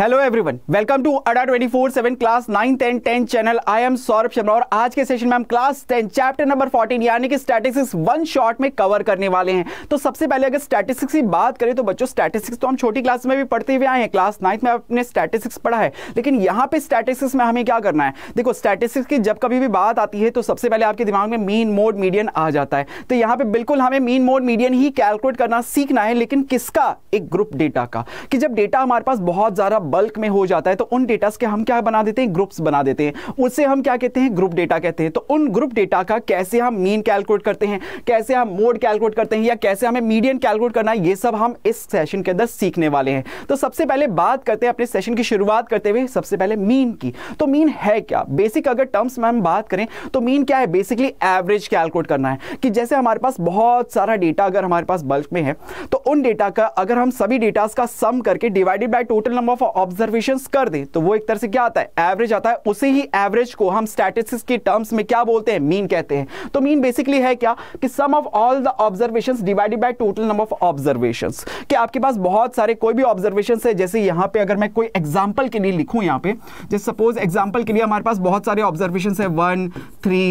hello everyone welcome to Adda twenty four seven class nine ten ten channel I am Saurabh Sharma और आज के session में हम class ten chapter number fourteen यानी कि स्टैटिस्टिक्स वन शॉट में कवर करने वाले हैं तो सबसे पहले अगर स्टैटिस्टिक्स की बात करें तो बच्चों स्टैटिस्टिक्स तो हम छोटी क्लास में भी पढ़ते हुए आए हैं क्लास नाइन्थ में आपने स्टैटिस्टिक्स पढ़ा है लेकिन यहाँ पे स्टैटिस्टिक्स में हमें क्या करना है देखो स्टैटिस्टिक्स की जब कभी भी बात आती है तो सबसे पहले आपके दिमाग में मीन मोड मीडियन आ जाता है तो यहाँ पे बिल्कुल हमें मीन मोड मीडियन ही कैलकुलेट करना सीखना है लेकिन किसका एक ग्रुप डेटा का कि जब डेटा हमारे पास बहुत ज़्यादा बल्क में हो जाता है तो उन डेटा के हम क्या बना देते हैं ग्रुप्स बना देते हैं उससे हम क्या कहते हैं ग्रुप डेटा कहते हैं तो उन ग्रुप डेटा का कैसे हम मीन कैलकुलेट करते हैं कैसे हम मोड कैलकुलेट करते हैं या कैसे हमें मीडियन कैलकुलेट करना है ये सब हम इस सेशन के अंदर सीखने वाले हैं तो सबसे पहले बात करते हैं अपने सेशन की शुरुआत करते हुए सबसे पहले मीन की तो मीन है क्या बेसिक अगर टर्म्स में हम बात करें तो मीन क्या है बेसिकली एवरेज कैलकुलेट करना है कि जैसे हमारे पास बहुत सारा डेटा अगर हमारे पास बल्क में है तो उन डेटा का अगर हम सभी डेटा का सम करके divided by total number of observation कर दें तो वो एक तरह से क्या आता है एवरेज आता है उसी ही एवरेज को हम स्टैटिस्टिक्स की टर्म्स में क्या बोलते हैं मीन कहते हैं तो मीन बेसिकली है क्या कि sum of all the observation divided by total number of observation कि आपके पास बहुत सारे कोई भी ऑब्जर्वेशन है जैसे यहाँ पे अगर मैं कोई एग्जाम्पल के लिए लिखूँ यहाँ पे जैसे सपोज एग्जाम्पल के लिए हमारे पास बहुत सारे ऑब्जर्वेशन है one three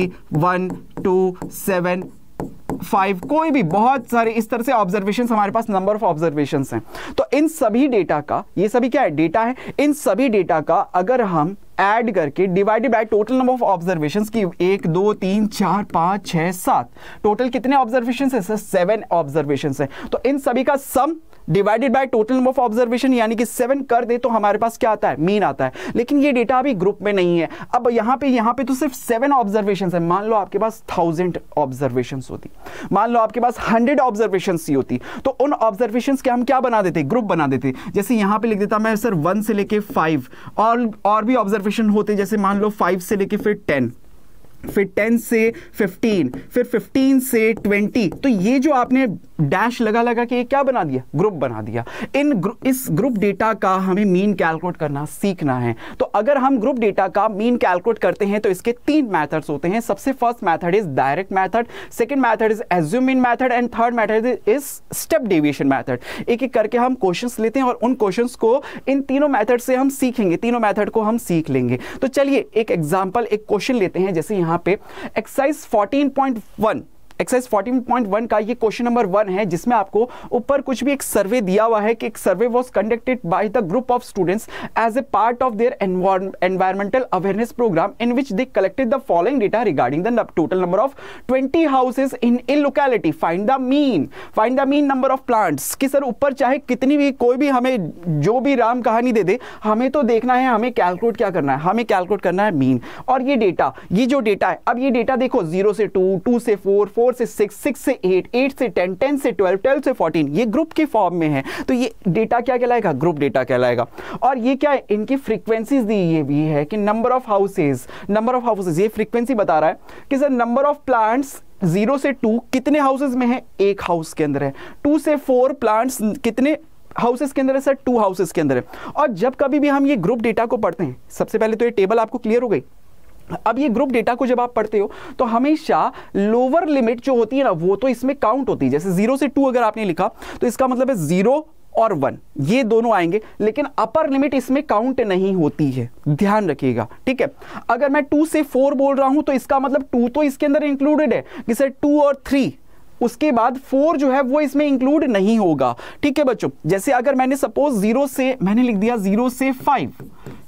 one two seven five कोई भी बहुत सारे इस तरह से ऑब्जर्वेशन हमारे पास नंबर ऑफ ऑब्जर्वेशन हैं तो इन सभी डेटा का ये सभी क्या है डेटा है इन सभी डेटा का अगर हम एड करके divided by total number of observation की एक दो तीन चार पाँच छः सात टोटल कितने ऑब्जर्वेशन है सर सेवन ऑब्जर्वेशन है तो इन सभी का sum divided by total number of observation यानी कि सेवन कर दे तो हमारे पास क्या आता है मीन आता है लेकिन ये डेटा अभी ग्रुप में नहीं है अब यहाँ पे यहाँ पे तो सिर्फ सेवन ऑब्जर्वेशन है मान लो आपके पास थाउजेंड ऑब्जर्वेशन होती मान लो आपके पास हंड्रेड ऑब्जर्वेशन ही होती तो उन ऑब्जर्वेशन के हम क्या बना देते ग्रुप बना देते जैसे यहाँ पे लिख देता मैं सर वन से लेके फाइव और और भी ऑब्जर्वेशन होते जैसे मान लो फाइव से लेके फिर टेन फिर 10 से 15 फिर 15 से 20 तो ये जो आपने डैश लगा लगा के ये क्या बना दिया ग्रुप बना दिया इन ग्रु, इस ग्रुप डेटा का हमें मीन कैलकुलेट करना सीखना है तो अगर हम ग्रुप डेटा का मीन कैलकुलेट करते हैं तो इसके तीन मैथड्स होते हैं सबसे first method is direct method second method is assume mean method and third method is step deviation method एक एक करके हम क्वेश्चन लेते हैं और उन क्वेश्चन को इन तीनों मैथड से हम सीखेंगे तीनों मैथड को हम सीख लेंगे तो चलिए एक एग्जाम्पल एक क्वेश्चन लेते हैं जैसे यहाँ पे exercise fourteen point one exercise 14.1 का ये क्वेश्चन नंबर वन है जिसमें आपको ऊपर कुछ भी एक सर्वे दिया हुआ है कि एक survey was conducted by the group of students as a part of their environmental awareness programme in which they collected the following data regarding the total number of twenty houses in a locality find the mean find the mean number of plants कि sir ऊपर चाहे कितनी भी कोई भी हमें जो भी राम कहानी दे दे हमें तो देखना है हमें कैलकुलेट क्या करना है हमें कैलकुलेट करना है मीन और ये डेटा ये जो डेटा है अब ये डेटा देखो जीरो से टू टू से फोर फोर फोर से सिक्स सिक्स से एट एट से टेन टेन से ट्वेल्व ट्वेल्व से फोर्टीन ये ग्रुप के फॉर्म में है तो ये डेटा क्या कहलाएगा ग्रुप डेटा कहलाएगा और ये क्या है इनकी फ्रीक्वेंसीज दी ये भी है कि number of houses number of houses ये फ्रीक्वेंसी बता रहा है कि sir number of plants zero से टू कितने हाउसेज में है एक हाउस के अंदर है टू से फोर प्लांट्स कितने हाउसेस के अंदर है सर टू हाउसेस के अंदर है और जब कभी भी हम ये ग्रुप डेटा को पढ़ते हैं सबसे पहले तो ये टेबल आपको क्लियर हो गई अब ये ग्रुप डेटा को जब आप पढ़ते हो तो हमेशा लोअर लिमिट जो होती है ना वो तो इसमें काउंट होती है जैसे जीरो से टू अगर आपने लिखा तो इसका मतलब है जीरो और वन ये दोनों आएंगे लेकिन अपर लिमिट इसमें काउंट नहीं होती है ध्यान रखिएगा ठीक है अगर मैं टू से फोर बोल रहा हूं तो इसका मतलब टू तो इसके अंदर इंक्लूडेड है जैसे टू और थ्री उसके बाद फोर जो है वो इसमें इंक्लूड नहीं होगा ठीक है बच्चों जैसे अगर मैंने सपोज जीरो से मैंने लिख दिया जीरो से फाइव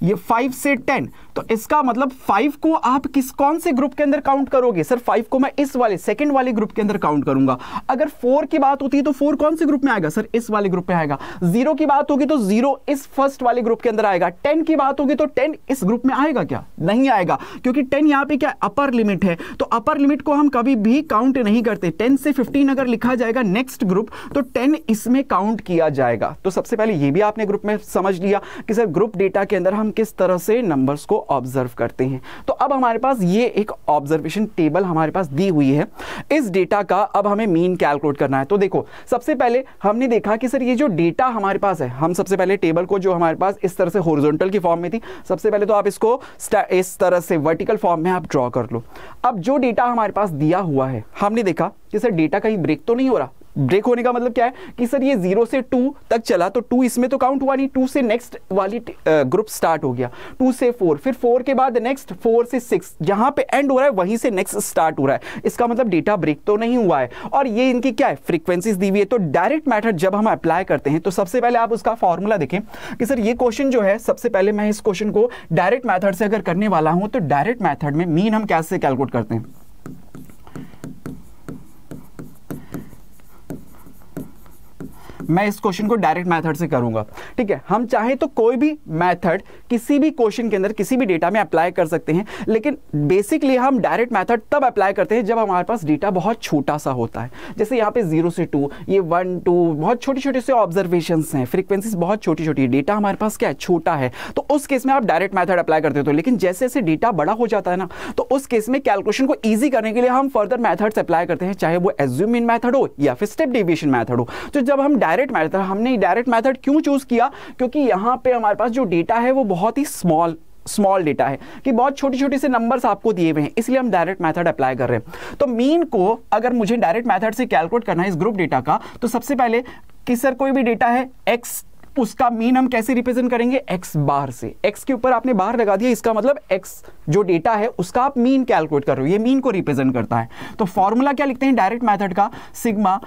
ये फाइव से टेन तो इसका मतलब फाइव को आप किस कौन से ग्रुप के अंदर काउंट करोगे सर फाइव को मैं इस वाले सेकंड वाले ग्रुप के अंदर काउंट करूंगा अगर फोर की बात होती है तो फोर कौन से ग्रुप में आएगा सर इस वाले ग्रुप में आएगा जीरो की बात होगी तो जीरो इस फर्स्ट वाले ग्रुप के अंदर आएगा टेन की बात होगी तो टेन इस ग्रुप में आएगा क्या नहीं आएगा क्योंकि टेन यहाँ पे क्या अपर लिमिट है तो अपर लिमिट को हम कभी भी काउंट नहीं करते टेन से फिफ्टीन अगर लिखा जाएगा नेक्स्ट ग्रुप तो टेन इसमें काउंट किया जाएगा तो सबसे पहले ये भी आपने ग्रुप में समझ लिया कि सर ग्रुप डेटा के अंदर हम किस तरह से नंबर्स को ऑब्जर्व करते हैं तो अब हमारे पास ये एक ऑब्जर्वेशन टेबल हमारे पास दी हुई है इस डेटा का अब हमें मीन कैलकुलेट करना है तो देखो सबसे पहले हमने देखा कि सर ये जो डेटा हमारे पास है हम सबसे पहले टेबल को जो हमारे पास इस तरह से हॉरिजॉन्टल की फॉर्म में थी सबसे पहले तो आप इसको इस तरह से वर्टिकल फॉर्म में आप ड्रॉ कर लो अब जो डेटा हमारे पास दिया हुआ है हमने देखा कि सर डेटा कहीं ब्रेक तो नहीं हो रहा ब्रेक होने का मतलब क्या है कि सर ये जीरो से टू तक चला तो टू इसमें तो काउंट हुआ नहीं टू से नेक्स्ट वाली ग्रुप स्टार्ट हो गया टू से फोर फिर फोर के बाद नेक्स्ट फोर से सिक्स जहां पे एंड हो रहा है वहीं से नेक्स्ट स्टार्ट हो रहा है इसका मतलब डेटा ब्रेक तो नहीं हुआ है और ये इनकी क्या है फ्रीक्वेंसीज दी हुई है तो डायरेक्ट मैथड जब हम अप्लाई करते हैं तो सबसे पहले आप उसका फॉर्मूला देखें कि सर ये क्वेश्चन जो है सबसे पहले मैं इस क्वेश्चन को डायरेक्ट मैथड से अगर करने वाला हूँ तो डायरेक्ट मैथड में मीन हम कैसे कैलकुलेट करते हैं मैं इस क्वेश्चन को डायरेक्ट मैथड से करूंगा ठीक है हम चाहें तो कोई भी मैथड किसी भी क्वेश्चन के अंदर किसी भी डेटा में अप्लाई कर सकते हैं लेकिन बेसिकली हम डायरेक्ट मैथड तब अप्लाई करते हैं जब हमारे पास डेटा बहुत छोटा सा होता है जैसे यहाँ पे जीरो से टू ये वन टू बहुत छोटे छोटे से ऑब्जर्वेशन हैं फ्रिक्वेंसीज बहुत छोटी छोटी डेटा हमारे पास क्या है छोटा है तो उस केस में आप डायरेक्ट मैथड अप्लाई करते हो तो, लेकिन जैसे जैसे डेटा बड़ा हो जाता है ना तो उस केस में कैलकुलेशन को ईजी करने के लिए हम फर्दर मैथड्स अप्लाई करते हैं चाहे वो एज्यूम इन मैथड हो या फिर स्टेप डिविशन मैथड हो तो जब हम डायरेक्ट डायरेक्ट मैथड हमने डायरेक्ट मैथड क्यों चूज़ किया क्योंकि यहाँ पे हमारे पास जो डेटा है वो बहुत ही स्मॉल स्मॉल डेटा है कि बहुत छोटे छोटे से नंबर्स आपको दिए हुए हैं इसलिए हम डायरेक्ट मेथड अप्लाई कर रहे हैं तो मीन को अगर मुझे डायरेक्ट मेथड से कैलकुलेट करना है इस ग्रुप डेटा का तो सबसे पहले कि सर कोई भी डेटा है एक्स उसका मीन हम कैसे रिप्रेजेंट करेंगे एक्स बार से एक्स के ऊपर आपने बाहर लगा दिया इसका मतलब एक्स जो डेटा है उसका आप मीन कैलकुलेट कर रहे हो ये मीन को रिप्रेजेंट करता है तो फॉर्मूला क्या लिखते हैं डायरेक्ट मैथड का sigma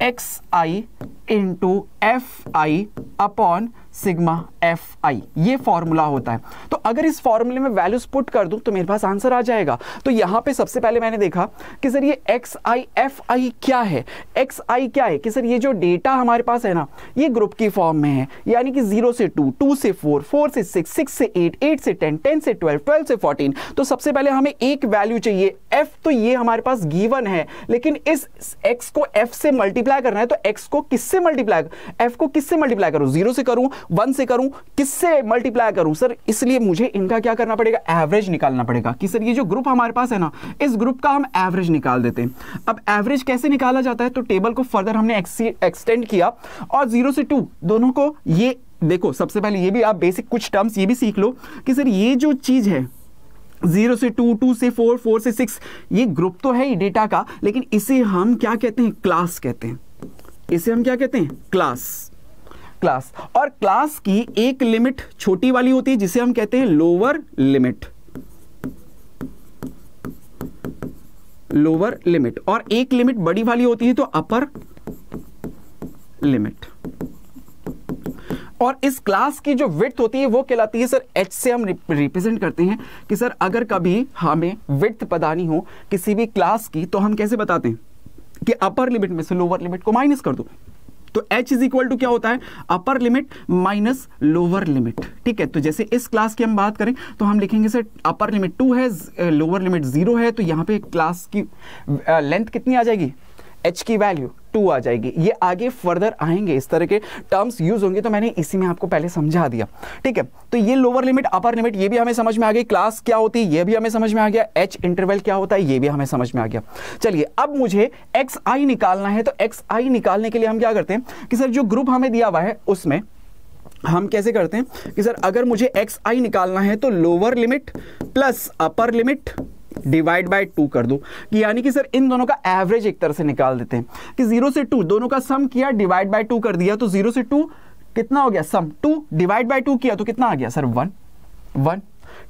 xi into fi upon sigma F I ये फॉर्मूला होता है तो अगर इस फॉर्मूले में वैल्यूज पुट कर दूं तो मेरे पास आंसर आ जाएगा तो यहाँ पे सबसे पहले मैंने देखा कि सर ये एक्स आई एफ आई क्या है एक्स आई क्या है कि सर ये जो डेटा हमारे पास है ना ये ग्रुप की फॉर्म में है यानी कि जीरो से टू टू से फोर फोर से सिक्स सिक्स से एट एट से टेन टेन से ट्वेल्व ट्वेल्व से फोर्टीन तो सबसे पहले हमें एक वैल्यू चाहिए एफ तो ये हमारे पास गीवन है लेकिन इस एक्स को एफ से मल्टीप्लाई करना है तो एक्स को किससे मल्टीप्लाई एफ को किससे मल्टीप्लाई करूँ जीरो से करूँ वन से करूं किससे मल्टीप्लाई करूं सर इसलिए मुझे इनका क्या करना पड़ेगा एवरेज निकालना पड़ेगा कि सर ये जो ग्रुप हमारे पास है ना इस ग्रुप का हम एवरेज निकाल देते हैं अब एवरेज कैसे निकाला जाता है तो टेबल को फर्दर हमने एक्सटेंड किया और जीरो से टू दोनों को ये देखो सबसे पहले ये भी आप बेसिक कुछ टर्म्स ये भी सीख लो कि सर ये जो चीज़ है जीरो से टू टू से फोर फोर से सिक्स ये ग्रुप तो है ही डेटा का लेकिन इसे हम क्या कहते हैं क्लास कहते हैं इसे हम क्या कहते हैं क्लास क्लास और क्लास की एक लिमिट छोटी वाली होती है जिसे हम कहते हैं लोअर लिमिट लोअर लिमिट और एक लिमिट बड़ी वाली होती है तो अपर लिमिट और इस क्लास की जो विथ होती है वो कहलाती है सर एच से हम रिप्रेजेंट करते हैं कि सर अगर कभी हमें विथ पतानी हो किसी भी क्लास की तो हम कैसे बताते हैं कि अपर लिमिट में से लोअर लिमिट को माइनस कर दो तो एच इज इक्वल टू क्या होता है upper limit minus lower limit ठीक है तो जैसे इस क्लास की हम बात करें तो हम लिखेंगे सर अपर लिमिट टू है लोअर लिमिट जीरो है तो यहाँ पे क्लास की लेंथ कितनी आ जाएगी एच की वैल्यू टू आ जाएगी ये आगे फर्दर आएंगे इस तरह के टर्म्स यूज होंगे तो मैंने इसी में आपको पहले समझा दिया ठीक है तो ये लोअर लिमिट अपर लिमिट ये भी हमें समझ में आ गई क्लास क्या होती है ये भी हमें समझ में आ गया एच इंटरवल क्या होता है ये भी हमें समझ में आ गया चलिए अब मुझे एक्स आई निकालना है तो एक्स आई निकालने के लिए हम क्या करते हैं कि सर जो ग्रुप हमें दिया हुआ है उसमें हम कैसे करते हैं कि सर अगर मुझे एक्स आई निकालना है तो lower limit plus upper limit divide by two कर दो कि यानी कि सर इन दोनों का एवरेज एक तरह से निकाल देते हैं कि जीरो से टू दोनों का सम किया डिवाइड बाय टू कर दिया तो जीरो से टू कितना हो गया sum two divide by two किया तो कितना आ गया सर वन वन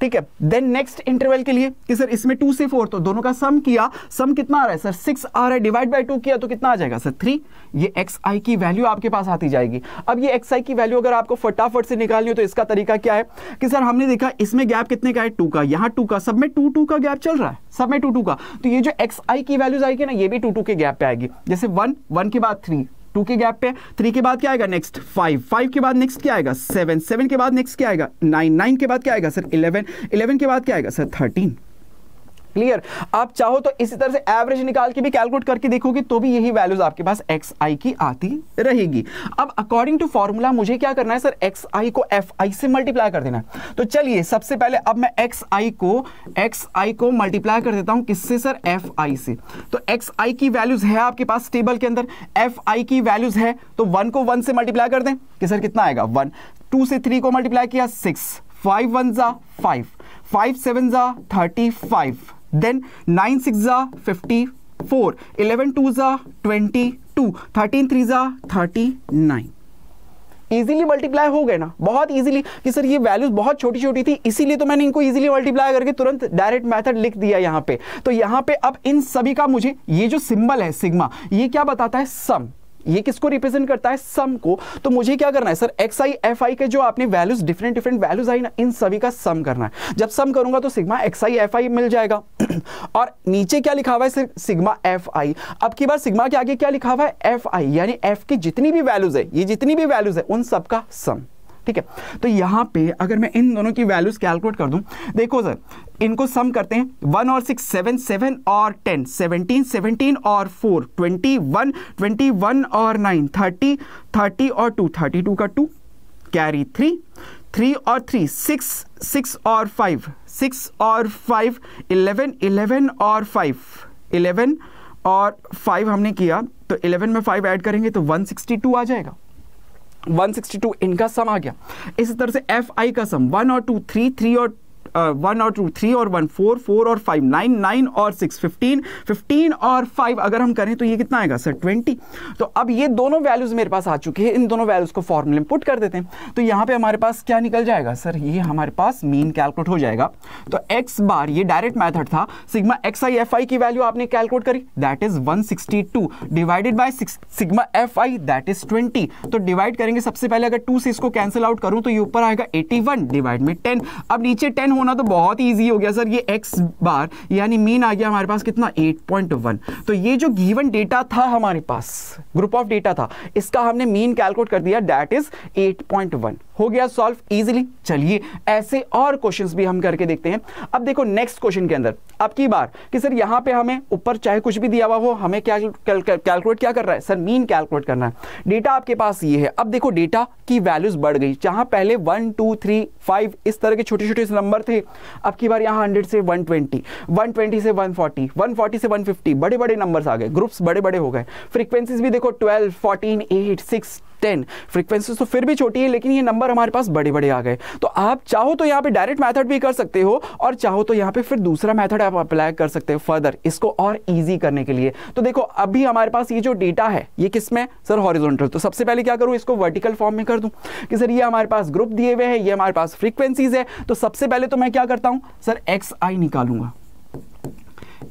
ठीक है देन नेक्स्ट इंटरवल के लिए कि सर इसमें टू से फोर तो दोनों का सम किया सम कितना आ रहा है सर सिक्स आ रहा है डिवाइड बाई टू किया तो कितना आ जाएगा सर थ्री ये एक्स आई की वैल्यू आपके पास आती जाएगी अब ये एक्स आई की वैल्यू अगर आपको फटाफट से निकालनी हो तो इसका तरीका क्या है कि सर हमने देखा इसमें गैप कितने का है टू का यहाँ टू का सब में टू टू का गैप चल रहा है सब में टू टू का तो ये जो एक्स आई की वैल्यूज आएगी ना ये भी टू टू के गैप पे आएगी जैसे वन वन के बाद थ्री टू के गैप पे थ्री के बाद क्या आएगा नेक्स्ट फाइव फाइव के बाद नेक्स्ट क्या आएगा सेवन सेवन के बाद नेक्स्ट क्या आएगा नाइन नाइन के बाद क्या आएगा सर इलेवन इलेवन के बाद क्या आएगा सर थर्टीन क्लियर आप चाहो तो इसी तरह से एवरेज निकाल के भी कैलकुलेट करके देखोगे तो भी यही वैल्यूज आपके पास एक्स आई की आती रहेगी अब अकॉर्डिंग टू फॉर्मूला मुझे क्या करना है सर एक्स आई को एफ आई से मल्टीप्लाई कर देना तो चलिए सबसे पहले अब मैं एक्स आई को एक्स आई को मल्टीप्लाई कर देता हूं किससे सर एफ आई से तो एक्स आई की वैल्यूज है आपके पास टेबल के अंदर एफ आई की वैल्यूज है तो वन को वन से मल्टीप्लाई कर दें कि सर कितना आएगा वन टू से थ्री को मल्टीप्लाई किया सिक्स फाइव वन जा फाइव फाइव सेवन जा thirty five then nine six ज़ा फिफ्टी फोर इलेवन टू ज़ा ट्वेंटी टू थर्टीन थ्री ज़ा थर्टी नाइन इजीली मल्टीप्लाई हो गए ना बहुत इजीली कि सर ये वैल्यूज बहुत छोटी छोटी थी इसीलिए तो मैंने इनको इजीली मल्टीप्लाई करके तुरंत डायरेक्ट मेथड लिख दिया यहां पे तो यहां पे अब इन सभी का मुझे ये जो सिंबल है सिग्मा ये क्या बताता है सम ये किसको रिप्रेजेंट करता है सम को तो मुझे क्या करना है sir x I F I के जो आपने वैल्यूज डिफरेंट डिफरेंट वैल्यूज आई ना इन सभी का सम करना है जब सम करूंगा तो sigma x I F I मिल जाएगा और नीचे क्या लिखा हुआ है सर सिग्मा एफ आई अब की बार सिग्मा के आगे क्या लिखा हुआ है एफ आई यानी एफ की जितनी भी वैल्यूज है ये जितनी भी वैल्यूज है उन सबका सम ठीक है तो यहाँ पे अगर मैं इन दोनों की वैल्यूज कैलकुलेट कर दूँ देखो सर इनको सम करते हैं वन और सिक्स सेवन सेवन और टेन सेवनटीन सेवनटीन और four twenty one twenty one और नाइन थर्टी थर्टी और टू थर्टी टू का टू कैरी थ्री थ्री और थ्री सिक्स सिक्स और फाइव सिक्स और फाइव इलेवन इलेवन और फाइव इलेवन और फाइव हमने किया तो इलेवन में फाइव ऐड करेंगे तो वन सिक्सटी टू आ जाएगा 162 इनका सम आ गया इसी तरह से एफ आई का सम वन और टू थ्री थ्री और वन और टू थ्री और वन फोर फोर और फाइव नाइन नाइन और सिक्स फिफ्टीन फिफ्टीन और फाइव अगर हम करें तो ये कितना आएगा सर ट्वेंटी तो अब ये दोनों वैल्यूज़ मेरे पास आ चुके हैं इन दोनों वैल्यूज़ को फॉर्मूले में पुट कर देते हैं तो यहाँ पे हमारे पास क्या निकल जाएगा सर ये हमारे पास मीन कैलकुलेट हो जाएगा तो एक्स बार ये डायरेक्ट मैथड था sigma x I F I की वैल्यू आपने कैलकुलेट करी that is one sixty two divided by sigma F I that is twenty तो डिवाइड करेंगे सबसे पहले अगर टू से इसको कैंसिल आउट करूं तो ये ऊपर आएगा एटी वन डिवाइड में टेन अब नीचे टेन होना होना तो बहुत ईजी हो गया सर ये एक्स बार यानी मीन आ गया हमारे पास कितना 8.1 तो ये जो गिवन डेटा था हमारे पास ग्रुप ऑफ डेटा था इसका हमने मीन कैलकुलेट कर दिया डैट इज 8.1 हो गया सॉल्व इजीली चलिए ऐसे और क्वेश्चंस भी हम करके देखते हैं अब देखो नेक्स्ट क्वेश्चन के अंदर अब की बार कि सर यहाँ पे हमें ऊपर चाहे कुछ भी दिया हुआ हो हमें क्या कैलकुलेट क्या कर रहा है सर मीन कैलकुलेट करना है डेटा आपके पास ये है अब देखो डेटा की वैल्यूज बढ़ गई जहां पहले वन टू थ्री फाइव इस तरह के छोटे छोटे नंबर थे अब की बार यहाँ हंड्रेड से वन ट्वेंटी वन ट्वेंटी से वन फोर्टी वन फोर्टी से वन फिफ्टी बड़े बड़े नंबर आ गए ग्रुप्स बड़े बड़े हो गए फ्रिक्वेंसीज भी देखो twelve fourteen eight six ten frequencies तो फिर भी छोटी है लेकिन ये नंबर हमारे पास बड़े बड़े आ गए तो आप चाहो तो यहाँ पे डायरेक्ट मैथड भी कर सकते हो और चाहो तो यहाँ पे फिर दूसरा मैथड आप अप्लाई कर सकते हो फर्दर इसको और ईजी करने के लिए तो देखो अभी हमारे पास ये जो डेटा है ये किस में सर हॉरिजोनटल तो सबसे पहले क्या करूँ इसको वर्टिकल फॉर्म में कर दूँ कि सर ये हमारे पास ग्रुप दिए हुए हैं ये हमारे पास फ्रीक्वेंसीज है तो सबसे पहले तो मैं क्या करता हूँ सर एक्स आई निकालूंगा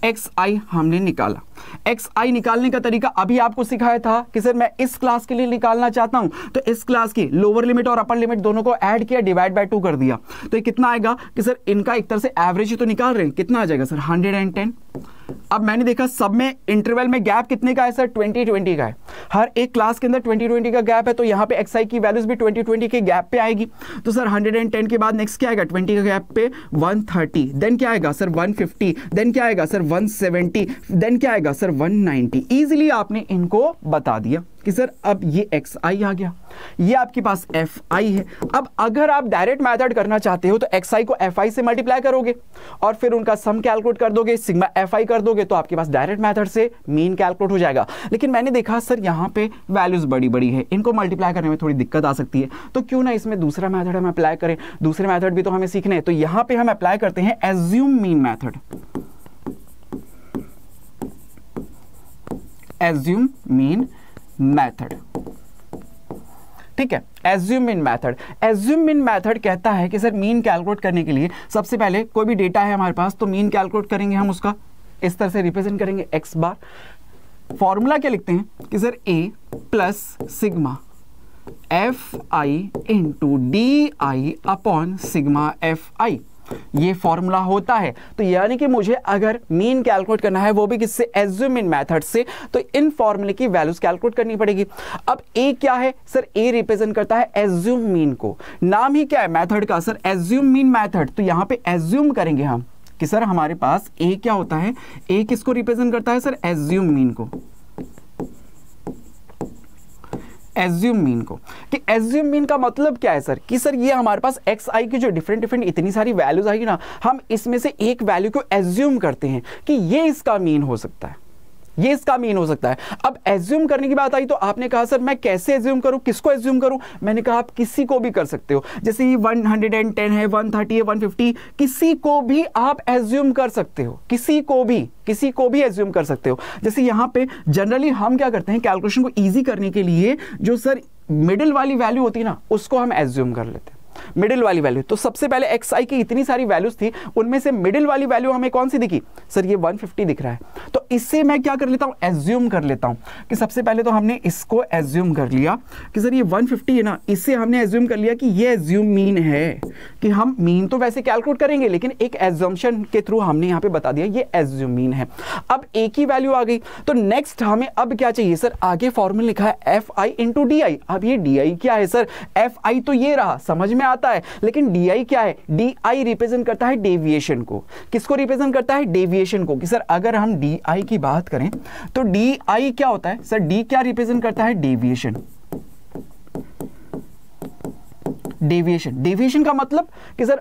एक्स आई हमने निकाला एक्स आई निकालने का तरीका अभी आपको सिखाया था कि सर मैं इस क्लास के लिए निकालना चाहता हूं तो इस क्लास की लोअर लिमिट और अपर लिमिट दोनों को ऐड किया डिवाइड बाय टू कर दिया तो ये कितना आएगा कि सर इनका एक तरह से एवरेज तो निकाल रहे हैं कितना आ जाएगा सर हंड्रेड एंड टेन अब मैंने देखा सब में इंटरवल में गैप कितने का है सर 2020 का है हर एक क्लास के अंदर 2020 का गैप है तो यहां पे एक्सआई की वैल्यूज भी 2020 के गैप पे आएगी तो सर 110 के बाद नेक्स्ट क्या आएगा 20 का गैप पे 130 देन क्या आएगा सर 150 देन क्या आएगा सर 170 देन क्या आएगा सर 190 नाइनटी इजीली आपने इनको बता दिया कि सर अब ये एक्स आई आ गया ये आपके पास एफ आई है अब अगर आप डायरेक्ट मेथड करना चाहते हो तो एक्स आई को एफ आई से मल्टीप्लाई करोगे और फिर उनका सम कैलकुलेट कर दोगे सिग्मा एफ आई कर दोगे तो आपके पास डायरेक्ट मेथड से मेन कैलकुलेट हो जाएगा लेकिन मैंने देखा सर यहाँ पे वैल्यूज़ बड़ी बड़ी है इनको मल्टीप्लाई करने में थोड़ी दिक्कत आ सकती है तो क्यों ना इसमें दूसरा मैथड हम अप्लाई करें दूसरे मैथड भी तो हमें सीखने हैं तो यहाँ पर हम अप्लाई करते हैं assume mean method assume mean method ठीक है assume mean method assume mean method कहता है कि सर मीन कैलकुलेट करने के लिए सबसे पहले कोई भी डेटा है हमारे पास तो मीन कैलकुलेट करेंगे हम उसका इस तरह से रिप्रेजेंट करेंगे एक्स बार फॉर्मूला क्या लिखते हैं कि sir A plus sigma F I into D I upon sigma F I ये फॉर्मूला होता है तो यानी कि मुझे अगर मीन कैलकुलेट करना है वो भी किससे एज्यूमिन मेथड से तो इन फॉर्मूले की वैल्यूज कैलकुलेट करनी पड़ेगी अब ए क्या है सर ए रिप्रेजेंट करता है एज्यूम मीन को नाम ही क्या है मैथड का सर एज्यूम मीन मैथड तो यहां पे एज्यूम करेंगे हम कि सर हमारे पास ए क्या होता है ए किसको रिप्रेजेंट करता है सर एज्यूम मीन को एज्यूम मीन को कि एज्यूम मीन का मतलब क्या है सर कि सर ये हमारे पास एक्स आई की जो डिफरेंट डिफरेंट इतनी सारी वैल्यूज आएगी ना हम इसमें से एक वैल्यू को एज्यूम करते हैं कि ये इसका मीन हो सकता है ये इसका मीन हो सकता है अब एज्यूम करने की बात आई तो आपने कहा सर मैं कैसे एज्यूम करूं किसको एज्यूम करूं मैंने कहा आप किसी को भी कर सकते हो जैसे ये 110 है 130 है 150 किसी को भी आप एज्यूम कर सकते हो किसी को भी किसी को भी एज्यूम कर सकते हो जैसे यहां पे जनरली हम क्या करते हैं कैलकुलेशन को ईजी करने के लिए जो सर मिडिल वाली वैल्यू होती है ना उसको हम एज्यूम कर लेते हैं मिडिल वाली वैल्यू तो सबसे पहले एक्स आई की इतनी सारी वैल्यूज थी उनमें से मिडिल वाली वैल्यू हमें कौन सी दिखी सर ये 150 दिख रहा है तो इससे मैं क्या कर लेता हूँ एज्यूम कर लेता हूँ कि सबसे पहले तो हमने इसको एज्यूम कर लिया कि सर ये 150 है ना इससे हमने एज्यूम कर लिया कि ये एज्यूम मीन है कि हम मीन तो वैसे कैलकुलेट करेंगे लेकिन एक एज्यूमशन के थ्रू हमने यहाँ पे बता दिया ये एज्यूम मीन है अब एक ही वैल्यू आ गई तो नेक्स्ट हमें अब क्या चाहिए सर आगे फॉर्मूला लिखा है F I into D I अब ये डी आई क्या है सर एफ आई तो ये रहा समझ में आ आता है लेकिन डी क्या है डी रिप्रेजेंट करता है डेविएशन को किसको रिप्रेजेंट करता है डेविएशन को कि सर अगर हम डी की बात करें तो डी क्या होता है सर डी क्या रिप्रेजेंट करता है डेविएशन डेविएशन डेविएशन का मतलब कि सर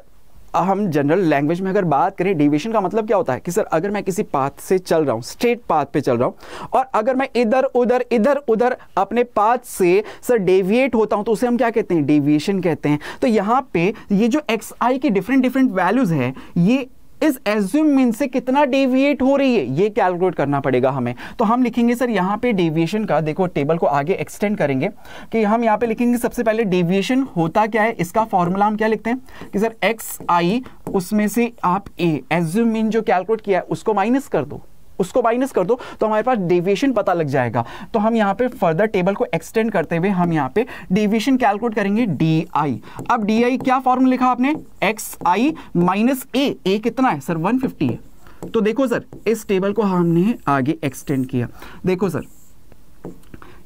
हम जनरल लैंग्वेज में अगर बात करें डिविएशन का मतलब क्या होता है कि सर अगर मैं किसी पाथ से चल रहा हूँ स्ट्रेट पाथ पे चल रहा हूँ और अगर मैं इधर उधर इधर उधर अपने पाथ से सर डेविएट होता हूँ तो उसे हम क्या कहते हैं डेविएशन कहते हैं तो यहाँ पे ये जो एक्स आई की डिफरेंट डिफरेंट वैल्यूज़ है ये इस एज्यूम मीन से कितना डेविएट हो रही है ये कैलकुलेट करना पड़ेगा हमें तो हम लिखेंगे सर यहाँ पे डेविएशन का देखो टेबल को आगे एक्सटेंड करेंगे कि हम यहाँ पे लिखेंगे सबसे पहले डेविएशन होता क्या है इसका फॉर्मूला हम क्या लिखते हैं कि सर एक्स आई उसमें से आप ए एज्यूम मीन जो कैलकुलेट किया है उसको माइनस कर दो उसको माइनस कर दो तो हमारे पास डेविएशन पता लग जाएगा तो हम यहाँ पे फर्दर टेबल को एक्सटेंड करते हुए हम यहाँ पे डेविएशन कैलकुलेट करेंगे डी आई अब डी आई क्या फॉर्मूला लिखा आपने एक्स आई माइनस ए ए कितना है सर 150 है तो देखो सर इस टेबल को हमने आगे एक्सटेंड किया देखो सर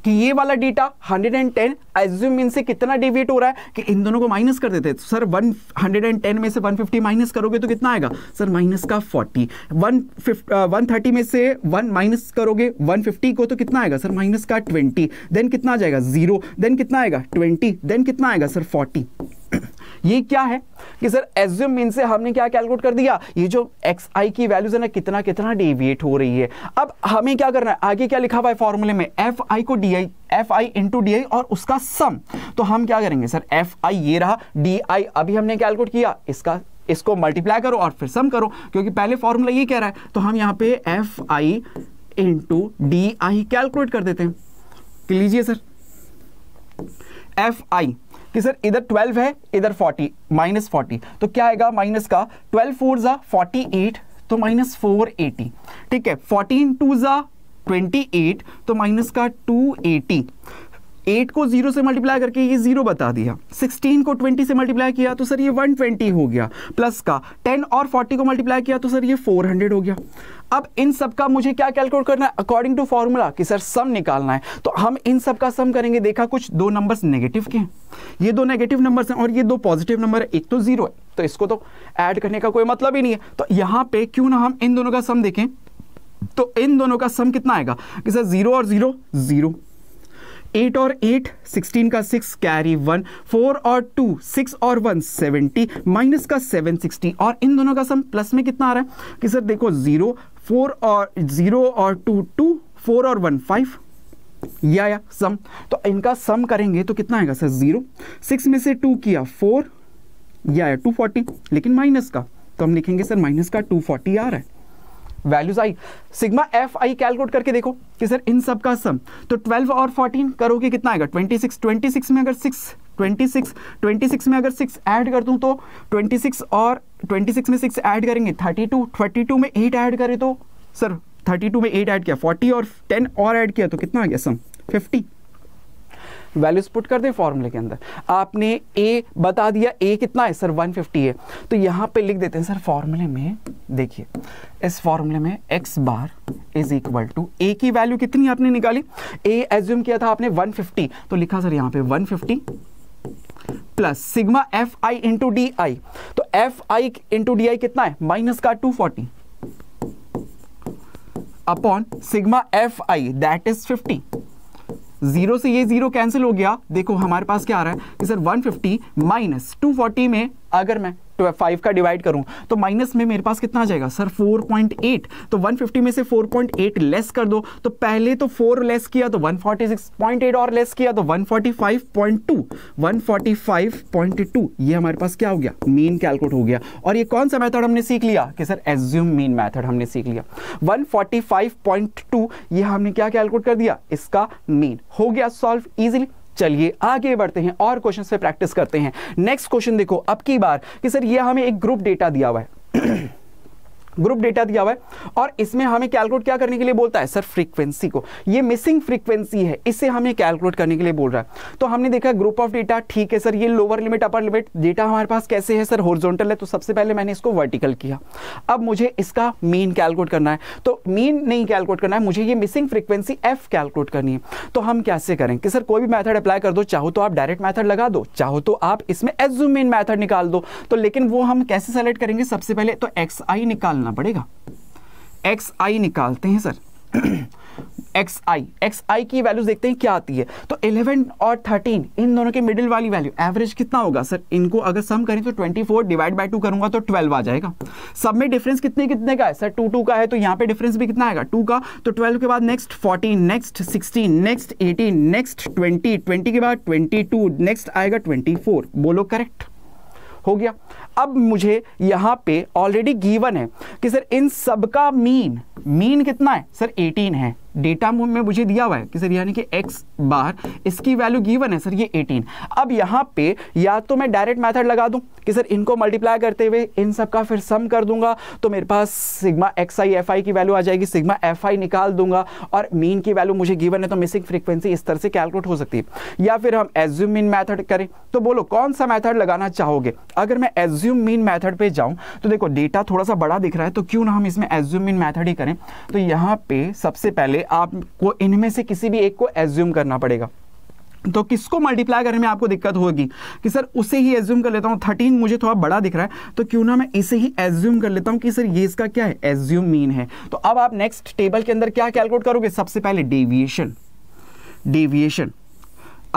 कि ये वाला डेटा 110 एज्यूम इनसे कितना डिवेट हो रहा है कि इन दोनों को माइनस कर देते हैं सर 110 में से 150 माइनस करोगे तो कितना आएगा सर माइनस का 40 वन वन थर्टी में से वन माइनस करोगे 150 को तो कितना आएगा सर माइनस का 20 देन कितना आ जाएगा जीरो देन कितना आएगा 20 देन कितना आएगा सर 40 ये क्या है कि सर एज्यूम मीन से हमने क्या कैलकुलेट कर दिया ये जो एक्स आई की वैल्यूज है ना कितना कितना डेविएट हो रही है अब हमें क्या करना है आगे क्या लिखा हुआ है फॉर्मूले में एफ आई को D I F I into D I और उसका सम तो हम क्या करेंगे सर एफ आई ये रहा डी आई अभी हमने कैलकुलेट किया इसका इसको मल्टीप्लाई करो और फिर सम करो क्योंकि पहले फॉर्मूला ये कह रहा है तो हम यहाँ पे F I into D I calculate कर देते हैं लीजिए सर एफ आई कि सर इधर 12 है इधर 40 माइनस फोर्टी तो क्या आएगा माइनस का 12 फोर ज़ा फोर्टी एट तो माइनस फोर एटी ठीक है 14 टू ज़ा ट्वेंटी तो माइनस का 280 8 को 0 से मल्टीप्लाई करके ये 0 बता दिया 16 को 20 से मल्टीप्लाई किया तो सर ये 120 हो गया प्लस का 10 और 40 को मल्टीप्लाई किया तो सर ये 400 हो गया अब इन सब का मुझे क्या कैलकुलेट करना है अकॉर्डिंग टू फॉर्मूला कि सर सम निकालना है तो हम इन सब का सम करेंगे देखा कुछ दो नंबर्स नेगेटिव के हैं ये दो नेगेटिव नंबर्स हैं और ये दो पॉजिटिव नंबर है एक तो जीरो है तो इसको तो ऐड करने का कोई मतलब ही नहीं है तो यहाँ पे क्यों ना हम इन दोनों का सम देखें तो इन दोनों का सम कितना आएगा कि सर जीरो और जीरो जीरो एट और एट सिक्सटीन का सिक्स कैरी वन फोर और टू सिक्स और वन सेवेंटी माइनस का सेवन सिक्सटी और इन दोनों का सम प्लस में कितना आ रहा है कि सर देखो जीरो फोर और जीरो और टू टू फोर और वन फाइव या या सम तो इनका सम करेंगे तो कितना आएगा सर जीरो सिक्स में से टू किया फोर या आया टू फोर्टी लेकिन माइनस का तो हम लिखेंगे सर माइनस का टू फोर्टी आ रहा है values i sigma F i calculate करके देखो कि सर इन सब का सम तो 12 और 14 करोगे कितना आएगा 26 26 में अगर 6 26 26 में अगर 6 ऐड कर दूं तो 26 और 26 में 6 ऐड करेंगे 32 32 में 8 ऐड करें तो सर 32 में 8 ऐड किया 40 और 10 और ऐड किया तो कितना आ गया सम 50 वैल्यूज पुट कर दें फॉर्मूले के अंदर आपने ए बता दिया ए कितना है सर 150 है तो यहाँ पे लिख देते हैं सर फॉर्मूले में देखिए इस फॉर्मूले में x bar is equal to a की वैल्यू कितनी आपने निकाली ए एज्यूम किया था आपने 150 तो लिखा सर यहाँ पे 150 plus sigma F I into D i तो f I into D I कितना है माइनस का 240 forty upon sigma F I that is fifty zero से ये जीरो कैंसिल हो गया देखो हमारे पास क्या आ रहा है कि सर 150 माइनस 240 में अगर मैं 5 का डिवाइड करूं तो माइनस में मेरे पास कितना आ जाएगा सर 4.8 तो 150 में से 4.8 लेस कर दो तो पहले तो 4 लेस किया तो 146.8 और लेस किया तो 145.2 145.2 ये हमारे पास क्या हो गया मीन कैलकुलेट हो गया और ये कौन सा मेथड हमने सीख लिया कि सर एज्यूम मीन मेथड हमने सीख लिया 145.2 ये हमने क्या कैलकुलेट कर दिया इसका मीन हो गया सॉल्व इजीली चलिए आगे बढ़ते हैं और क्वेश्चन पे प्रैक्टिस करते हैं नेक्स्ट क्वेश्चन देखो अब की बार कि सर यह हमें एक ग्रुप डेटा दिया हुआ है ग्रुप डेटा दिया हुआ है और इसमें हमें कैलकुलेट क्या करने के लिए बोलता है सर फ्रीक्वेंसी को ये मिसिंग फ्रीक्वेंसी है इसे हमें कैलकुलेट करने के लिए बोल रहा है तो हमने देखा ग्रुप ऑफ डेटा ठीक है सर ये lower limit upper limit data हमारे पास कैसे है सर हॉरिजॉन्टल है तो सबसे पहले मैंने इसको वर्टिकल किया अब मुझे इसका मीन कैलकुलेट करना है तो मीन नहीं कैलकुलेट करना है मुझे ये मिसिंग फ्रीक्वेंसी एफ कैलकुलेट करनी है तो हम कैसे करें कि सर कोई भी मैथड अप्लाई कर दो चाहो तो आप डायरेक्ट मैथड लगा दो चाहो तो आप इसमें एजुमेन मैथड निकाल दो तो लेकिन वो हम कैसे सेलेक्ट करेंगे सबसे पहले तो एक्स आई निकालना निकालना पड़ेगा एक्स आई निकालते हैं सर एक्स आई एक्स आई की वैल्यूज देखते हैं क्या आती है तो 11 और 13 इन दोनों के मिडिल वाली वैल्यू एवरेज कितना होगा सर इनको अगर सम करें तो 24 फोर डिवाइड बाई टू करूंगा तो 12 आ जाएगा सब में डिफरेंस कितने कितने का है सर 2 2 का है तो यहाँ पे डिफरेंस भी कितना आएगा 2 का तो 12 के बाद नेक्स्ट 14 नेक्स्ट 16 नेक्स्ट 18 नेक्स्ट 20 20 के बाद 22 नेक्स्ट आएगा 24 बोलो करेक्ट हो गया अब मुझे यहां पे ऑलरेडी गिवन है कि सर इन सब का मीन मीन कितना है सर 18 है डेटा में मुझे दिया हुआ है कि सर यानी कि x बार इसकी वैल्यू गिवन है सर ये 18 अब यहाँ पे या तो मैं डायरेक्ट मेथड लगा दूँ कि सर इनको मल्टीप्लाई करते हुए इन सब का फिर सम कर दूंगा तो मेरे पास sigma x I F I की वैल्यू आ जाएगी सिग्मा एफ आई निकाल दूंगा और मीन की वैल्यू मुझे गिवन है तो मिसिंग फ्रिक्वेंसी इस तरह से कैलकुलेट हो सकती है या फिर हम एज्यूम मीन मैथड करें तो बोलो कौन सा मैथड लगाना चाहोगे अगर मैं एज्यूम मीन मैथड पर जाऊँ तो देखो डेटा थोड़ा सा बड़ा दिख रहा है तो क्यों ना हम इसमें एज्यूम मीन मैथड ही करें तो यहाँ पे सबसे पहले आपको इनमें से किसी भी एक को एज्यूम करना पड़ेगा तो किसको मल्टीप्लाई करने में आपको दिक्कत होगी कि सर उसे ही एज्यूम कर लेता हूँ थर्टीन मुझे थोड़ा बड़ा दिख रहा है तो क्यों ना मैं इसे ही एज्यूम कर लेता हूँ कि सर ये इसका क्या है एज्यूम मीन है तो अब आप नेक्स्ट टेबल के अंदर क्या कैलकुलेट करोगे सबसे पहले डेविएशन डेविएशन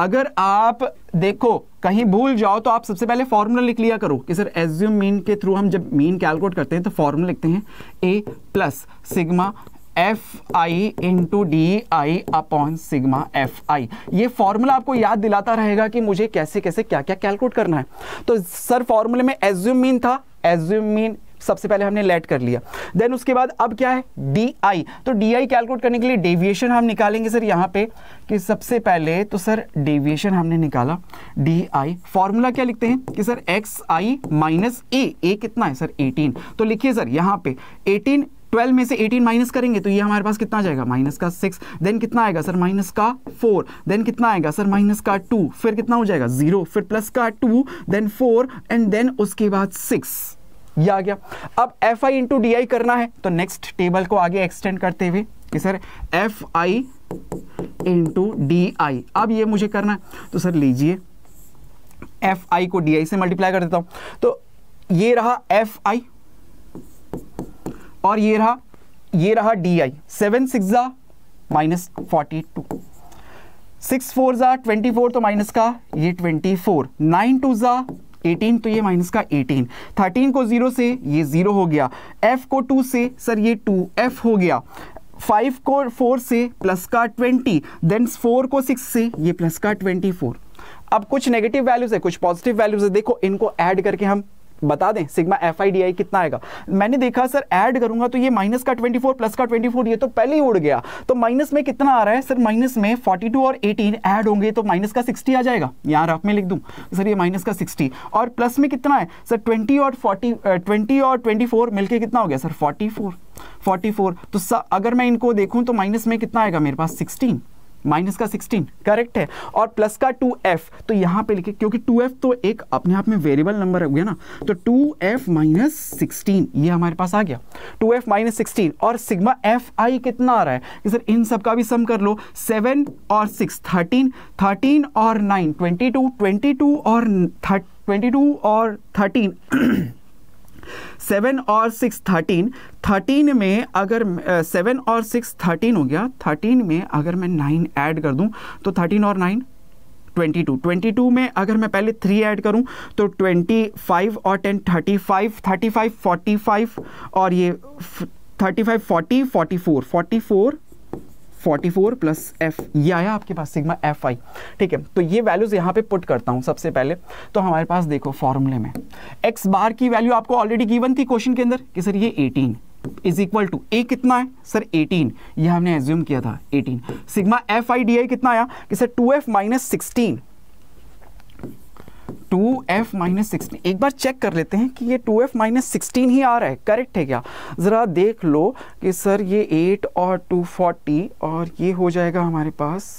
अगर आप देखो कहीं भूल जाओ तो आप सबसे पहले फॉर्मूला लिख लिया करो कि सर एज्यूम मीन के थ्रू हम जब मीन कैलकुलेट करते हैं तो फॉर्मूला लिखते हैं a plus sigma F I into D I upon sigma F I ये फॉर्मूला आपको याद दिलाता रहेगा कि मुझे कैसे कैसे क्या क्या कैलकुलेट करना है तो सर फॉर्मूले में एज्यूम मीन था एज्यूम मीन सबसे पहले हमने लेट कर लिया देन उसके बाद अब क्या है डी आई तो डी आई कैलकुलेट करने के लिए डेविएशन हम निकालेंगे सर यहाँ पे कि सबसे पहले तो सर डेविएशन हमने निकाला डी आई फॉर्मूला क्या लिखते हैं कि सर एक्स आई माइनस ए ए कितना है सर 18 तो लिखिए सर यहाँ पे 18 ट्वेल्व में से एटीन माइनस करेंगे तो ये हमारे पास कितना जाएगा माइनस का सिक्स देन कितना आएगा सर माइनस का फोर देन कितना आएगा सर माइनस का टू फिर कितना हो जाएगा जीरो फिर प्लस का two then four and then उसके बाद सिक्स ये आ गया अब F I into D i करना है तो नेक्स्ट टेबल को आगे एक्सटेंड करते हुए कि sir f I into D I अब ये मुझे करना है तो सर लीजिए एफ आई को डी आई से मल्टीप्लाई कर देता हूं तो ये रहा एफ आई और ये रहा ये रहा डी आई सेवन सिक्स ज़ा minus forty two six four ज़ा ट्वेंटी फोर तो माइनस का ये ट्वेंटी फोर नाइन टू ज़ा एटीन तो ये माइनस का एटीन थर्टीन को जीरो से ये जीरो हो गया एफ को टू से सर ये टू एफ हो गया फाइव को फोर से प्लस का ट्वेंटी देन फोर को सिक्स से ये प्लस का ट्वेंटी फोर अब कुछ नेगेटिव वैल्यूज़ है कुछ पॉजिटिव वैल्यूज़ है देखो इनको ऐड करके हम बता दें sigma F I D I कितना आएगा मैंने देखा सर ऐड करूंगा तो ये माइनस का 24 प्लस का 24 ये तो पहले ही उड़ गया तो माइनस में कितना आ रहा है सर माइनस में 42 और 18 ऐड होंगे तो माइनस का 60 आ जाएगा यहाँ रफ में लिख दूँ सर ये माइनस का 60 और प्लस में कितना है सर 20 और 40 20 और 24 मिलके कितना हो गया सर 44 44 तो अगर मैं इनको देखूँ तो माइनस में कितना आएगा मेरे पास सिक्सटीन माइनस का 16 करेक्ट है और प्लस का 2f तो यहाँ पे लिखे क्योंकि 2f तो एक अपने आप में वेरिएबल नंबर हो गया ना तो 2f एफ माइनस सिक्सटीन ये हमारे पास आ गया 2f एफ माइनस सिक्सटीन और सिग्मा एफ आई कितना आ रहा है कि सर इन सब का भी सम कर लो 7 और 6 13 13 और 9 22 22 और 22 और 13 सेवन और सिक्स थर्टीन थर्टीन में अगर सेवन uh, और सिक्स थर्टीन हो गया थर्टीन में अगर मैं नाइन ऐड कर दूं तो थर्टीन और nine twenty two twenty two में अगर मैं पहले थ्री ऐड करूं तो ट्वेंटी फाइव और ten thirty five thirty five forty five और ये thirty five forty forty four forty four 44 four plus f ये आया आपके पास सिग्मा एफ आई ठीक है तो ये वैल्यूज़ यहाँ पे पुट करता हूँ सबसे पहले तो हमारे पास देखो फॉर्मूले में एक्स बार की वैल्यू आपको ऑलरेडी गिवन थी क्वेश्चन के अंदर कि सर ये 18 इज इक्वल टू ए कितना है सर 18 ये हमने एज्यूम किया था 18 sigma F I D I कितना आया कि sir two f minus sixteen two f minus sixteen एक बार चेक कर लेते हैं कि ये टू एफ माइनस सिक्सटीन ही आ रहा है करेक्ट है क्या ज़रा देख लो कि सर ये एट और टू फोर्टी और ये हो जाएगा हमारे पास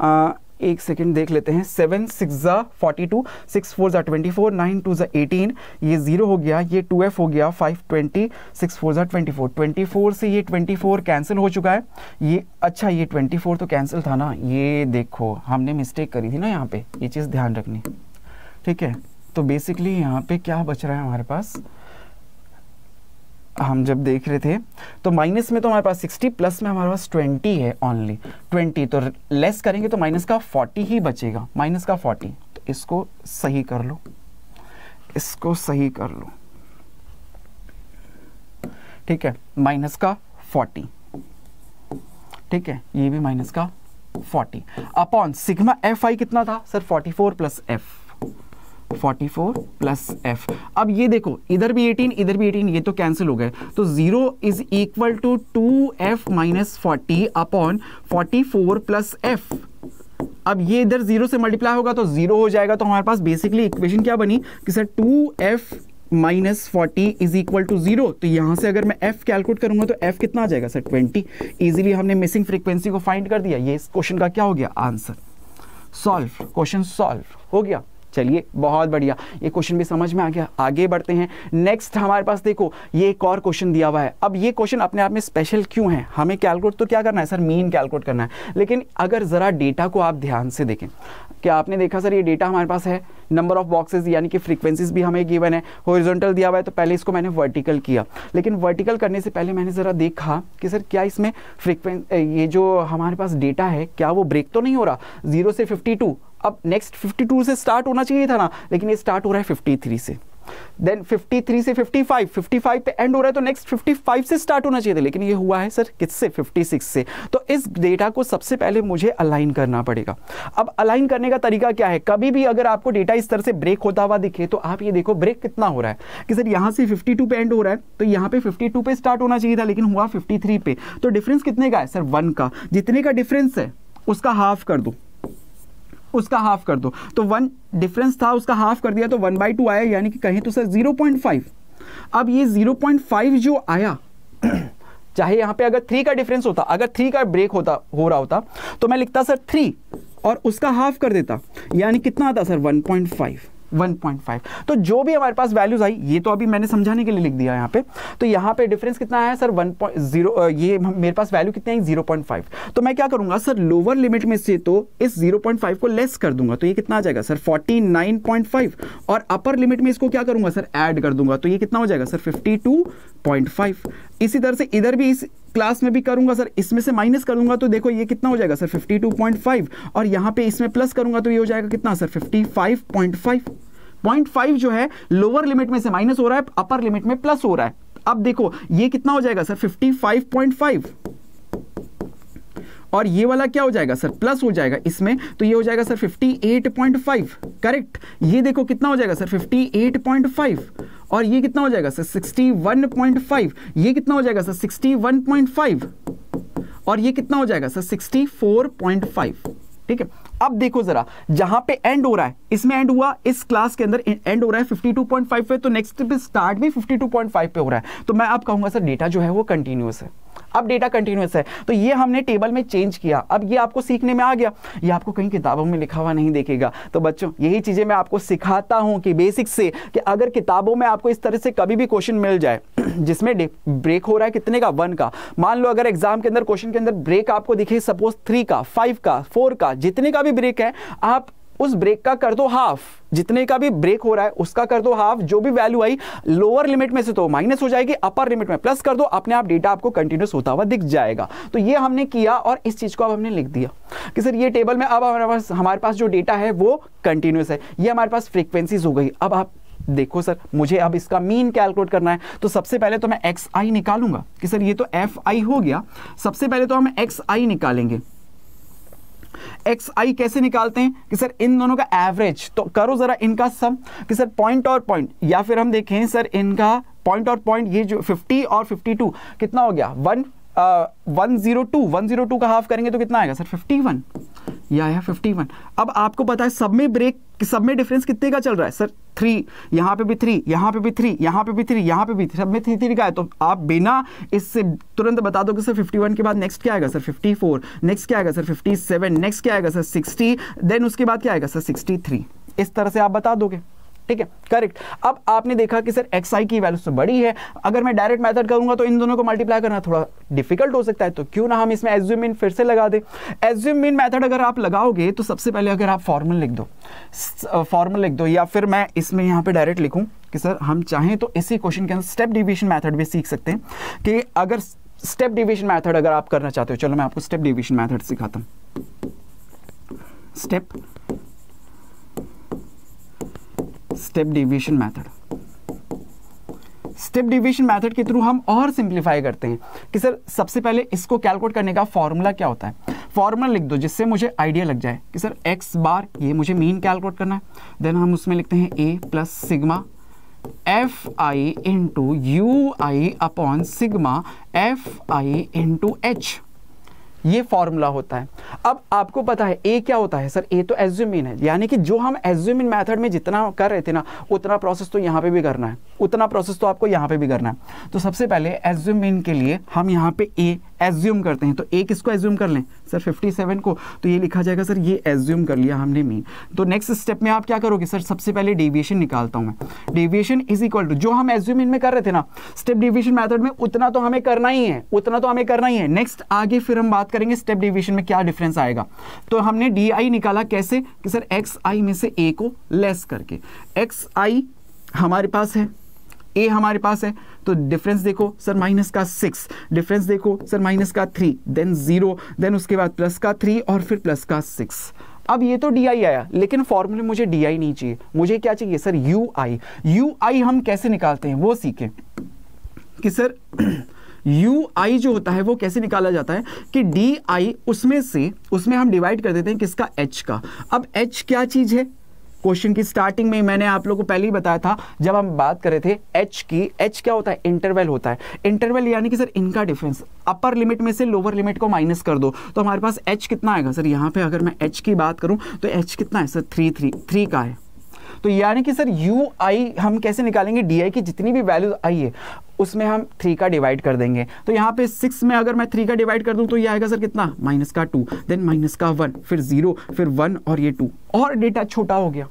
आ, एक सेकेंड देख लेते हैं सेवन सिक्स ज़ा फोर्टी टू सिक्स फोर ज़ा ट्वेंटी फोर नाइन टू ज़ा एटीन ये ज़ीरो हो गया ये टू एफ हो गया फाइव ट्वेंटी सिक्स फोर ज़ा ट्वेंटी फोर ट्वेंटी फोर से ये ट्वेंटी फोर कैंसिल हो चुका है ये अच्छा ये ट्वेंटी फोर तो कैंसिल था ना ये देखो हमने मिस्टेक करी थी ना यहाँ पे ये चीज़ ध्यान रखनी ठीक है तो बेसिकली यहाँ पे क्या बच रहा है हमारे पास हम जब देख रहे थे तो माइनस में तो हमारे पास 60 प्लस में हमारे पास 20 है ओनली 20 तो लेस करेंगे तो माइनस का 40 ही बचेगा माइनस का 40 तो इसको सही कर लो इसको सही कर लो ठीक है माइनस का 40 ठीक है ये भी माइनस का 40 अपॉन सिग्मा एफ आई कितना था sir 44 plus f 44 plus f अब ये देखो इधर भी 18 इधर भी 18 ये तो कैंसिल हो गए तो zero is equal to two f minus forty upon forty four plus f अब ये इधर जीरो से मल्टीप्लाई होगा तो जीरो हो जाएगा तो हमारे पास बेसिकली इक्वेशन क्या बनी कि sir two f minus forty is equal to zero तो यहां से अगर मैं एफ कैलकुलेट करूंगा तो एफ कितना आ जाएगा सर ट्वेंटी इजीली हमने मिसिंग फ्रीक्वेंसी को फाइंड कर दिया ये इस क्वेश्चन का क्या हो गया आंसर सॉल्व क्वेश्चन सॉल्व हो गया चलिए बहुत बढ़िया ये क्वेश्चन भी समझ में आ गया आगे बढ़ते हैं नेक्स्ट हमारे पास देखो ये एक और क्वेश्चन दिया हुआ है अब ये क्वेश्चन अपने आप में स्पेशल क्यों है हमें कैलकुलेट तो क्या करना है सर मीन कैलकुलेट करना है लेकिन अगर ज़रा डेटा को आप ध्यान से देखें क्या आपने देखा सर ये डेटा हमारे पास है नंबर ऑफ बॉक्सेस यानी कि फ्रीक्वेंसीज भी हमें गिवन है हॉरिजॉन्टल दिया हुआ है तो पहले इसको मैंने वर्टिकल किया लेकिन वर्टिकल करने से पहले मैंने ज़रा देखा कि सर क्या इसमें फ्रीक्वेंस ये जो हमारे पास डेटा है क्या वो ब्रेक तो नहीं हो रहा जीरो से फिफ्टी टू अब नेक्स्ट 52 से स्टार्ट होना चाहिए था ना लेकिन ये स्टार्ट हो रहा है 53 से देन 53 से 55 55 पे एंड हो रहा है तो नेक्स्ट 55 से स्टार्ट होना चाहिए था लेकिन ये हुआ है सर किससे 56 से तो इस डेटा को सबसे पहले मुझे अलाइन करना पड़ेगा अब अलाइन करने का तरीका क्या है कभी भी अगर आपको डेटा इस तरह से ब्रेक होता हुआ दिखे तो आप ये देखो ब्रेक कितना हो रहा है कि सर यहाँ से फिफ्टी पे एंड हो रहा है तो यहाँ पे फिफ्टी पे स्टार्ट होना चाहिए था लेकिन हुआ फिफ्टी पे तो डिफरेंस कितने का है सर वन का जितने का डिफरेंस है उसका हाफ कर दो उसका हाफ कर दो तो वन डिफरेंस था उसका हाफ कर दिया तो वन बाई टू आया यानी कि कहें तो सर जीरो पॉइंट फाइव अब ये जीरो पॉइंट फाइव जो आया चाहे यहाँ पे अगर थ्री का डिफरेंस होता अगर थ्री का ब्रेक होता हो रहा होता तो मैं लिखता सर थ्री और उसका हाफ कर देता यानी कितना आता सर वन पॉइंट फाइव 1.5 तो जो भी हमारे पास वैल्यूज आई ये तो अभी मैंने समझाने के लिए लिख दिया यहाँ पे तो यहाँ पे डिफरेंस कितना आया सर 1.0 ये मेरे पास वैल्यू कितनी आई 0.5 तो मैं क्या करूँगा सर लोअर लिमिट में से तो इस 0.5 को लेस कर दूंगा तो ये कितना आ जाएगा सर 49.5 और अपर लिमिट में इसको क्या करूँगा सर एड कर दूंगा तो ये कितना हो जाएगा सर फिफ्टी इसी तरह से इधर भी इस क्लास में भी करूंगा सर इसमें से माइनस करूंगा तो देखो ये कितना हो जाएगा सर 52.5 और यहां पे इसमें प्लस करूंगा तो ये हो जाएगा कितना सर 55.5 0.5 जो है लोअर लिमिट में से माइनस हो रहा है अपर लिमिट में प्लस हो रहा है अब देखो ये कितना हो जाएगा सर 55.5 और ये वाला क्या हो जाएगा सर प्लस हो जाएगा इसमें तो ये हो जाएगा सर 58.5 करेक्ट ये देखो कितना हो जाएगा सर 58.5 और ये कितना हो जाएगा सर 61.5 ये कितना हो जाएगा सर 61.5 और ये कितना हो जाएगा सर 64.5 ठीक है अब देखो जरा जहां पे एंड हो रहा है इसमें एंड हुआ इस क्लास के अंदर एंड हो रहा है 52.5 पे तो नेक्स्ट स्टार्ट भी 52.5 पे हो रहा है तो मैं आप कहूंगा सर डेटा जो है वो कंटिन्यूस है अब डेटा कंटिन्यूस है तो ये हमने टेबल में चेंज किया अब ये आपको सीखने में आ गया ये आपको कहीं किताबों में लिखा हुआ नहीं देखेगा तो बच्चों यही चीज़ें मैं आपको सिखाता हूँ कि बेसिक से कि अगर किताबों में आपको इस तरह से कभी भी क्वेश्चन मिल जाए जिसमें ब्रेक हो रहा है कितने का वन का मान लो अगर एग्जाम के अंदर क्वेश्चन के अंदर ब्रेक आपको दिखे सपोज थ्री का फाइव का फोर का जितने का भी ब्रेक है आप उस ब्रेक का कर दो हाफ जितने का भी ब्रेक हो रहा है उसका कर दो हाफ जो भी वैल्यू आई लोअर लिमिट में से तो माइनस हो जाएगी अपर लिमिट में प्लस कर दो अपने आप डेटा आपको कंटिन्यूस होता हुआ दिख जाएगा तो ये हमने किया और इस चीज़ को अब हमने लिख दिया कि सर ये टेबल में अब हमारे पास हमारे पास जो डेटा है वो कंटिन्यूस है ये हमारे पास फ्रीक्वेंसीज हो गई अब आप देखो सर मुझे अब इसका मीन कैलकुलेट करना है तो सबसे पहले तो मैं एक्स आई निकालूंगा कि सर ये तो एफ आई हो गया सबसे पहले तो हम एक्स आई निकालेंगे एक्स आई कैसे निकालते हैं कि सर इन दोनों का एवरेज तो करो ज़रा इनका सम कि सर पॉइंट और पॉइंट या फिर हम देखें सर इनका पॉइंट और पॉइंट ये जो 50 और 52 कितना हो गया one one zero two one zero two का हाफ करेंगे तो कितना आएगा सर फिफ्टी वन या फिफ्टी वन अब आपको पता है सब में ब्रेक सब में डिफरेंस कितने का चल रहा है सर थ्री यहाँ पे भी थ्री यहाँ पे भी थ्री यहाँ पे भी थ्री यहाँ पे भी थ्री सब में थ्री थ्री का है तो आप बिना इससे तुरंत बता दो कि सर 51 के बाद नेक्स्ट क्या आएगा सर 54 नेक्स्ट क्या आएगा सर 57 नेक्स्ट क्या आएगा सर 60 देन उसके बाद क्या आएगा सर 63 इस तरह से आप बता दोगे ठीक है करेक्ट अब आपने देखा कि सर एक्स आई की वैल्यू तो बड़ी है अगर मैं डायरेक्ट मेथड करूंगा तो इन दोनों को मल्टीप्लाई करना थोड़ा डिफिकल्ट हो सकता है तो क्यों ना हम इसमें एज्यूम इन फिर से लगा दें एज्यूम इन मैथड अगर आप लगाओगे तो सबसे पहले अगर आप फॉर्मल लिख दो फॉर्मल लिख दो या फिर मैं इसमें यहाँ पे डायरेक्ट लिखूँ कि सर हम चाहें तो इसी क्वेश्चन के अंदर स्टेप डिविजन मैथड भी सीख सकते हैं कि अगर स्टेप डिविजन मैथड अगर आप करना चाहते हो चलो मैं आपको स्टेप डिविजन मैथड सिखाता हूँ step step division method step deviation method के थ्रू हम और सिंप्लीफाई करते हैं कि सर सबसे पहले इसको कैलकुलेट करने का फॉर्मूला क्या होता है फॉर्मूला लिख दो जिससे मुझे आइडिया लग जाए कि सर एक्स बार ये मुझे मीन कैलकुलेट करना है देन हम उसमें लिखते हैं a plus sigma F I into u i upon sigma F I into h ये फॉर्मूला होता है अब आपको पता है ए क्या होता है सर ए तो एज्यूमिन है यानी कि जो हम एज्यूमिन मेथड में जितना कर रहे थे ना उतना प्रोसेस तो यहाँ पे भी करना है उतना प्रोसेस तो आपको यहाँ पे भी करना है तो सबसे पहले एज्यूमिन के लिए हम यहाँ पे ए एज्यूम करते हैं तो ए किसको एज्यूम कर लें सर 57 को तो ये लिखा जाएगा सर ये एज्यूम कर लिया हमने मीन तो नेक्स्ट स्टेप में आप क्या करोगे सर सबसे पहले डेविएशन निकालता हूँ मैं डेविएशन इज इक्वल टू जो हम एज्यूम इनमें कर रहे थे ना स्टेप डेविएशन मैथड में उतना तो हमें करना ही है उतना तो हमें करना ही है नेक्स्ट आगे फिर हम बात करेंगे स्टेप डेविएशन में क्या डिफरेंस आएगा तो हमने डी निकाला कैसे कि सर एक्स में से ए को लेस करके एक्स हमारे पास है ए हमारे पास है तो डिफरेंस देखो सर माइनस का सिक्स डिफरेंस देखो सर माइनस का थ्री देन जीरो देन उसके बाद प्लस का थ्री और फिर प्लस का सिक्स अब ये तो डी आई आया लेकिन फॉर्मूले मुझे डी आई नहीं चाहिए मुझे क्या चाहिए sir u i u i हम कैसे निकालते हैं वो सीखें कि सर यू आई जो होता है वो कैसे निकाला जाता है कि डी आई उसमें से उसमें हम डिवाइड कर देते हैं किसका एच का अब एच क्या चीज़ है क्वेश्चन की स्टार्टिंग में मैंने आप लोगों को पहले ही बताया था जब हम बात कर रहे थे एच की एच क्या होता है इंटरवल होता है इंटरवल यानी कि सर इनका डिफरेंस अपर लिमिट में से लोअर लिमिट को माइनस कर दो तो हमारे पास एच कितना आएगा सर यहाँ पे अगर मैं एच की बात करूँ तो एच कितना है सर थ्री थ्री थ्री का है तो यानी कि सर यू आई हम कैसे निकालेंगे डी आई की जितनी भी वैल्यूज आई है उसमें हम थ्री का डिवाइड कर देंगे तो यहाँ पे सिक्स में अगर मैं थ्री का डिवाइड कर दूँ तो ये आएगा सर कितना माइनस का टू देन माइनस का वन फिर ज़ीरो फिर वन और ये टू और डेटा छोटा हो गया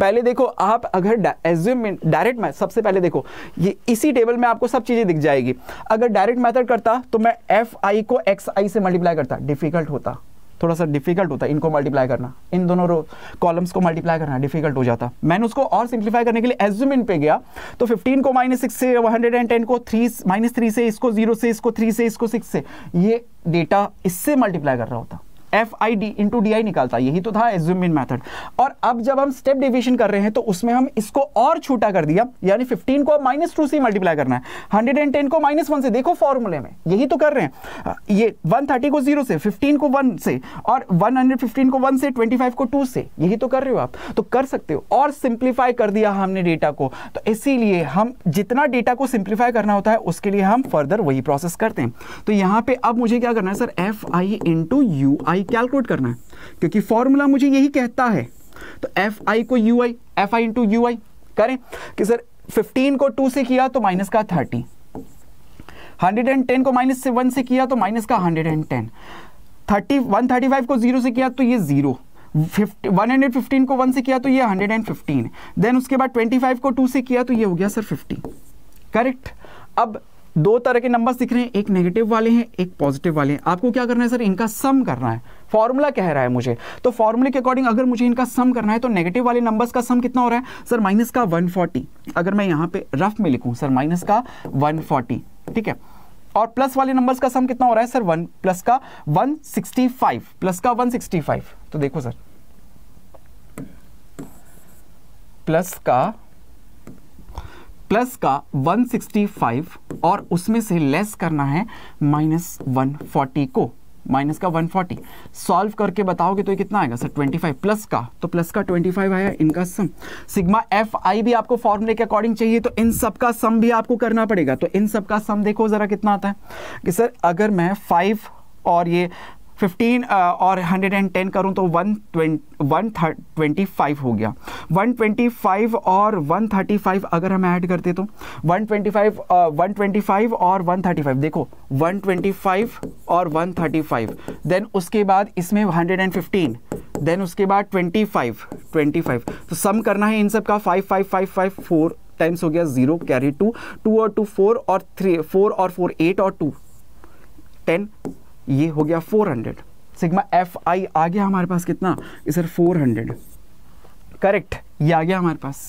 पहले देखो आप अगर एज्यूम डायरेक्ट मैथ सबसे पहले देखो ये इसी टेबल में आपको सब चीज़ें दिख जाएगी अगर डायरेक्ट मैथड करता तो मैं एफ आई को एक्स आई से मल्टीप्लाई करता डिफिकल्ट होता थोड़ा सा डिफिकल्ट होता है इनको मल्टीप्लाई करना इन दोनों कॉलम्स को मल्टीप्लाई करना डिफिकल्ट हो जाता मैंने उसको और सिंप्लीफाई करने के लिए एज्यूमेंट पे गया तो फिफ्टीन को माइनस सिक्स से हंड्रेड एंड टेन को थ्री माइनस थ्री से इसको जीरो से इसको थ्री से इसको सिक्स से ये डेटा इससे मल्टीप्लाई कर रहा होता f I d into D i निकालता यही तो था एज्यूमिन मैथड और अब जब हम स्टेप डिविजन कर रहे हैं तो उसमें हम इसको और छोटा कर दिया यानी फिफ्टीन को माइनस टू से मल्टीप्लाई करना है हंड्रेड एंड टेन को माइनस वन से देखो फॉर्मूले में यही तो कर रहे हैं ये वन थर्टी को जीरो से फिफ्टीन को वन से और वन हंड्रेड फिफ्टीन को वन से ट्वेंटी फाइव को टू से यही तो कर रहे हो आप तो कर सकते हो और सिंप्लीफाई कर दिया हमने डेटा को तो इसीलिए हम जितना डेटा को सिंप्लीफाई करना होता है उसके लिए हम फर्दर वही प्रोसेस करते हैं तो यहां पे अब मुझे क्या करना है sir f I into u i calculate करना है क्योंकि फॉर्मूला मुझे यही कहता है तो एफ आई को u i F I into u i करें कि सर 15 को 2 से किया तो माइनस का 30 110 को माइनस से 1 से किया तो माइनस का 110 30 135 को 0 से किया तो ये 0 50, 115 को 1 से किया तो ये 115 देन उसके बाद 25 को 2 से किया तो ये हो गया सर 50 करेक्ट अब दो तरह के नंबर्स दिख रहे हैं एक नेगेटिव वाले हैं एक पॉजिटिव वाले हैं आपको क्या करना है सर इनका सम करना है फॉर्मूला कह रहा है मुझे तो फॉर्मूले के अकॉर्डिंग अगर मुझे इनका सम करना है तो नेगेटिव वाले नंबर्स का सम कितना हो रहा है सर माइनस का 140 अगर मैं यहां पे रफ में लिखूं सर माइनस का 140 ठीक है और प्लस वाले नंबर्स का सम कितना हो रहा है सर वन प्लस का वन प्लस का वन तो देखो सर प्लस का प्लस का 165 और उसमें से लेस करना है माइनस वन को माइनस का 140 सॉल्व करके बताओगे तो ये कितना आएगा सर 25 प्लस का तो प्लस का 25 आया इनका सम सिग्मा एफ आई भी आपको फॉर्मूले के अकॉर्डिंग चाहिए तो इन सब का सम भी आपको करना पड़ेगा तो इन सब का सम देखो ज़रा कितना आता है कि सर अगर मैं 5 और ये फिफ्टीन uh, और हंड्रेड एंड टेन करूँ तो वन वन ट्वेंटी फाइव हो गया वन ट्वेंटी फाइव और वन थर्टी फाइव अगर हम ऐड करते तो one twenty five one twenty five और वन थर्टी फाइव देखो वन ट्वेंटी फाइव और वन थर्टी फाइव देन उसके बाद इसमें हंड्रेड एंड फिफ्टीन देन उसके बाद ट्वेंटी फाइव ट्वेंटी फाइव तो सम करना है इन सब का five five five five four times हो गया जीरो कैरी टू टू और टू फोर और थ्री फोर और फोर एट और टू टेन ये हो गया 400 सिग्मा एफ आई आ गया हमारे पास कितना सर 400 करेक्ट ये आ गया हमारे पास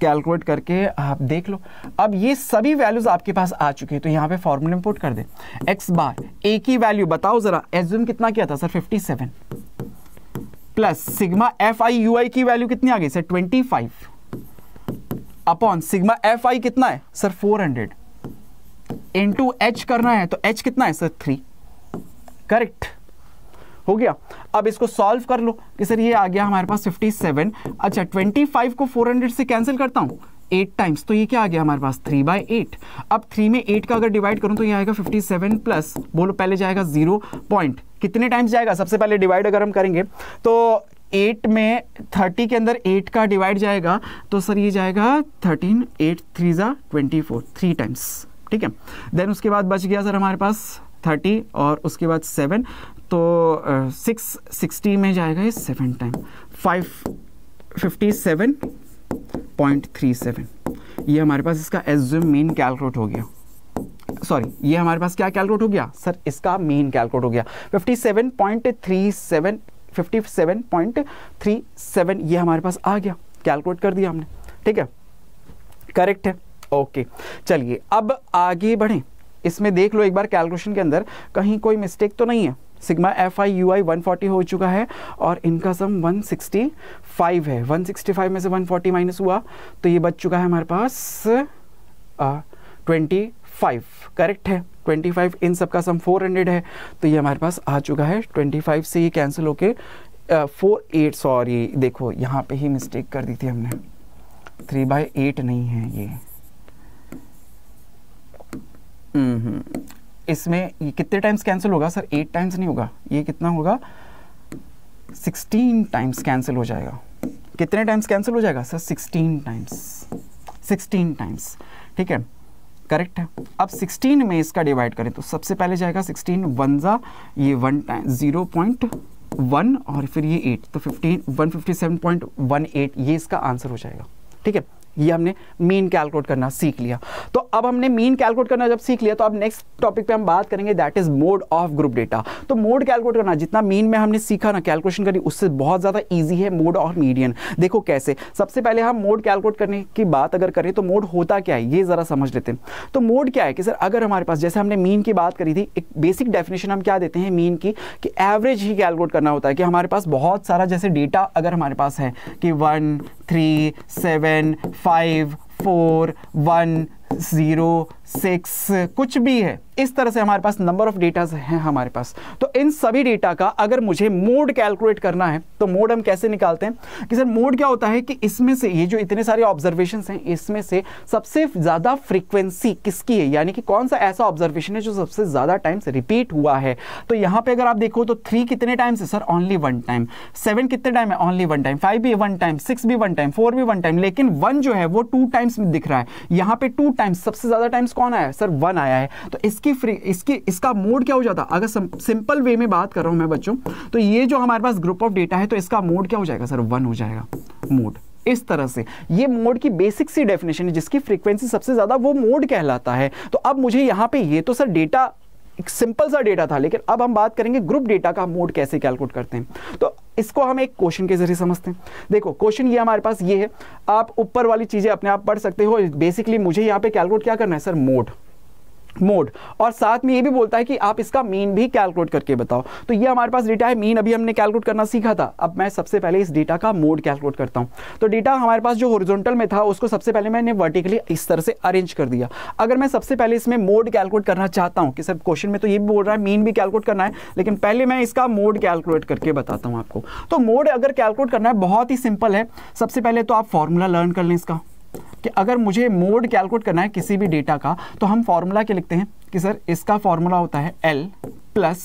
कैलकुलेट करके आप देख लो अब ये सभी वैल्यूज आपके पास आ चुके हैं तो यहाँ पे फॉर्मूला में पुट कर दे एक्स बार ए की वैल्यू बताओ जरा एज्यूम कितना किया था sir 57 plus sigma F i u i की वैल्यू कितनी आ गई sir 25 upon sigma F I कितना है सर 400 इन टू एच करना है तो एच कितना है सर थ्री करेक्ट हो गया अब इसको सॉल्व कर लो कि सर ये आ गया हमारे पास 57 अच्छा 25 को 400 से कैंसिल करता हूँ एट टाइम्स तो ये क्या आ गया हमारे पास थ्री बाई एट अब थ्री में एट का अगर डिवाइड करूँ तो ये आएगा फिफ्टी सेवन प्लस बोलो पहले जाएगा जीरो पॉइंट कितने टाइम्स जाएगा सबसे पहले डिवाइड अगर हम करेंगे तो एट में थर्टी के अंदर एट का डिवाइड जाएगा तो सर ये जाएगा थर्टीन एट थ्री ज़ा ट्वेंटी फोर थ्री टाइम्स ठीक है देन उसके बाद बच गया सर हमारे पास थर्टी और उसके बाद सेवन तो सिक्स सिक्सटी में जाएगा ये seven time five fifty seven point three seven ये हमारे पास इसका एज्यूम मेन कैलकुलेट हो गया सॉरी ये हमारे पास क्या कैलकुलेट हो गया सर इसका मेन कैलकुलेट हो गया fifty seven point three seven fifty seven point three seven ये हमारे पास आ गया कैलकुलेट कर दिया हमने ठीक है करेक्ट है ओके चलिए अब आगे बढ़ें इसमें देख लो एक बार कैलकुलेशन के अंदर कहीं कोई मिस्टेक तो नहीं है sigma F i u i one हो चुका है और इनका सम 165 है 165 में से 140 माइनस हुआ तो ये बच चुका है हमारे पास ट्वेंटी फाइव करेक्ट है 25 इन सब का सम 400 है तो ये हमारे पास आ चुका है 25 से ये कैंसिल होके फोर एट सॉरी देखो यहाँ पे ही मिस्टेक कर दी थी हमने थ्री बाई एट नहीं है ये इसमें ये कितने टाइम्स कैंसिल होगा सर एट टाइम्स नहीं होगा ये कितना होगा सिक्सटीन टाइम्स कैंसिल हो जाएगा कितने टाइम्स कैंसिल हो जाएगा sir sixteen times sixteen times ठीक है करेक्ट है अब 16 में इसका डिवाइड करें तो सबसे पहले जाएगा 16 वन ज़ा ये one time zero point one और फिर ये एट तो fifteen one fifty seven point one eight ये इसका आंसर हो जाएगा ठीक है ये हमने मीन कैलकुलेट करना सीख लिया तो अब हमने मीन कैलकुलेट करना जब सीख लिया तो अब नेक्स्ट टॉपिक पे हम बात करेंगे that is mode of group data तो मोड कैलकुलेट करना जितना मीन में हमने सीखा ना कैलकुलेशन करी उससे बहुत ज़्यादा ईजी है मोड और मीडियन देखो कैसे सबसे पहले हम मोड कैलकुलेट करने की बात अगर करें तो मोड होता क्या है ये ज़रा समझ लेते हैं तो मोड क्या है कि सर अगर हमारे पास जैसे हमने मीन की बात करी थी एक बेसिक डेफिनेशन हम क्या देते हैं मीन की कि एवरेज ही कैलकुलेट करना होता है कि हमारे पास बहुत सारा जैसे डेटा अगर हमारे पास है कि one three, seven, five, four, one, zero, six कुछ भी है इस तरह से हमारे पास नंबर ऑफ डेटाज हैं हमारे पास तो इन सभी डेटा का अगर मुझे मोड कैलकुलेट करना है तो मोड हम कैसे निकालते हैं कि सर मोड क्या होता है कि इसमें से ये जो इतने सारे ऑब्जर्वेशन हैं इसमें से सबसे ज़्यादा फ्रीक्वेंसी किसकी है यानी कि कौन सा ऐसा ऑब्जर्वेशन है जो सबसे ज़्यादा टाइम्स रिपीट हुआ है तो यहाँ पर अगर आप देखो तो थ्री कितने टाइम्स है sir only one time seven कितने टाइम है ओनली वन टाइम फाइव भी वन टाइम सिक्स भी वन टाइम फोर भी वन टाइम लेकिन वन जो है वो टू टाइम्स दिख रहा है यहाँ पे टू टाइम्स सबसे ज़्यादा टाइम्स कौन आया है सर वन आया है तो इसकी फ्री इसकी इसका मोड क्या हो जाता अगर सिंपल वे में बात कर रहा हूं मैं बच्चों तो ये जो हमारे पास ग्रुप ऑफ डेटा है तो इसका मोड क्या हो जाएगा सर वन हो जाएगा मोड इस तरह से ये मोड की बेसिक सी डेफिनेशन है जिसकी फ्रीक्वेंसी सबसे ज़्यादा वो मोड कहलाता है तो अब मुझे यहां पे ये तो सर डेटा एक सिंपल सा डेटा था लेकिन अब हम बात करेंगे ग्रुप डेटा का मोड कैसे कैलकुलेट करते हैं तो इसको हम एक क्वेश्चन के जरिए समझते हैं देखो क्वेश्चन ये हमारे पास ये है आप ऊपर वाली चीज़ें अपने आप पढ़ सकते हो बेसिकली मुझे यहाँ पे कैलकुलेट क्या करना है सर मोड मोड और साथ में ये भी बोलता है कि आप इसका मीन भी कैलकुलेट करके बताओ तो ये हमारे पास डेटा है मीन अभी हमने कैलकुलेट करना सीखा था अब मैं सबसे पहले इस डेटा का मोड कैलकुलेट करता हूँ तो डेटा हमारे पास जो हॉरिजॉन्टल में था उसको सबसे पहले मैंने वर्टिकली इस तरह से अरेंज कर दिया अगर मैं सबसे पहले इसमें मोड कैलकुलेट करना चाहता हूँ कि सर क्वेश्चन में तो ये भी बोल रहा है मीन भी कैलकुलेट करना है लेकिन पहले मैं इसका मोड कैलकुलेट करके बताता हूँ आपको तो मोड अगर कैलकुलेट करना है बहुत ही सिंपल है सबसे पहले तो आप फॉर्मूला लर्न कर लें इसका कि अगर मुझे मोड कैलकुलेट करना है किसी भी डेटा का तो हम फॉर्मूला के लिखते हैं कि सर इसका फॉर्मूला होता है एल प्लस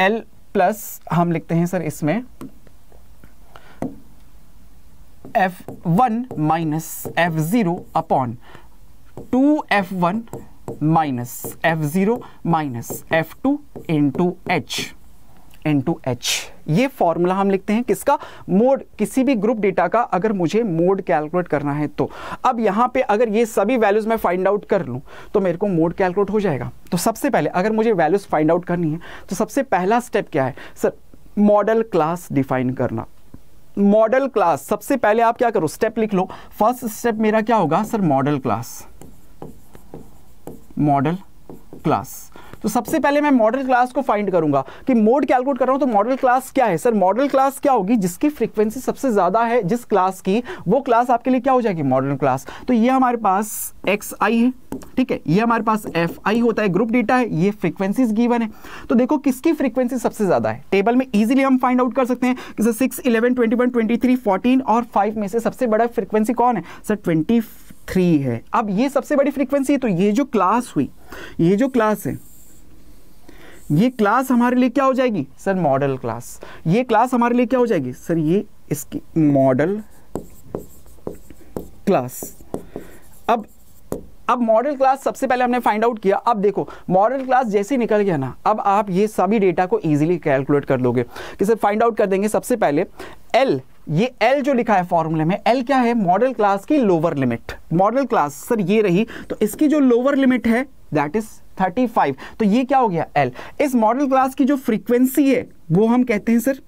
एल प्लस हम लिखते हैं सर इसमें f one minus F zero upon two F one minus F zero minus F two into h n two h ये फॉर्मूला हम लिखते हैं किसका मोड किसी भी ग्रुप डेटा का अगर मुझे मोड कैलकुलेट करना है तो अब यहाँ पे अगर ये सभी वैल्यूज़ मैं फाइंड आउट कर लूँ तो मेरे को मोड कैलकुलेट हो जाएगा तो सबसे पहले अगर मुझे वैल्यूज़ फाइंड आउट करनी है तो सबसे पहला स्टेप क्या है सर मॉडल क्लास डिफाइन करना मॉडल क्लास सबसे पहले आप क्या करो स्टेप लिख लो फर्स्ट स्टेप मेरा क्या होगा sir model class modal class तो सबसे पहले मैं मॉडल क्लास को फाइंड करूंगा कि मोड कैलकुलेट कर रहा हूं तो मॉडल क्लास क्या है सर मॉडल क्लास क्या होगी जिसकी फ्रीक्वेंसी सबसे ज़्यादा है जिस क्लास की वो क्लास आपके लिए क्या हो जाएगी मॉडल क्लास तो ये हमारे पास एक्स आई है ठीक है ये हमारे पास एफ आई होता है ग्रुप डेटा है ये फ्रीक्वेंसीज गिवन है तो देखो किसकी फ्रीक्वेंसी सबसे ज़्यादा है टेबल में इजीली हम फाइंड आउट कर सकते हैं कि sir six eleven twenty one twenty three fourteen और फाइव में से सबसे बड़ा फ्रीक्वेंसी कौन है सर ट्वेंटी थ्री है अब ये सबसे बड़ी फ्रीक्वेंसी है तो ये जो क्लास हुई ये जो क्लास है ये क्लास हमारे लिए क्या हो जाएगी सर मॉडल क्लास ये क्लास हमारे लिए क्या हो जाएगी सर ये इसकी मॉडल क्लास अब अब मॉडल क्लास सबसे पहले हमने फाइंड आउट किया अब देखो मॉडल क्लास जैसे निकल गया ना अब आप ये सभी डेटा को इजीली कैलकुलेट कर लोगे कि सर फाइंड आउट कर देंगे सबसे पहले एल ये एल जो लिखा है फॉर्मूले में एल क्या है मॉडल क्लास की lower limit model class sir ये रही तो इसकी जो लोअर लिमिट है दैट इज थर्टी फाइव तो ये क्या हो गया एल इस मॉडल क्लास की जो फ्रीक्वेंसी है वो हम कहते हैं सर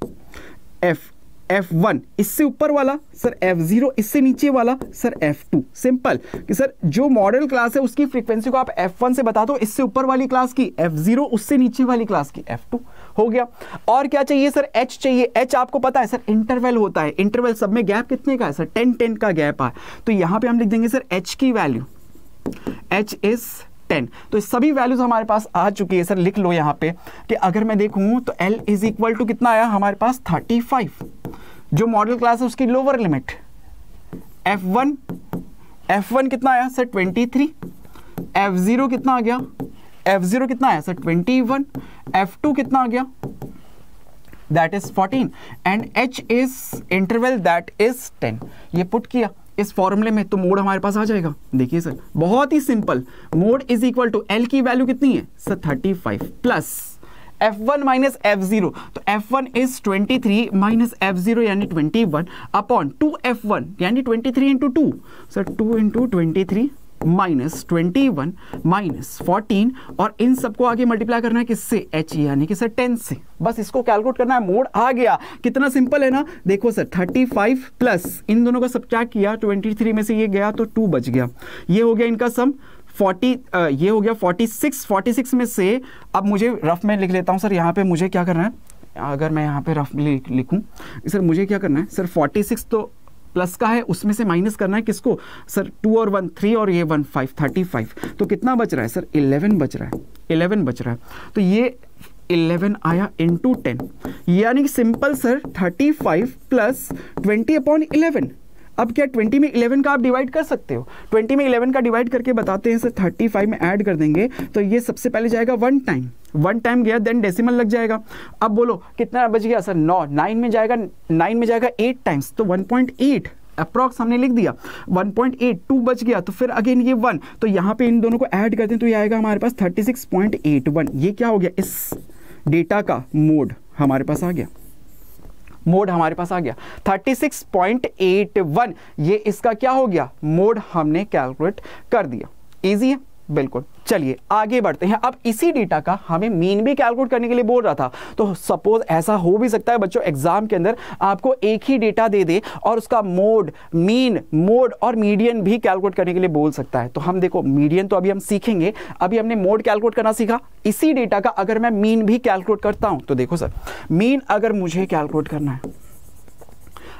एफ एफ वन इससे ऊपर वाला सर एफ जीरो इससे नीचे वाला सर एफ टू सिंपल कि सर जो मॉडल क्लास है उसकी फ्रीक्वेंसी को आप एफ वन से बता दो इससे ऊपर वाली क्लास की एफ जीरो उससे नीचे वाली क्लास की एफ टू हो गया और क्या चाहिए सर एच चाहिए एच आपको पता है सर इंटरवल होता है इंटरवल सब में गैप कितने का है सर टेन टेन का गैप है तो यहाँ पे हम लिख देंगे सर एच की वैल्यू एच इज़ टेन तो सभी वैल्यूज हमारे पास आ चुकी है सर लिख लो यहां पे कि अगर मैं देखूं तो एल इज इक्वल टू कितना आया हमारे पास थर्टी फाइव जो मॉडल क्लास है उसकी lower limit F one F one कितना आया sir twenty three F zero कितना आ गया एफ ज़ीरो कितना आया sir twenty one F two कितना आ गया that is fourteen and H is interval that is ten ये पुट किया इस फॉर्मूले में तो मोड हमारे पास आ जाएगा देखिए सर बहुत ही simple mode is equal to L की वैल्यू कितनी है sir thirty five plus F1 one minus F zero तो F1 one is twenty three minus F zero यानी twenty one upon two F one यानी twenty three into two sir two into twenty three minus twenty one minus fourteen और इन सबको आगे multiply करना है किससे एच e, यानी कि सर टेन से बस इसको कैलकुलेट करना है मोड आ गया कितना सिंपल है ना देखो सर थर्टी फाइव प्लस इन दोनों का चैक किया ट्वेंटी थ्री में से ये गया तो टू बच गया ये हो गया इनका सम फोर्टी ये हो गया फोर्टी सिक्स फोर्टी सिक्स में से अब मुझे रफ में लिख लेता हूँ सर यहाँ पे मुझे क्या करना है अगर मैं यहाँ पे रफ लिखूँ सर मुझे क्या करना है सर 46 तो प्लस का है उसमें से माइनस करना है किसको सर टू और वन थ्री और ये वन फाइव थर्टी फाइव तो कितना बच रहा है सर इलेवन बच रहा है इलेवन बच रहा है तो ये इलेवन आया इन टू टेन यानी simple sir thirty five plus twenty upon eleven अब क्या ट्वेंटी में इलेवन का आप डिवाइड कर सकते हो ट्वेंटी में इलेवन का डिवाइड करके बताते हैं सर फाइव में ऐड कर देंगे तो ये सबसे पहले जाएगा वन टाइम वन टाइम गया देन डेसिमल लग जाएगा अब बोलो कितना बज गया सर नौ नाइन में जाएगा नाइन में जाएगा एट टाइम्स तो वन पॉइंट एट अप्रॉक्स हमने लिख दिया 1.8 टू बच गया तो फिर अगेन ये वन तो यहाँ पे इन दोनों को ऐड करते हैं तो ये आएगा हमारे पास 36.81 ये क्या हो गया इस डेटा का मोड हमारे पास आ गया मोड हमारे पास आ गया 36.81 ये इसका क्या हो गया मोड हमने कैलकुलेट कर दिया इजी है बिल्कुल चलिए आगे बढ़ते हैं अब इसी डेटा का हमें मीन भी कैलकुलेट करने के लिए बोल रहा था तो सपोज ऐसा हो भी सकता है बच्चों एग्जाम के अंदर आपको एक ही डेटा दे दे और उसका मोड मीन मोड और मीडियन भी कैलकुलेट करने के लिए बोल सकता है तो हम देखो मीडियन तो अभी हम सीखेंगे अभी हमने मोड कैलकुलेट करना सीखा इसी डेटा का अगर मैं मीन भी कैलकुलेट करता हूं तो देखो सर मीन अगर मुझे कैलकुलेट करना है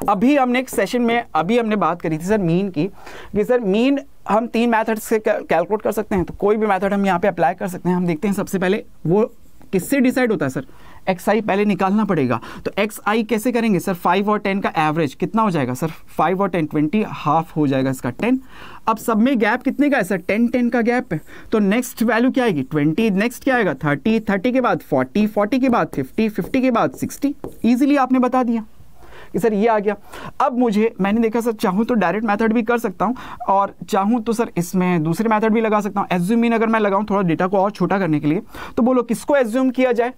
अभी हमने एक सेशन में अभी हमने बात करी थी सर मीन की कि सर मीन हम तीन मैथड से कैलकुलेट कर सकते हैं तो कोई भी मैथड हम यहाँ पे अप्लाई कर सकते हैं हम देखते हैं सबसे पहले वो किससे डिसाइड होता है सर एक्स आई पहले निकालना पड़ेगा तो एक्स आई कैसे करेंगे सर फाइव और टेन का एवरेज कितना हो जाएगा सर फाइव और टेन ट्वेंटी हाफ हो जाएगा इसका टेन अब सब में गैप कितने का है सर टेन टेन का गैप है तो नेक्स्ट वैल्यू क्या आएगी ट्वेंटी नेक्स्ट क्या आएगा थर्टी थर्टी के बाद फोर्टी फोर्टी के बाद फिफ्टी फिफ्टी के बाद सिक्सटी ईजिली आपने बता दिया कि सर ये आ गया अब मुझे मैंने देखा सर चाहूँ तो डायरेक्ट मैथड भी कर सकता हूँ और चाहूँ तो सर इसमें दूसरे मैथड भी लगा सकता हूँ एज्यूमिन अगर मैं लगाऊँ थोड़ा डेटा को और छोटा करने के लिए तो बोलो किसको एज्यूम किया जाए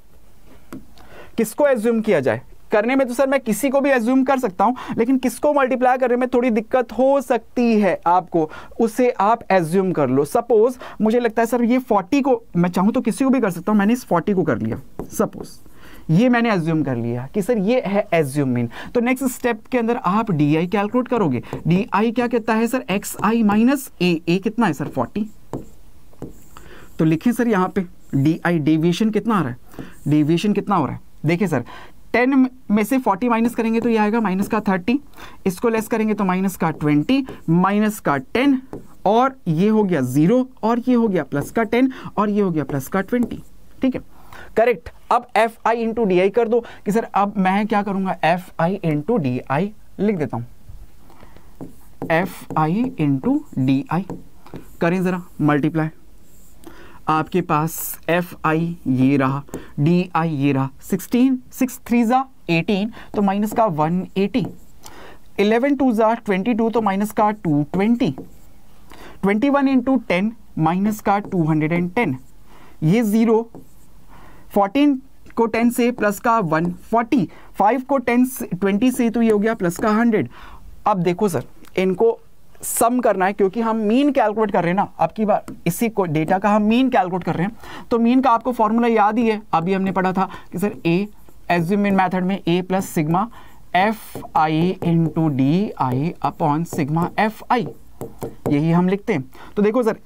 किसको एज्यूम किया जाए करने में तो सर मैं किसी को भी एज्यूम कर सकता हूं लेकिन किसको मल्टीप्लाई करने में थोड़ी दिक्कत हो सकती है आपको उसे आप एज्यूम कर लो सपोज मुझे लगता है सर ये 40 को मैं चाहूं तो किसी को भी कर सकता हूं मैंने इस 40 को कर लिया सपोज़ ये मैंने एज्यूम कर लिया कि सर ये है एज्यूम मीन तो नेक्स्ट स्टेप के अंदर आप डी आई कैलकुलेट करोगे डी आई क्या कहता है सर एक्स आई माइनस ए ए कितना है सर फोर्टी तो लिखें सर यहां पे डी आई डेविएशन कितना आ रहा है डेविएशन कितना हो रहा है देखिए सर टेन में से फोर्टी माइनस करेंगे तो ये आएगा माइनस का थर्टी इसको लेस करेंगे तो माइनस का ट्वेंटी माइनस का टेन और ये हो गया ज़ीरो और ये हो गया प्लस का टेन और ये हो गया प्लस का ट्वेंटी ठीक है करेक्ट अब F I into D I कर दो कि सर अब मैं क्या करूंगा F I into D I लिख देता हूं F I into D I करें ज़रा मल्टीप्लाई आपके पास एफ आई ये रहा डी आई ये रहा सिक्सटीन सिक्स थ्री ज़ा एटीन तो माइनस का वन एटी इलेवन टू ज़ा ट्वेंटी टू तो माइनस का two twenty twenty one into ten minus का टू हंड्रेड एंड टेन ये ज़ीरो फोर्टीन को टेन से प्लस का वन फोर्टी फाइव को टेन ट्वेंटी से तो ये हो गया प्लस का हंड्रेड अब देखो सर इनको सम करना है क्योंकि हम मीन कैलकुलेट कर रहे हैं ना आपकी बार इसी को डेटा का हम मीन कैलकुलेट कर रहे हैं तो मीन का आपको फॉर्मूला याद ही है अभी हमने पढ़ा था कि सर ए एज्यूमिन मैथड में A plus sigma F I into D I upon sigma F I यही हम लिखते हैं तो देखो सर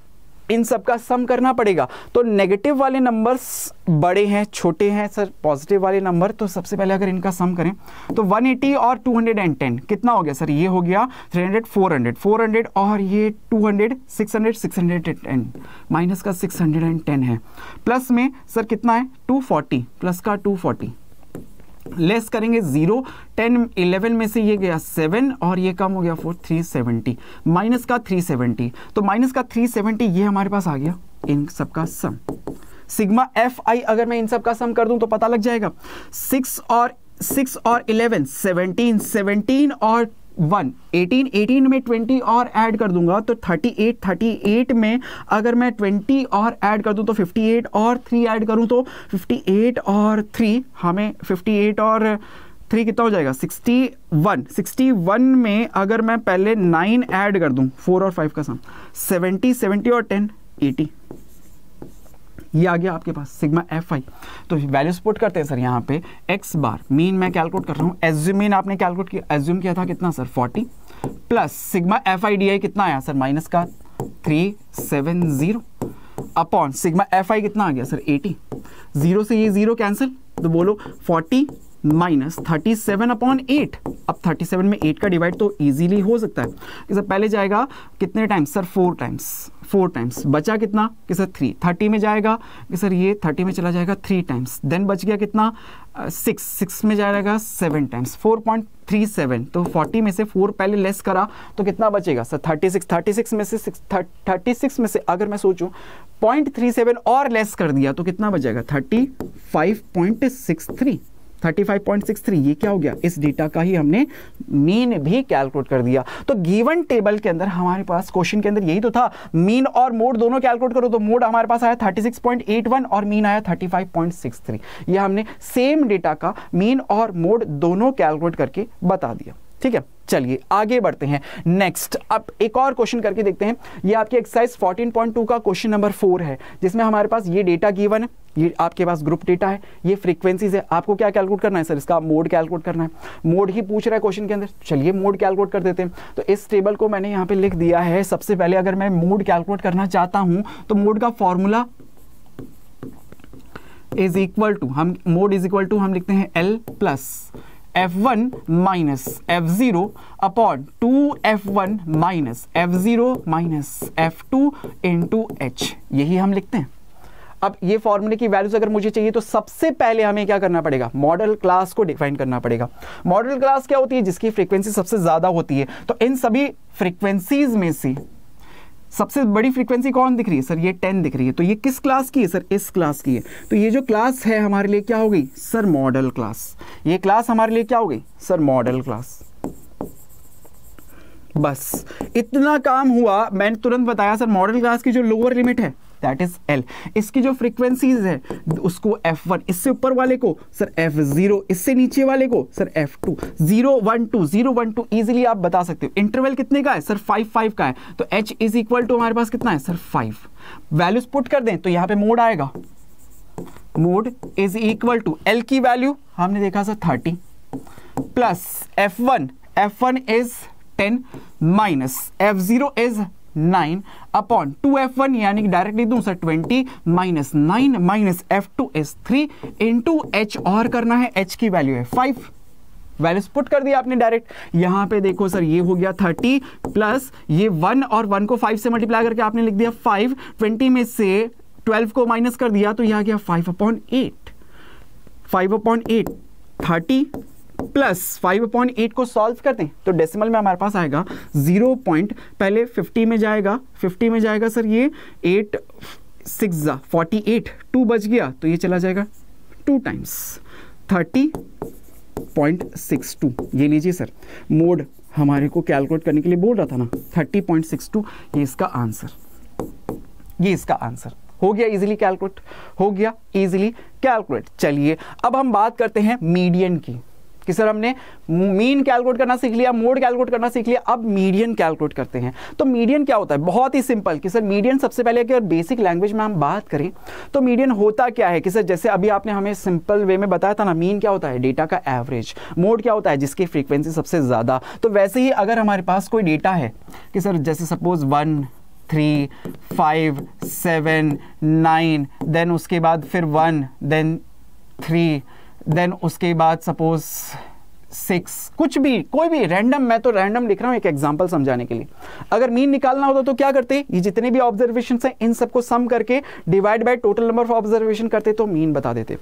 इन सब का सम करना पड़ेगा तो नेगेटिव वाले नंबर्स बड़े हैं छोटे हैं सर पॉजिटिव वाले नंबर तो सबसे पहले अगर इनका सम करें तो 180 और 210 कितना हो गया सर ये हो गया 300 400 400 और ये 200 600 610 माइनस का 610 है प्लस में सर कितना है 240 प्लस का 240 लेस करेंगे जीरो टेन इलेवन में से ये गया सेवन और ये कम हो गया फोर थ्री सेवेंटी माइनस का थ्री सेवेंटी तो माइनस का थ्री सेवेंटी ये हमारे पास आ गया इन सबका सम सिग्मा एफ आई अगर मैं इन सब का सम कर दूं तो पता लग जाएगा सिक्स और सिक्स और इलेवन सेवनटीन सेवनटीन और वन एटीन एटीन में ट्वेंटी और ऐड कर दूंगा तो थर्टी एट थर्टी एट में अगर मैं ट्वेंटी और ऐड कर दूँ तो फिफ्टी एट और थ्री ऐड करूँ तो फिफ्टी एट और थ्री हमें फिफ्टी एट और थ्री कितना हो जाएगा सिक्सटी वन सिक्सटी वन में अगर मैं पहले नाइन ऐड कर दूँ फोर और फाइव का सम सेवेंटी सेवेंटी और टेन एटी ये आ गया आपके पास सिग्मा एफ आई तो वैल्यू सपोर्ट करते हैं सर यहाँ पे एक्स बार मीन मैं कैलकुलेट कर रहा हूँ एज्यूम मीन आपने कैलकुलेट किया एज्यूम किया था कितना sir forty plus sigma F I D I कितना आया सर माइनस का three seven zero upon sigma F I कितना आ गया सर एटी जीरो से ये जीरो कैंसिल तो बोलो forty minus thirty seven upon eight अब थर्टी सेवन में एट का डिवाइड तो ईजीली हो सकता है कि सर पहले जाएगा कितने times sir four times four times बचा कितना कि सर थ्री थर्टी में जाएगा कि सर ये थर्टी में चला जाएगा थ्री टाइम्स देन बच गया कितना सिक्स uh, सिक्स में जाएगा seven times four point three seven तो फोर्टी में से फोर पहले लेस करा तो कितना बचेगा sir thirty six thirty six में से सिक्स थर्टी सिक्स में से अगर मैं सोचूं पॉइंट थ्री सेवन और लेस कर दिया तो कितना बचेगा thirty five point six three 35.63 ये क्या हो गया इस डेटा का ही हमने मीन भी कैलकुलेट कर दिया तो गिवन टेबल के अंदर हमारे पास क्वेश्चन के अंदर यही तो था मीन और मोड दोनों कैलकुलेट करो तो मोड हमारे पास आया 36.81 और मीन आया 35.63 ये हमने सेम डेटा का मीन और मोड दोनों कैलकुलेट करके बता दिया ठीक है चलिए आगे बढ़ते हैं नेक्स्ट अब एक और क्वेश्चन करके देखते हैं ये आपकी एक्सरसाइज 14.2 का क्वेश्चन नंबर फोर है जिसमें हमारे पास ये डेटा गिवन है ये आपके पास ग्रुप डेटा है ये फ्रीक्वेंसीज है आपको क्या कैलकुलेट करना है सर इसका मोड कैलकुलेट करना है मोड ही पूछ रहा है क्वेश्चन के अंदर चलिए मोड कैलकुलेट कर देते हैं तो इस टेबल को मैंने यहाँ पर लिख दिया है सबसे पहले अगर मैं मोड कैलकुलेट करना चाहता हूँ तो मोड का फॉर्मूला इज इक्वल टू हम मोड इज इक्वल टू हम लिखते हैं L plus F one minus F zero minus f0 minus f2 into h यही हम लिखते हैं अब ये फॉर्मूले की वैल्यूज अगर मुझे चाहिए तो सबसे पहले हमें क्या करना पड़ेगा मॉडल क्लास को डिफाइन करना पड़ेगा मॉडल क्लास क्या होती है जिसकी फ्रीक्वेंसी सबसे ज़्यादा होती है तो इन सभी फ्रीक्वेंसीज में से सबसे बड़ी फ्रीक्वेंसी कौन दिख रही है सर ये टेन दिख रही है तो ये किस क्लास की है सर इस क्लास की है तो ये जो क्लास है हमारे लिए क्या हो गई सर मॉडल क्लास ये क्लास हमारे लिए क्या हो गई सर मॉडल क्लास बस इतना काम हुआ मैंने तुरंत बताया सर मॉडल क्लास की जो लोअर लिमिट है दैट इज एल इसकी जो फ्रीक्वेंसीज है उसको एफ वन इससे ऊपर वाले को सर एफ जीरो इससे नीचे वाले को sir F two zero one two zero one two easily आप बता सकते हो इंटरवल कितने का है सर फाइव फाइव का है तो एच इज इक्वल टू हमारे पास कितना है सर फाइव वैल्यूज पुट कर दें तो यहाँ पे मोड आएगा mode is equal to L की वैल्यू हमने देखा sir thirty plus F one F one is ten minus F zero is nine upon two F one यानी directly two sir twenty minus nine minus F two is three into H और करना है H की value है five values put कर दिया आपने direct यहां पे देखो सर ये हो गया थर्टी प्लस ये वन और वन को फाइव से मल्टीप्लाई करके आपने लिख दिया फाइव ट्वेंटी में से ट्वेल्व को माइनस कर दिया तो यह आ गया five upon eight five upon eight thirty plus five upon eight को सॉल्व कर दें तो डेसिमल में हमारे पास आएगा जीरो पॉइंट पहले फिफ्टी में जाएगा फिफ्टी में जाएगा सर ये एट सिक्स ज़ा फोर्टी एट टू बच गया तो ये चला जाएगा two times thirty point six two ये लीजिए सर मोड हमारे को कैलकुलेट करने के लिए बोल रहा था ना थर्टी पॉइंट सिक्स टू ये इसका आंसर ये इसका आंसर हो गया इजीली कैलकुलेट हो गया इजीली कैलकुलेट चलिए अब हम बात करते हैं मीडियन की कि सर हमने मीन कैलकुलेट करना सीख लिया मोड कैलकुलेट करना सीख लिया अब मीडियन कैलकुलेट करते हैं तो मीडियन क्या होता है बहुत ही सिंपल कि सर मीडियन सबसे पहले अगर बेसिक लैंग्वेज में हम बात करें तो मीडियन होता क्या है कि सर जैसे अभी आपने हमें सिंपल वे में बताया था ना मीन क्या होता है डेटा का एवरेज मोड क्या होता है जिसकी फ्रीक्वेंसी सबसे ज़्यादा तो वैसे ही अगर हमारे पास कोई डेटा है कि सर जैसे suppose one three five seven nine then उसके बाद फिर वन देन थ्री देन उसके बाद सपोज़ सिक्स कुछ भी कोई भी रैंडम मैं तो रैंडम लिख रहा हूं एक एग्जांपल समझाने के लिए अगर मीन निकालना होता तो क्या करते ये जितने भी ऑब्जर्वेशन हैं इन सबको सम करके divide by total number of observation करते तो मीन बता देते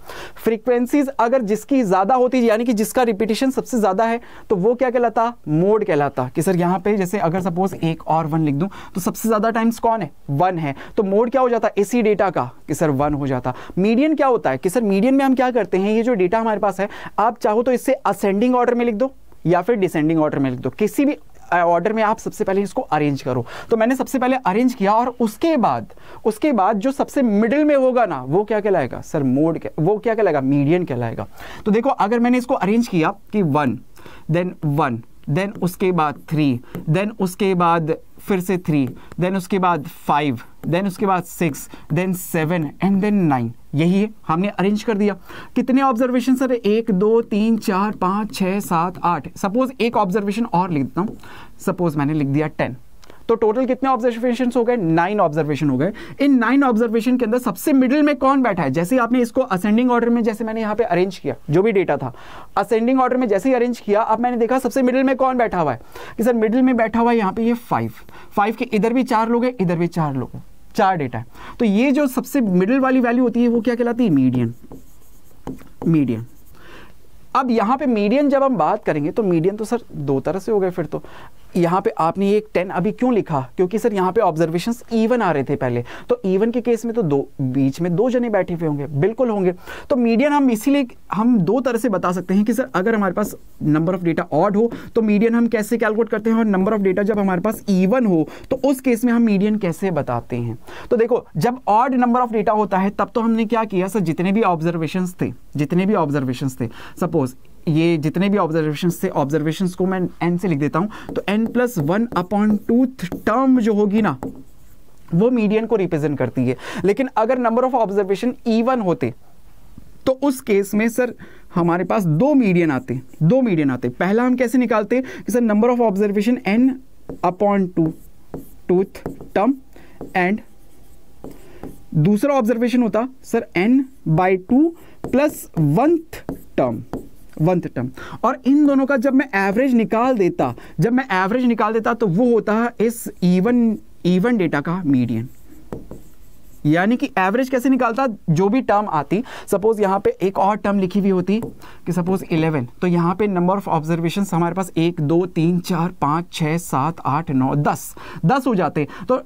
फ्रीक्वेंसीज अगर जिसकी ज़्यादा होती यानी कि जिसका रिपीटेशन सबसे ज़्यादा है तो वो क्या कहलाता मोड कहलाता कि सर यहां पर जैसे अगर सपोज एक और वन लिख दू तो सबसे ज़्यादा टाइम्स कौन है वन है तो मोड क्या हो जाता इसी डेटा का कि सर वन हो जाता मीडियन क्या होता है कि सर मीडियन में हम क्या करते हैं ये जो डेटा हमारे पास है आप चाहो तो इससे असेंडिंग ऑर्डर में लिख दो या फिर डिसेंडिंग ऑर्डर में लिख दो किसी भी ऑर्डर में आप सबसे पहले इसको अरेंज करो तो मैंने सबसे पहले अरेंज किया और उसके बाद उसके बाद जो सबसे मिडिल में होगा ना वो क्या कहलाएगा सर मोड वो क्या कहलाएगा मीडियन कहलाएगा तो देखो अगर मैंने इसको अरेंज किया कि वन देन वन देन उसके बाद थ्री देन उसके बाद फिर से थ्री देन उसके बाद फाइव देन उसके बाद six then seven and then nine यही है हमने अरेंज कर दिया कितने ऑब्जर्वेशन सर एक दो तीन चार पाँच छः सात आठ सपोज़ एक ऑब्जर्वेशन और लिख देता हूँ सपोज़ मैंने लिख दिया टेन तो टोटल कितने ऑब्जर्वेशन हो गए नाइन ऑब्जर्वेशन हो गए इन नाइन ऑब्जर्वेशन के अंदर सबसे मिडिल में कौन बैठा है जैसे आपने इसको असेंडिंग ऑर्डर में जैसे मैंने यहाँ पे अरेंज किया जो भी डेटा था असेंडिंग ऑर्डर में जैसे ही अरेंज किया अब मैंने देखा सबसे मिडिल में कौन बैठा हुआ है कि सर मिडिल में बैठा हुआ है यहाँ पे ये फाइव फाइव के इधर भी चार लोग हैं इधर भी चार लोग हैं चार डेटा है तो ये जो सबसे मिडिल वाली वैल्यू होती है वो क्या कहलाती है मीडियन मीडियन अब यहाँ पे मीडियन जब हम बात करेंगे तो मीडियन तो सर दो तरह से हो गए फिर तो यहाँ पे आपने एक टेन अभी क्यों लिखा क्योंकि सर यहाँ पे ऑब्जर्वेशन इवन आ रहे थे पहले तो इवन के केस में तो दो बीच में दो जने बैठे हुए होंगे बिल्कुल होंगे तो मीडियन हम इसीलिए हम दो तरह से बता सकते हैं कि सर अगर हमारे पास नंबर ऑफ डेटा ऑड हो तो मीडियन हम कैसे कैलकुलेट करते हैं और नंबर ऑफ डेटा जब हमारे पास ईवन हो तो उस केस में हम मीडियन कैसे बताते हैं तो देखो जब ऑड नंबर ऑफ डेटा होता है तब तो हमने क्या किया सर जितने भी ऑब्जर्वेशन थे जितने भी ऑब्जर्वेशन थे सपोज ये जितने भी ऑब्जर्वेशन थे ऑब्जर्वेशन को मैं एन से लिख देता हूं तो N plus one upon two term जो होगी ना वो मीडियन को रिप्रेजेंट करती है लेकिन अगर नंबर ऑफ ऑब्जर्वेशन इवन होते तो उस केस में सर हमारे पास दो मीडियन आते दो मीडियन आते पहला हम कैसे निकालते कि sir number of observation N upon two twoth term and दूसरा ऑब्जर्वेशन होता sir N by two plus oneth term oneth term और इन दोनों का जब मैं एवरेज निकाल देता जब मैं एवरेज निकाल देता तो वो होता है इस इवन इवन डेटा का मीडियन यानी कि एवरेज कैसे निकालता जो भी टर्म आती सपोज यहाँ पे एक और टर्म लिखी हुई होती कि सपोज 11 तो यहाँ पे नंबर ऑफ ऑब्जर्वेशन हमारे पास एक दो तीन चार पाँच छः सात आठ नौ दस दस हो जाते तो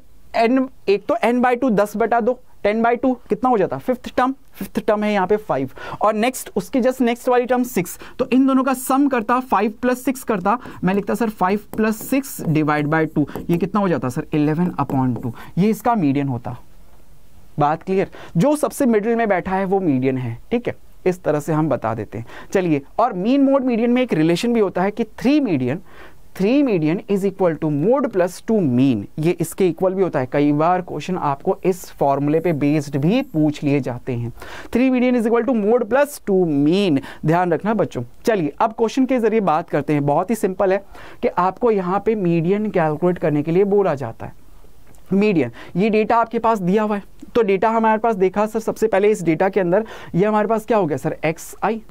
एन एक तो एन बाई टू दस बटा दो टेन बाई टू कितना हो जाता फिफ्थ टर्म फिफ्थ टर्म है यहाँ पे फाइव और नेक्स्ट उसके जस्ट नेक्स्ट वाली टर्म सिक्स तो इन दोनों का सम करता फाइव प्लस सिक्स करता मैं लिखता sir five plus six divide by two ये कितना हो जाता सर इलेवन अपॉन टू ये इसका मीडियन होता बात क्लियर जो सबसे मिडिल में बैठा है वो मीडियन है ठीक है इस तरह से हम बता देते हैं चलिए और मीन मोड मीडियन में एक रिलेशन भी होता है कि three median three median is equal to mode plus two mean ये इसके इक्वल भी होता है कई बार क्वेश्चन आपको इस फॉर्मूले पे बेस्ड भी पूछ लिए जाते हैं three median is equal to mode plus two mean ध्यान रखना बच्चों चलिए अब क्वेश्चन के जरिए बात करते हैं बहुत ही सिंपल है कि आपको यहाँ पे मीडियन कैलकुलेट करने के लिए बोला जाता है मीडियन ये डेटा आपके पास दिया हुआ है तो डेटा हमारे पास देखा सर सबसे पहले इस डेटा के अंदर ये हमारे पास क्या हो गया सर एक्स आई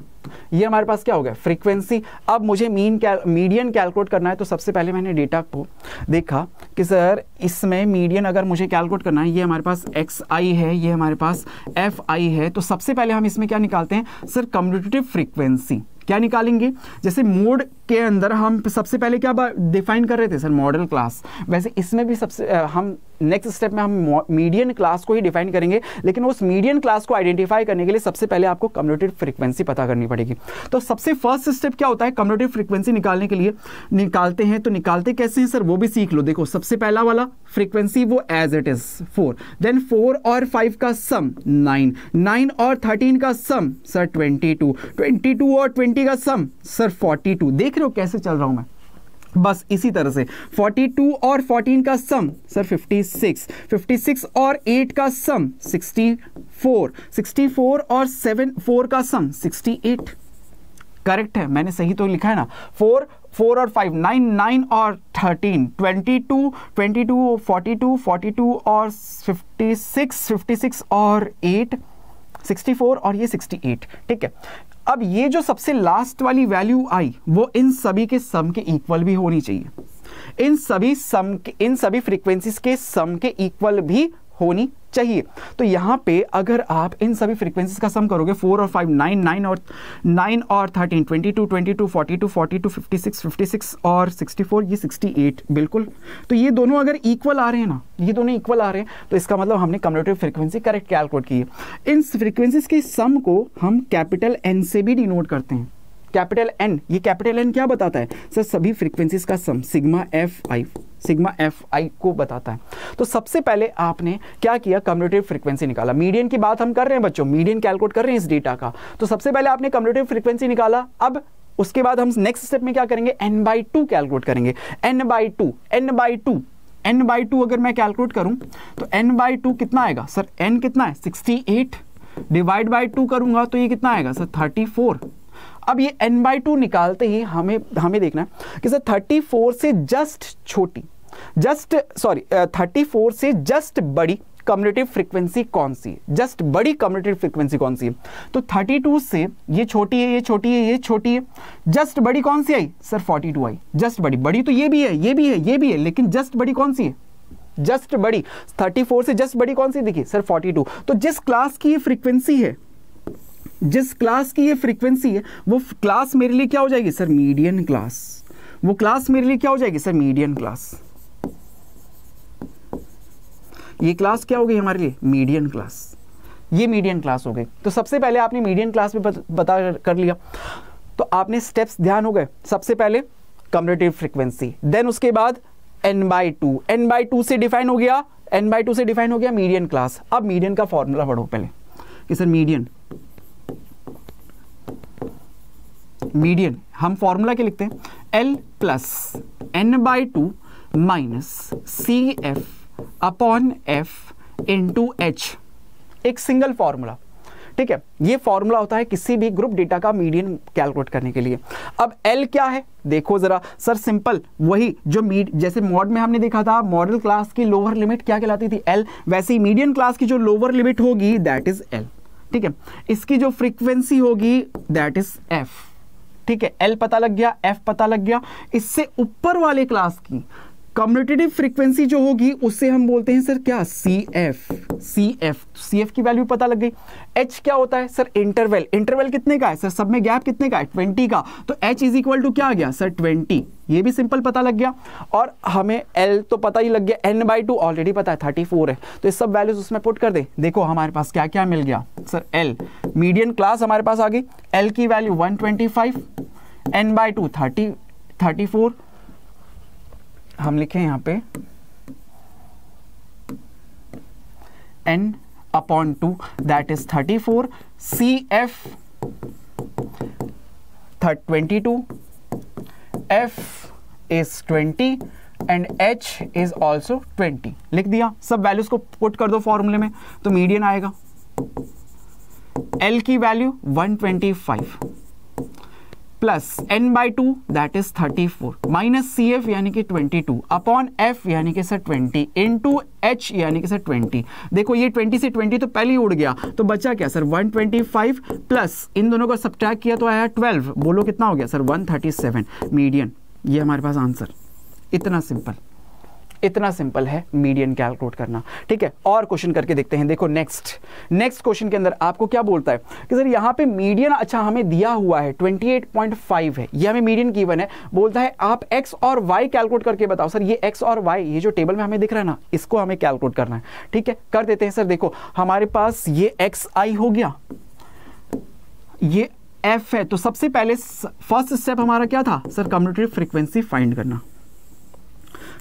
ये हमारे पास क्या हो गया फ्रीक्वेंसी अब मुझे मीन कैल मीडियन कैलकुलेट करना है तो सबसे पहले मैंने डेटा को देखा कि सर इसमें मीडियन अगर मुझे कैलकुलेट करना है ये हमारे पास एक्स आई है ये हमारे पास एफ आई है तो सबसे पहले हम इसमें क्या निकालते हैं सर कम्यूटेटिव फ्रीक्वेंसी क्या निकालेंगे जैसे मोड के अंदर हम सबसे पहले क्या डिफाइन कर रहे थे सर मॉडल क्लास वैसे इसमें भी सबसे हम नेक्स्ट स्टेप में हम मीडियन क्लास को ही डिफाइन करेंगे लेकिन उस मीडियन क्लास को आइडेंटिफाई करने के लिए सबसे पहले आपको कम्युटेड फ्रीक्वेंसी पता करनी पड़ेगी तो सबसे फर्स्ट स्टेप क्या होता है कम्युटेड फ्रीक्वेंसी निकालने के लिए निकालते हैं तो निकालते कैसे हैं सर वो भी सीख लो देखो सबसे पहला वाला फ्रीक्वेंसी वो as it is four then four और फाइव का सम नाइन नाइन और थर्टीन का sum sir twenty two twenty two और ट्वेंटी 90 का सम सर 42 देख रहे हो कैसे चल रहा हूं मैं बस इसी तरह से 42 और 14 का सम सर 56 56 और 8 का सम 64 64 और 7 4 का सम एट करेक्ट है मैंने सही तो लिखा है ना फोर फोर और फाइव नाइन नाइन और thirteen twenty two twenty two forty two forty two और फिफ्टी सिक्स फिफ्टी सिक्स और एट सिक्सटी फोर और ये सिक्सटी एट ठीक है अब ये जो सबसे लास्ट वाली वैल्यू आई वो इन सभी के सम के इक्वल भी होनी चाहिए इन सभी सम के इन सभी फ्रीक्वेंसीज के सम के इक्वल भी होनी चाहिए तो यहाँ पे अगर आप इन सभी फ्रीक्वेंसीज का सम करोगे फोर और फाइव नाइन नाइन और नाइन और thirteen twenty two twenty two forty two forty two fifty six fifty six और सिक्सटी फोर ये सिक्सटी एट बिल्कुल तो ये दोनों अगर इक्वल आ रहे हैं ना ये दोनों इक्वल आ रहे हैं तो इसका मतलब हमने कम्युनेटिव फ्रिक्वेंसी करेक्ट कैलकुलेट की है इन फ्रिक्वेंसीज के सम को हम कैपिटल एन से भी डिनोट करते हैं कैपिटल एन ये कैपिटल एन क्या बताता है सर सभी फ्रीक्वेंसीज का sum sigma F I sigma F I को बताता है तो सबसे पहले आपने क्या किया कम्यूटेटिव फ्रीक्वेंसी निकाला मीडियन की बात हम कर रहे हैं बच्चों मीडियन कैलकुलेट कर रहे हैं इस डेटा का तो सबसे पहले आपने कम्यूटेटिव फ्रीक्वेंसी निकाला अब उसके बाद हम नेक्स्ट स्टेप में क्या करेंगे एन बाई टू कैलकुलेट करेंगे N by two N by two N by टू अगर मैं कैलकुलेट करूं तो एन बाई टू कितना आएगा सर एन कितना है sixty eight divide by two करूंगा तो ये कितना आएगा सर थर्टी फोर अब ये एन बाई टू निकालते ही हमें हमें देखना है कि सर थर्टी फोर से जस्ट छोटी जस्ट सॉरी थर्टी फोर से जस्ट बड़ी कम्युनेटिव फ्रीक्वेंसी कौन सी है जस्ट बड़ी कम्युनेटिव फ्रीक्वेंसी कौन सी है तो 32 से ये छोटी है ये छोटी है ये छोटी है जस्ट बड़ी कौन सी आई सर 42 आई जस्ट बड़ी बड़ी तो ये भी है ये भी है ये भी है लेकिन जस्ट बड़ी कौन सी है जस्ट बड़ी 34 से जस्ट बड़ी कौन सी देखिए सर 42 तो जिस क्लास की ये फ्रीक्वेंसी है जिस क्लास की ये फ्रीक्वेंसी है वो क्लास मेरे लिए क्या हो जाएगी सर मीडियन क्लास वो क्लास मेरे लिए क्या हो जाएगी सर मीडियन क्लास ये क्लास क्या हो गई हमारे लिए मीडियन क्लास ये मीडियन क्लास हो गई तो सबसे पहले आपने मीडियन क्लास में बता कर लिया तो आपने स्टेप्स ध्यान हो गए सबसे पहले कम्युनिटिव फ्रिक्वेंसी देन उसके बाद N by two N by two से डिफाइन हो गया एन बाई टू से डिफाइन हो गया मीडियन क्लास अब मीडियन का फॉर्मूला पढ़ो पहले कि सर मीडियन मीडियन हम फॉर्मूला के लिखते हैं L plus N by two minus C F upon F into H एक सिंगल फॉर्मूला ठीक है ये फॉर्मूला होता है किसी भी ग्रुप डेटा का मीडियन कैलकुलेट करने के लिए अब एल क्या है देखो जरा सर सिंपल वही जो मीड जैसे मॉड में हमने देखा था मॉडल क्लास की लोअर लिमिट क्या कहलाती थी एल वैसे ही मीडियन क्लास की जो लोअर लिमिट होगी दैट इज एल ठीक है इसकी जो फ्रीक्वेंसी होगी दैट इज एफ ठीक है एल पता लग गया एफ पता लग गया इससे ऊपर वाले क्लास की कम्युनिटेटिव फ्रीक्वेंसी जो होगी उससे हम बोलते हैं सर क्या C F C F C F की वैल्यू पता लग गई एच क्या होता है सर इंटरवल इंटरवल कितने का है सर सब में गैप कितने का है ट्वेंटी का तो एच इज इक्वल टू क्या आ गया सर ट्वेंटी ये भी सिंपल पता लग गया और हमें एल तो पता ही लग गया एन बाई टू ऑलरेडी पता है थर्टी फोर है तो ये सब वैल्यूज उसमें पुट कर दे देखो हमारे पास क्या क्या मिल गया सर एल मीडियन क्लास हमारे पास आ गई एल की value one twenty five N by two thirty thirty four हम लिखें यहां पे N upon two that is thirty four C F twenty two F is twenty and H is also twenty लिख दिया सब वैल्यूज को put कर दो फॉर्मूले में तो मीडियन आएगा एल की value 125 plus N by two that is thirty four minus C F यानी कि ट्वेंटी टू अपॉन एफ यानी कि sir twenty into H यानी कि सर ट्वेंटी देखो ये ट्वेंटी से ट्वेंटी तो पहले ही उड़ गया तो बचा क्या sir one twenty five plus इन दोनों को सब्ट्रैक्ट किया तो आया ट्वेल्व बोलो कितना हो गया sir one thirty seven median ये हमारे पास आंसर इतना सिंपल इतना सिंपल है मीडियन कैलकुलेट करना ठीक है और क्वेश्चन करके देखते हैं देखो नेक्स्ट नेक्स्ट क्वेश्चन के अंदर आपको क्या बोलता है कि सर यहां पे मीडियन अच्छा हमें दिया हुआ है 28.5 है ये हमें मीडियन गिवन है बोलता है आप x और y कैलकुलेट करके बताओ सर ये x और y ये जो टेबल में हमें दिख रहा है ना इसको हमें कैलकुलेट करना है ठीक है कर देते हैं सर देखो हमारे पास ये एक्स आई हो गया ये एफ है तो सबसे पहले फर्स्ट स्टेप हमारा क्या था सर कम्युनिटी फ्रीक्वेंसी फाइंड करना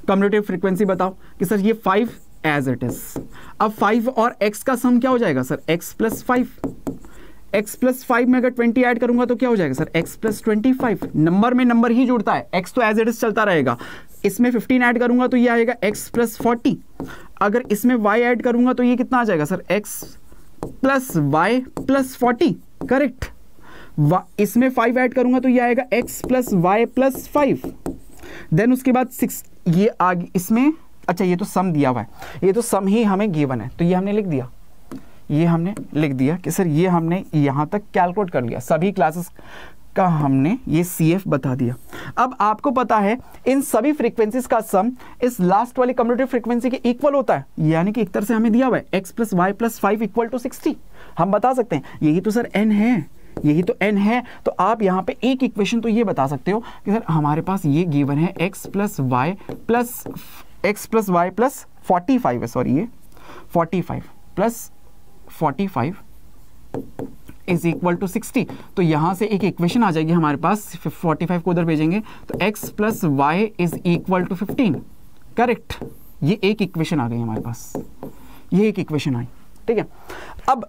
कम्युटेटिव फ्रीक्वेंसी बताओ कि सर ये फाइव एज इट इज अब फाइव और एक्स का सम क्या हो जाएगा sir X plus five X plus five में अगर ट्वेंटी ऐड करूंगा तो क्या हो जाएगा sir X plus twenty five number में नंबर ही जुड़ता है एक्स तो एज इट इज चलता रहेगा इसमें फिफ्टीन ऐड करूंगा तो ये आएगा एक्स प्लस फोर्टी अगर इसमें वाई ऐड करूंगा तो ये कितना आ जाएगा sir X plus Y plus forty correct इसमें फाइव ऐड करूंगा तो ये आएगा X plus Y plus five then उसके बाद सिक्स ये आगे इसमें अच्छा ये तो सम दिया हुआ है ये तो सम ही हमें गिवन है तो ये हमने लिख दिया ये हमने लिख दिया कि सर ये हमने यहाँ तक कैलकुलेट कर लिया सभी क्लासेस का हमने ये सी एफ बता दिया अब आपको पता है इन सभी फ्रीक्वेंसीज का सम इस लास्ट वाली कम्युनिटिव फ्रीक्वेंसी के इक्वल होता है यानी कि एक तरह से हमें दिया हुआ है X plus Y plus five equal to sixty हम बता सकते हैं यही तो सर एन है यही तो एन है तो आप यहाँ पे एक इक्वेशन तो ये बता सकते हो कि सर हमारे पास ये गिवन है X plus Y plus X plus Y plus forty five है सॉरी ये forty five plus forty five is equal to sixty तो यहाँ से एक इक्वेशन आ जाएगी हमारे पास फोर्टी फाइव को उधर भेजेंगे तो X plus Y is equal to fifteen correct ये एक इक्वेशन आ गई हमारे पास ये एक इक्वेशन आई ठीक है अब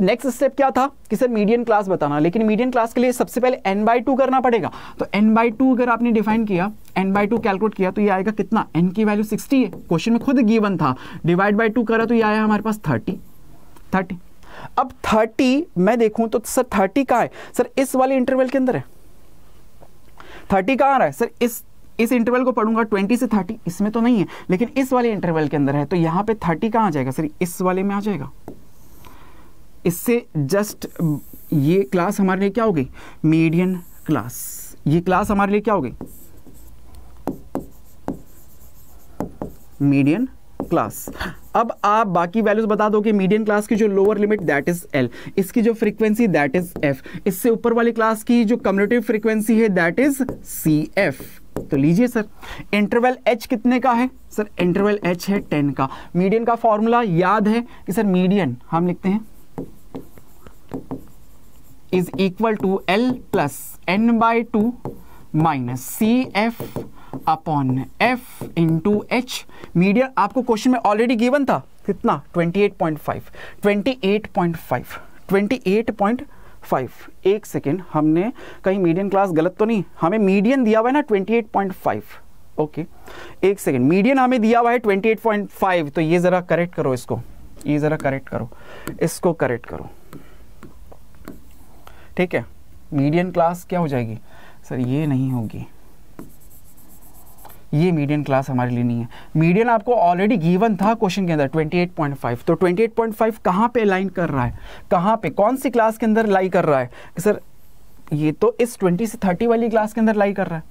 नेक्स्ट स्टेप क्या था कि सर मीडियम क्लास बताना लेकिन मीडियम क्लास के लिए सबसे पहले एन बाई टू करना पड़ेगा तो एन बाई टू अगर आपने डिफाइन किया एन बाई टू कैलकुलेट किया तो ये आएगा कितना एन की वैल्यू सिक्सटी है क्वेश्चन में खुद गिवन था डिवाइड बाई टू करा तो ये आया हमारे पास थर्टी थर्टी अब थर्टी मैं देखूं तो सर थर्टी कहाँ है सर इस वाले इंटरवल के अंदर है थर्टी कहाँ आ रहा है सर इस इस इंटरवल को पढ़ूंगा 20 से 30 इसमें तो नहीं है लेकिन इस वाले इंटरवल के अंदर है तो यहाँ पे 30 कहाँ आ जाएगा सर इस वाले में आ जाएगा इससे जस्ट ये क्लास हमारे लिए क्या हो गई मीडियन क्लास ये क्लास हमारे लिए क्या हो गई मीडियन क्लास अब आप बाकी वैल्यूज बता दो कि मीडियन क्लास की जो lower limit that is L इसकी जो फ्रीक्वेंसी दैट इज एफ इससे ऊपर वाली क्लास की जो कम्युनिटिव फ्रीक्वेंसी है दैट इज सी एफ तो लीजिए सर इंटरवल एच कितने का है सर इंटरवल एच है टेन का मीडियन का फॉर्मूला याद है कि सर मीडियन हम लिखते हैं is equal to L plus N by two minus C F upon F into H median आपको क्वेश्चन में ऑलरेडी गिवन था कितना 28.5 28.5 28.5 एक सेकेंड हमने कहीं मीडियन क्लास गलत तो नहीं हमें मीडियन दिया हुआ है ना 28.5 ओके एक सेकेंड मीडियन हमें दिया हुआ है 28.5 तो ये ज़रा करेक्ट करो इसको ये ज़रा करेक्ट करो इसको करेक्ट करो ठीक है मीडियन क्लास क्या हो जाएगी सर ये नहीं होगी ये मीडियन क्लास हमारे लिए नहीं है मीडियन आपको ऑलरेडी गिवन था क्वेश्चन के अंदर 28.5 तो 28.5 कहां पे लाइन कर रहा है कहां पे कौन सी क्लास के अंदर लाई कर रहा है सर ये तो इस 20 से 30 वाली क्लास के अंदर लाई कर रहा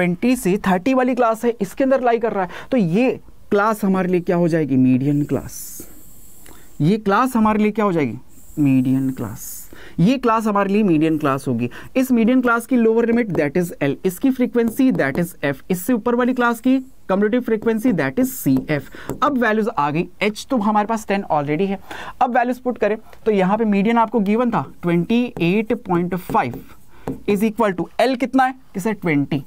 है 20 से 30 वाली क्लास है इसके अंदर लाई कर रहा है तो ये क्लास हमारे लिए क्या हो जाएगी मीडियन क्लास ये क्लास हमारे लिए क्या हो जाएगी मीडियन क्लास ये क्लास हमारे लिए मीडियम क्लास होगी इस मीडियम क्लास की lower limit that is L इसकी फ्रीक्वेंसी दैट इज एफ इससे ऊपर वाली क्लास की cumulative frequency that is C F अब वैल्यूज आ गई एच तो हमारे पास टेन ऑलरेडी है अब वैल्यूज पुट करें तो यहाँ पे मीडियम आपको गिवन था twenty eight point five is equal to L कितना है किसे twenty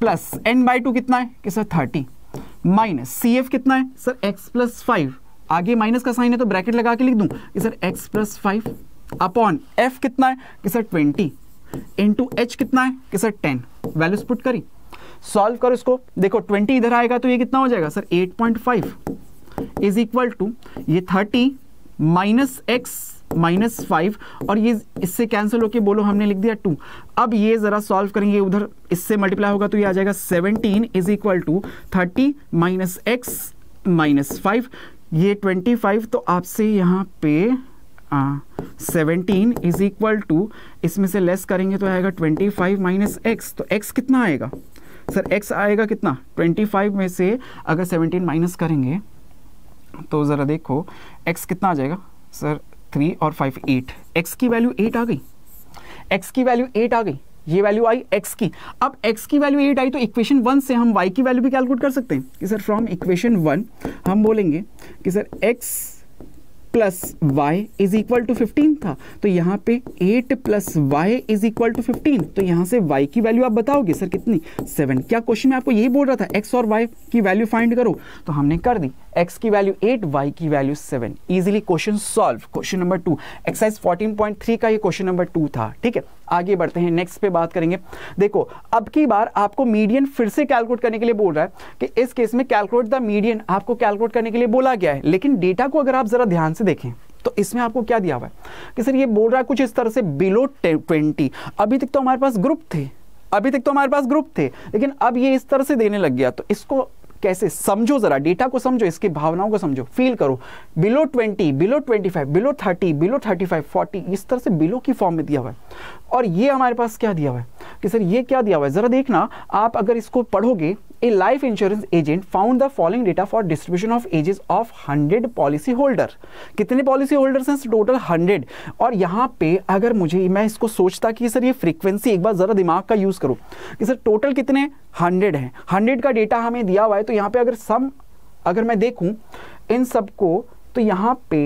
plus N by two कितना है किसे थर्टी माइनस सी एफ कितना है सर एक्स प्लस फाइव आगे माइनस का साइन है तो ब्रैकेट लगा के लिख दूँ कि sir X plus five upon F कितना है कि सर ट्वेंटी इंटू एच कितना है कि सर टेन वैल्यूज पुट करी सॉल्व करो इसको देखो ट्वेंटी इधर आएगा तो ये कितना हो जाएगा sir eight point five is equal to ये thirty minus X minus five और ये इससे कैंसिल होके बोलो हमने लिख दिया टू अब ये ज़रा सॉल्व करेंगे उधर इससे मल्टीप्लाई होगा तो ये आ जाएगा seventeen is equal to thirty minus X minus five ये ट्वेंटी फाइव तो आपसे यहाँ पे सेवेंटीन इज इक्वल टू इसमें से लेस करेंगे तो आएगा ट्वेंटी फाइव माइनस एक्स तो एक्स कितना आएगा सर एक्स आएगा कितना ट्वेंटी फाइव में से अगर सेवनटीन माइनस करेंगे तो ज़रा देखो एक्स कितना आ जाएगा सर थ्री और फाइव एट एक्स की वैल्यू एट आ गई एक्स की वैल्यू एट आ गई ये वैल्यू आई एक्स की अब एक्स की वैल्यू एट आई तो इक्वेशन वन से हम वाई की वैल्यू भी कैलकुलेट कर सकते हैं कि सर फ्रॉम इक्वेशन वन हम बोलेंगे कि sir X plus Y is equal to fifteen था तो यहाँ पे eight plus Y is equal to fifteen तो यहाँ से वाई की वैल्यू आप बताओगे सर कितनी सेवन क्या क्वेश्चन में आपको यही बोल रहा था एक्स और वाई की वैल्यू फाइंड करो तो हमने कर दी एक्स की वैल्यू एट वाई की value seven easily question solve question number two exercise fourteen point three का ये क्वेश्चन नंबर टू था ठीक है आगे बढ़ते हैं नेक्स्ट पे बात करेंगे देखो अब की बार आपको मीडियन फिर से कैलकुलेट करने के लिए बोल रहा है कि इस केस में कैलकुलेट द मीडियन आपको कैलकुलेट करने के लिए बोला गया है लेकिन डेटा को अगर आप जरा ध्यान से देखें तो इसमें आपको क्या दिया हुआ है कि सर ये बोल रहा है कुछ इस तरह से बिलो ट्वेंटी अभी तक तो हमारे पास ग्रुप थे अभी तक तो हमारे पास ग्रुप थे लेकिन अब ये इस तरह से देने लग गया तो इसको कैसे समझो जरा डेटा को समझो इसकी भावनाओं को समझो फील करो बिलो 20 बिलो 25 बिलो 30 बिलो 35 40 इस तरह से बिलो की फॉर्म में दिया हुआ है और ये हमारे पास क्या दिया हुआ है कि सर ये क्या दिया हुआ है ज़रा देखना आप अगर इसको पढ़ोगे a life insurance agent found the following data for distribution of ages of hundred policy holder कितने पॉलिसी holders हैं टोटल हंड्रेड और यहाँ पे अगर मुझे मैं इसको सोचता कि सर ये फ्रीक्वेंसी एक बार ज़रा दिमाग का यूज़ करो कि सर टोटल कितने हंड्रेड हैं हंड्रेड का डेटा हमें दिया हुआ है तो यहाँ पे अगर सम अगर मैं देखूँ इन सबको तो यहाँ पे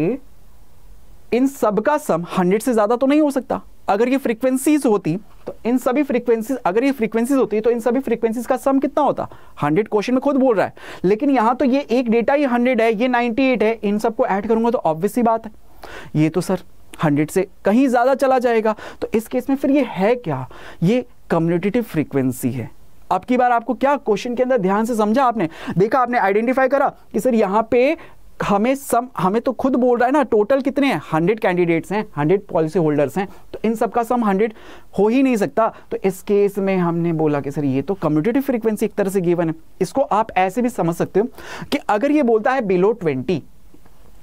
इन सब का सम हंड्रेड से ज़्यादा तो नहीं हो सकता अगर ये फ्रीक्वेंसीज होती तो इन सभी फ्रीक्वेंसीज अगर ये फ्रीक्वेंसीज होती तो इन सभी फ्रीक्वेंसीज का सम कितना होता 100 क्वेश्चन में खुद बोल रहा है लेकिन यहां तो ये एक डेटा ही 100 है ये 98 है इन सबको ऐड करूंगा तो ऑब्वियसली बात है ये तो सर 100 से कहीं ज़्यादा चला जाएगा तो इस केस में फिर ये है क्या ये कम्युनिटेटिव फ्रीक्वेंसी है अब की बार आपको क्या क्वेश्चन के अंदर ध्यान से समझा आपने देखा आपने आइडेंटिफाई करा कि सर यहाँ पे हमें सम हमें तो खुद बोल रहा है ना टोटल कितने हैं हंड्रेड कैंडिडेट्स हैं हंड्रेड पॉलिसी होल्डर्स हैं तो इन सब का सम हंड्रेड हो ही नहीं सकता तो इस केस में हमने बोला कि सर ये तो कम्यूटेटिव फ्रीक्वेंसी एक तरह से गिवन है इसको आप ऐसे भी समझ सकते हो कि अगर ये बोलता है below twenty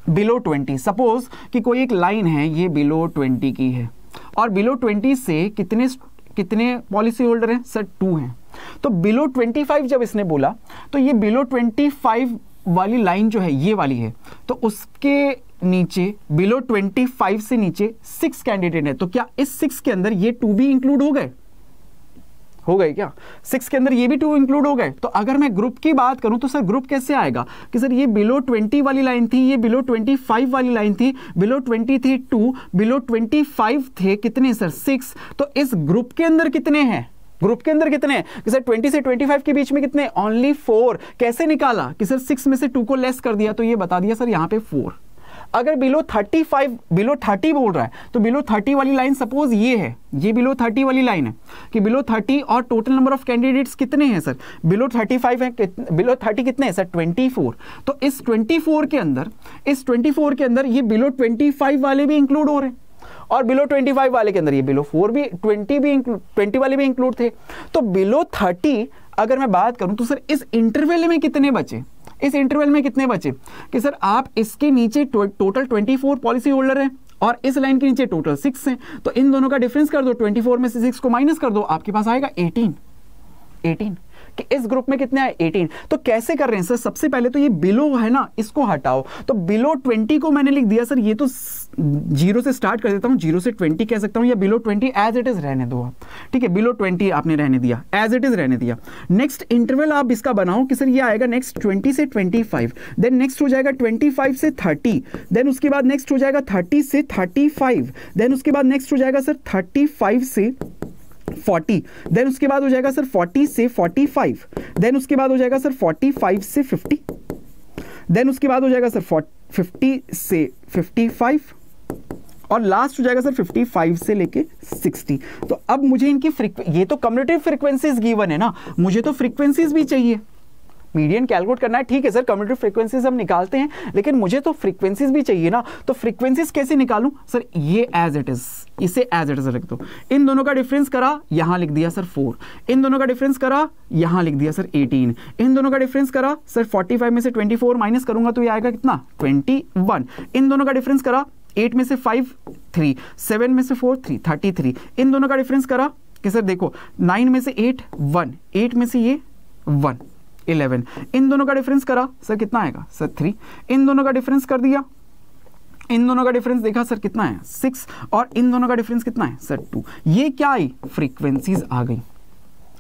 below twenty suppose कि कोई एक लाइन है ये बिलो ट्वेंटी की है और बिलो ट्वेंटी से कितने कितने पॉलिसी होल्डर हैं सर टू हैं तो बिलो ट्वेंटी फाइव जब इसने बोला तो ये बिलो ट्वेंटी फाइव वाली लाइन जो है ये वाली है तो उसके नीचे बिलो 25 से नीचे सिक्स कैंडिडेट है तो क्या इस सिक्स के अंदर ये टू भी इंक्लूड हो गए हो गए क्या सिक्स के अंदर ये भी टू इंक्लूड हो गए तो अगर मैं ग्रुप की बात करूं तो सर ग्रुप कैसे आएगा कि सर ये बिलो ट्वेंटी वाली लाइन थी ये बिलो ट्वेंटी फाइव वाली लाइन थी बिलो ट्वेंटी थी टू बिलो ट्वेंटी फाइव थे कितने सर सिक्स तो इस ग्रुप के अंदर कितने हैं ग्रुप के अंदर कितने कि सर 20 से 25 के बीच में कितने ओनली फोर कैसे निकाला कि सर सिक्स में से टू को लेस कर दिया तो ये बता दिया सर यहाँ पे फोर अगर बिलो 35 बिलो 30 बोल रहा है तो बिलो 30 वाली लाइन सपोज ये है ये बिलो 30 वाली लाइन है कि बिलो 30 और टोटल नंबर ऑफ कैंडिडेट्स कितने हैं सर बिलो 35 है बिलो 30 कितने हैं सर 24 तो इस 24 के अंदर इस 24 के अंदर ये बिलो 25 वाले भी इंक्लूड हो रहे हैं और बिलो 25 वाले के अंदर ये बिलो फोर भी 20 भी ट्वेंटी वाले भी इंक्लूड थे तो बिलो 30 अगर मैं बात करूं तो सर इस इंटरवल में कितने बचे इस इंटरवल में कितने बचे कि सर आप इसके नीचे टो, टोटल 24 पॉलिसी होल्डर हैं और इस लाइन के नीचे टोटल सिक्स हैं तो इन दोनों का डिफरेंस कर दो फोर में से सिक्स को माइनस कर दो आपके पास आएगा एटीन एटीन कि इस ग्रुप में कितने आए 18 तो कैसे कर रहे हैं सर सबसे पहले तो ये बिलो है ना इसको हटाओ तो बिलो 20 को मैंने लिख दिया सर ये तो जीरो से स्टार्ट कर देता हूँ जीरो से 20 कह सकता हूँ या बिलो 20 एज इट इज़ रहने दो आप ठीक है बिलो 20 आपने रहने दिया एज इट इज़ रहने दिया नेक्स्ट इंटरवल आप इसका बनाओ कि सर ये आएगा नेक्स्ट ट्वेंटी से ट्वेंटी देन नेक्स्ट हो जाएगा ट्वेंटी से थर्टी देन उसके बाद नेक्स्ट हो जाएगा थर्टी से थर्टी देन उसके बाद नेक्स्ट हो जाएगा सर थर्टी से 40 देन उसके बाद हो जाएगा सर 40 से 45 देन उसके बाद हो जाएगा सर 45 से 50 देन उसके बाद हो जाएगा सर 50 से 55 और लास्ट हो जाएगा सर 55 से लेके 60 तो अब मुझे इनकी ये तो कम्युटेटिव फ्रिक्वेंसीज गिवन है ना मुझे तो फ्रिक्वेंसीज भी चाहिए मीडियन कैलकुलेट करना है ठीक है सर कम्यूटर फ्रीक्वेंसीज हम निकालते हैं लेकिन मुझे तो फ्रीक्वेंसीज भी चाहिए ना तो फ्रीक्वेंसीज कैसे निकालूं सर ये एज इट इज इसे एज इट इज रख दो इन दोनों का डिफरेंस करा यहाँ लिख दिया सर फोर इन दोनों का डिफरेंस करा यहाँ लिख दिया सर एटीन इन दोनों का डिफरेंस करा सर फोर्टी फाइव में से ट्वेंटी फोर माइनस करूंगा तो ये आएगा कितना ट्वेंटी वन इन दोनों का डिफरेंस करा एट में से फाइव थ्री सेवन में से फोर थ्री थर्टी थ्री इन दोनों का डिफरेंस करा कि सर देखो नाइन में से एट वन एट में से ये वन इलेवन इन दोनों का डिफरेंस करा सर कितना आएगा सर थ्री इन दोनों का डिफरेंस कर दिया इन दोनों का डिफरेंस देखा सर कितना है सिक्स और इन दोनों का डिफरेंस कितना है सर टू ये क्या आई फ्रीक्वेंसीज आ गई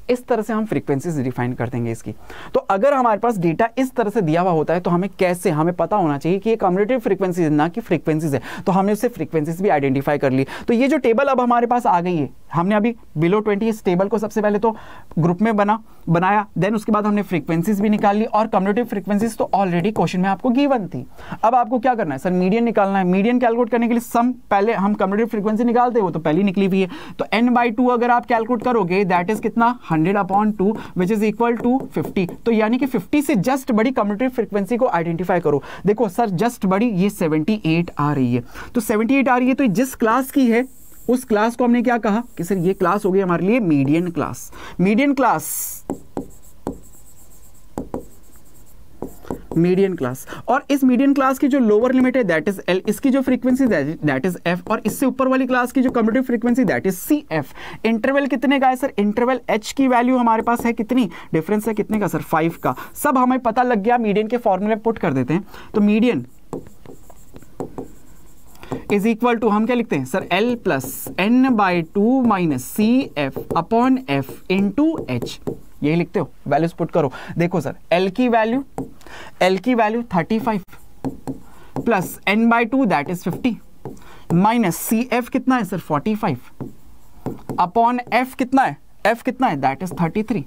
इस तरह से हम फ्रीक्वेंसीज डिफाइन कर देंगे इसकी तो अगर हमारे पास डेटा इस तरह से दिया हुआ होता है तो हमें कैसे हमें पता होना चाहिए कि ये कम्युनिटिव फ्रीक्वेंसीज ना कि फ्रीक्वेंसीज है तो हमने उससे फ्रीक्वेंसीज भी आइडेंटिफाई कर ली तो ये जो टेबल अब हमारे पास आ गई है हमने अभी बिलो ट्वेंटी इस टेबल को सबसे पहले तो ग्रुप में बना बनाया देन उसके बाद हमने फ्रीक्वेंसीज भी निकाल ली और कम्युनिटिव फ्रीक्वेंसीज तो ऑलरेडी क्वेश्चन में आपको गिवन थी अब आपको क्या करना है सर मीडियन निकालना है मीडियन कैलकुलेट करने के लिए सम पहले हम कम्युनिटिव फ्रीक्वेंसी निकालते हैं वो तो पहली निकली हुई है तो एन बाई टू अगर आप कैलकुलेट करोगे दैट इज कितना hundred upon two which is equal to fifty तो यानी कि फिफ्टी से जस्ट बड़ी कम्युनिटिव फ्रीक्वेंसी को आइडेंटिफाई करो देखो सर जस्ट बड़ी ये सेवेंटी एट आ रही है तो सेवेंटी एट आ रही है तो जिस क्लास की है उस क्लास को हमने क्या कहा कि सर ये क्लास हो गई हमारे लिए median class median class median class और इस मीडियन क्लास की जो लोअर लिमिट है दैट इज एल इसकी जो फ्रीक्वेंसी दैट इज एफ और इससे ऊपर वाली क्लास की जो cumulative frequency that is C F interval कितने का है सर इंटरवल एच की वैल्यू हमारे पास है कितनी डिफरेंस है कितने का सर फाइव का सब हमें पता लग गया मीडियन के फॉर्मूले पुट कर देते हैं तो मीडियन इज इक्वल टू हम क्या लिखते हैं sir L plus N by two minus C F upon F into H यही लिखते हो वैल्यूज पुट करो देखो सर एल की वैल्यू एल की value thirty five plus N by two that is fifty minus C F कितना है sir forty five upon F कितना है एफ कितना है that is thirty three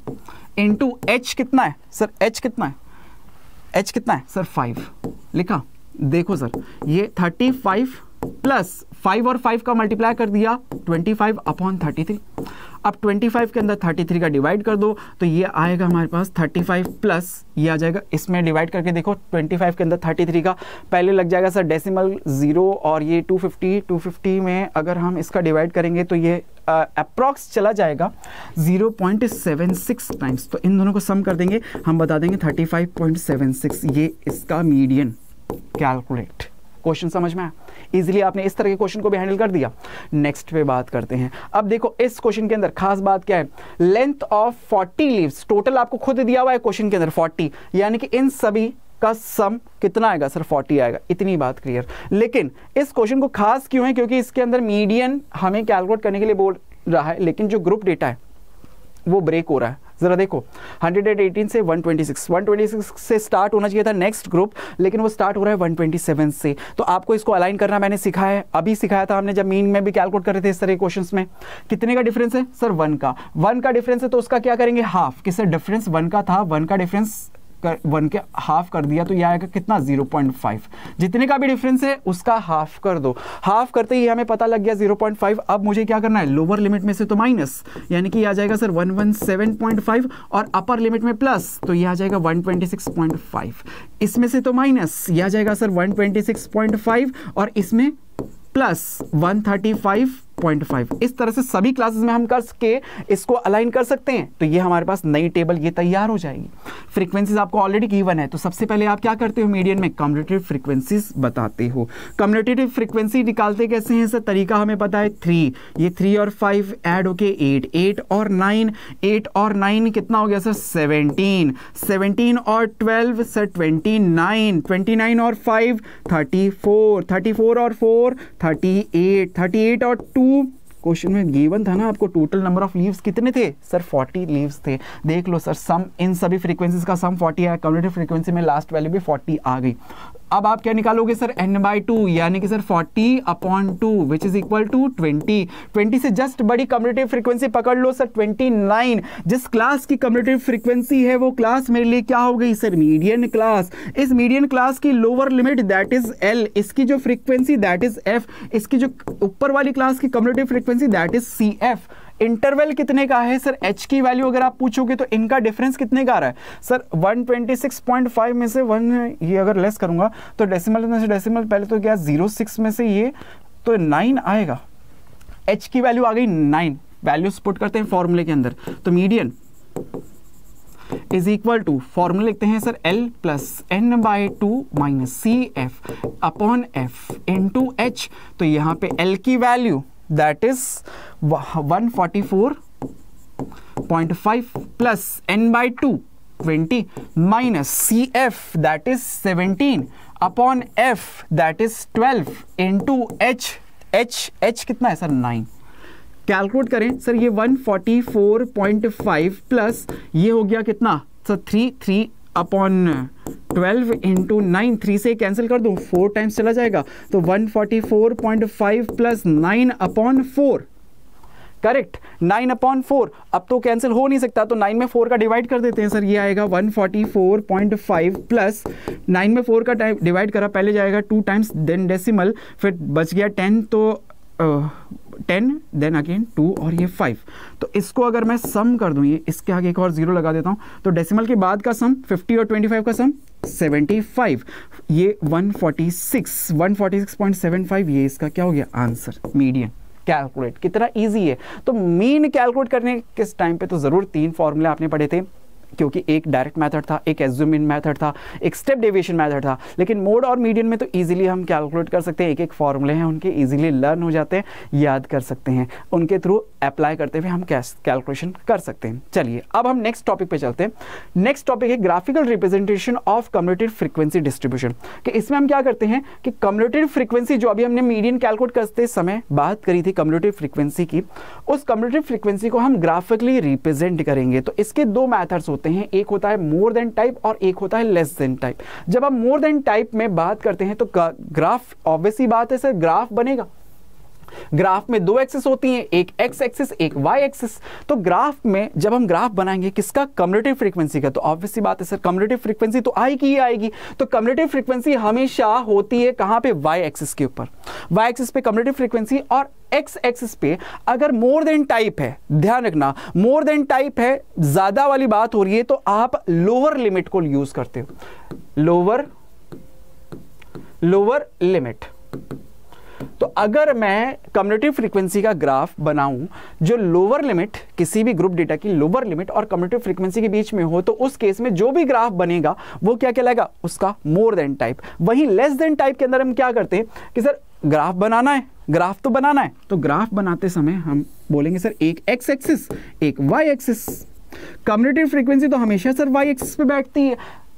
into H कितना है सर एच कितना है एच कितना है सर फाइव लिखा देखो सर ये थर्टी फाइव प्लस फाइव और फाइव का मल्टीप्लाई कर दिया twenty five upon thirty three अब 25 के अंदर 33 का डिवाइड कर दो तो ये आएगा हमारे पास 35 प्लस ये आ जाएगा इसमें डिवाइड करके देखो 25 के अंदर 33 का पहले लग जाएगा सर डेसिमल ज़ीरो और ये 250 250 में अगर हम इसका डिवाइड करेंगे तो ये अप्रॉक्स uh, चला जाएगा 0.76 टाइम्स तो इन दोनों को सम कर देंगे हम बता देंगे 35.76 ये इसका मीडियन कैलकुलेट क्वेश्चन समझ में आया ईजिली आपने इस तरह के क्वेश्चन को भी हैंडल कर दिया नेक्स्ट पे बात करते हैं अब देखो इस क्वेश्चन के अंदर खास बात क्या है length of forty leaves total आपको खुद दिया हुआ है क्वेश्चन के अंदर फोर्टी यानी कि इन सभी का सम कितना आएगा सर 40 आएगा इतनी बात क्लियर लेकिन इस क्वेश्चन को खास क्यों है क्योंकि इसके अंदर मीडियन हमें कैलकुलेट करने के लिए बोल रहा है लेकिन जो ग्रुप डेटा है वो ब्रेक हो रहा है ज़रा देखो 118 से 126 126 से स्टार्ट होना चाहिए था नेक्स्ट ग्रुप लेकिन वो स्टार्ट हो रहा है 127 से तो आपको इसको अलाइन करना मैंने सीखा है अभी सिखाया था हमने जब मीन में भी कैलकुलेट कर रहे थे इस तरह के क्वेश्चन में कितने का डिफरेंस है सर वन का वन का डिफरेंस है तो उसका क्या करेंगे हाफ किससे डिफरेंस वन का था वन का डिफरेंस कर वन के हाफ कर दिया तो यह आएगा कितना 0.5 जितने का भी डिफरेंस है उसका हाफ कर दो हाफ करते ही हमें पता लग गया 0.5 अब मुझे क्या करना है लोअर लिमिट में से तो माइनस यानी कि आ जाएगा सर 117.5 और अपर लिमिट में प्लस तो यह आ जाएगा 126.5 इसमें से तो माइनस यह आ जाएगा सर 126.5 और इसमें प्लस 135 0.5 इस तरह से सभी क्लासेस में हम कर सके इसको अलाइन कर सकते हैं तो ये हमारे पास नई टेबल ये तैयार हो जाएगी फ्रीक्वेंसीज आपको ऑलरेडी गिवन है तो सबसे पहले आप क्या करते हो मीडियन में कम्युटेटिव फ्रीक्वेंसीज बताते हो कम्युटेटिव फ्रीक्वेंसी निकालते कैसे हैं सर तरीका हमें पता है थ्री ये थ्री और फाइव एड होके एट एट और नाइन एट और नाइन कितना हो गया सर सेवनटीन सेवनटीन और twelve sir twenty nine twenty nine और five thirty four thirty four और four thirty eight thirty eight और टू टू क्वेश्चन में गिवन था ना आपको टोटल नंबर ऑफ लीव्स कितने थे सर 40 लीव्स थे देख लो सर सम इन सभी फ्रीक्वेंसीज का सम 40 है कम्युनिटी फ्रीक्वेंसी में लास्ट वैल्यू भी 40 आ गई अब आप क्या निकालोगे सर एन बाई टू यानी कि sir 40 upon two which is equal to 20 20 से जस्ट बड़ी कम्युनिटिव फ्रीक्वेंसी पकड़ लो सर 29 जिस क्लास की कम्युनिटिव फ्रीक्वेंसी है वो क्लास मेरे लिए क्या हो गई सर मीडियन क्लास इस मीडियन क्लास की lower limit that is L इसकी जो फ्रीक्वेंसी दैट इज एफ इसकी जो ऊपर वाली क्लास की cumulative frequency that is C F interval कितने का है सर एच की वैल्यू अगर आप पूछोगे तो इनका डिफरेंस कितने का आ रहा है सर 126.5 में से वन ये अगर लेस करूंगा तो डेसिमल में से डेसिमल पहले तो क्या जीरो सिक्स में से ये तो नाइन आएगा एच की वैल्यू आ गई नाइन वैल्यू पुट करते हैं फॉर्मूले के अंदर तो median is equal to formula लिखते हैं sir L plus N by two minus C F upon F into H तो यहां पे एल की value that is 144.5 plus n by two 20 minus C F that is 17 upon f that is 12 into H H H कितना है sir nine calculate करें sir ये 144.5 plus ये हो गया कितना sir three three upon twelve into nine three से cancel कर दूँ फोर टाइम्स चला जाएगा तो one forty four point five plus nine upon four correct nine upon four अब तो कैंसिल हो नहीं सकता तो नाइन में फोर का डिवाइड कर देते हैं सर ये आएगा one forty four point five plus nine में फोर का डिवाइड करा पहले जाएगा टू टाइम्स देन डेसिमल फिर बच गया टेन तो टेन देन अगेन टू और ये फाइव तो इसको अगर मैं सम कर दूँ ये इसके आगे एक और जीरो लगा देता हूँ तो डेसिमल के बाद का सम फिफ्टी और ट्वेंटी फाइव का सम सेवेंटी फाइव ये one one forty forty six six point seven five ये इसका क्या हो गया आंसर मीडियम कैलकुलेट कितना इजी है तो मेन कैलकुलेट करने किस टाइम पे तो ज़रूर तीन फॉर्मूले आपने पढ़े थे क्योंकि एक डायरेक्ट मेथड था एक एज्यूम मेथड मैथड था एक स्टेप डेविएशन मैथड था लेकिन मोड और मीडियन में तो इजीली हम कैलकुलेट कर सकते हैं एक एक फॉर्मूले हैं उनके इजीली लर्न हो जाते हैं याद कर सकते हैं उनके थ्रू अप्लाई करते हुए हम कैलकुलेशन कर सकते हैं चलिए अब हम नेक्स्ट टॉपिक पे चलते हैं नेक्स्ट टॉपिक है graphical representation of cumulative frequency distribution कि इसमें हम क्या करते हैं कि कम्युनेटिव फ्रीक्वेंसी जो अभी हमने मीडियन कैलकुलेट करते समय बात करी थी कम्युनेटिव फ्रीक्वेंसी की उस कम्युनेटिव फ्रीक्वेंसी को हम ग्राफिकली रिप्रेजेंट करेंगे तो इसके दो मैथड्स होते हैं एक होता है मोर देन टाइप और एक होता है लेस देन टाइप जब हम मोर देन टाइप में बात करते हैं तो ग्राफ ऑब्वियसली बात है सर ग्राफ बनेगा ग्राफ में दो एक्सिस होती हैं एक एक्स एक्सिस एक वाई एक्सिस तो ग्राफ में जब हम ग्राफ बनाएंगे किसका कम्युनिटिव फ्रीक्वेंसी का तो ऑब्वियसली बात है सर कम्युनिटिव फ्रीक्वेंसी तो आएगी ही आएगी तो कम्युनिटिव फ्रीक्वेंसी हमेशा होती है कहाँ पे वाई एक्सिस के ऊपर वाई एक्सिस पे कम्युनिटिव फ्रीक्वेंसी और एक्स एक्सिस पे अगर मोर देन टाइप है ध्यान रखना मोर देन टाइप है ज़्यादा वाली बात हो रही है तो आप लोअर लिमिट को यूज़ करते हो लोअर लोअर लिमिट तो अगर मैं कम्युनिटी फ्रीक्वेंसी का ग्राफ बनाऊं जो लोअर लिमिट किसी भी ग्रुप डेटा की लोअर लिमिट और कम्युनिटी फ्रीक्वेंसी के बीच में हो तो उस केस में जो भी ग्राफ बनेगा वो क्या कहलाएगा उसका मोर देन टाइप वहीं लेस देन टाइप के अंदर हम क्या करते हैं कि सर ग्राफ बनाना है ग्राफ तो बनाना है तो ग्राफ बनाते समय हम बोलेंगे सर एक एक्स एक्सिस एक वाई एक्सिस कम्युनिटी फ्रीक्वेंसी तो हमेशा सर वाई एक्सिस पे बैठती है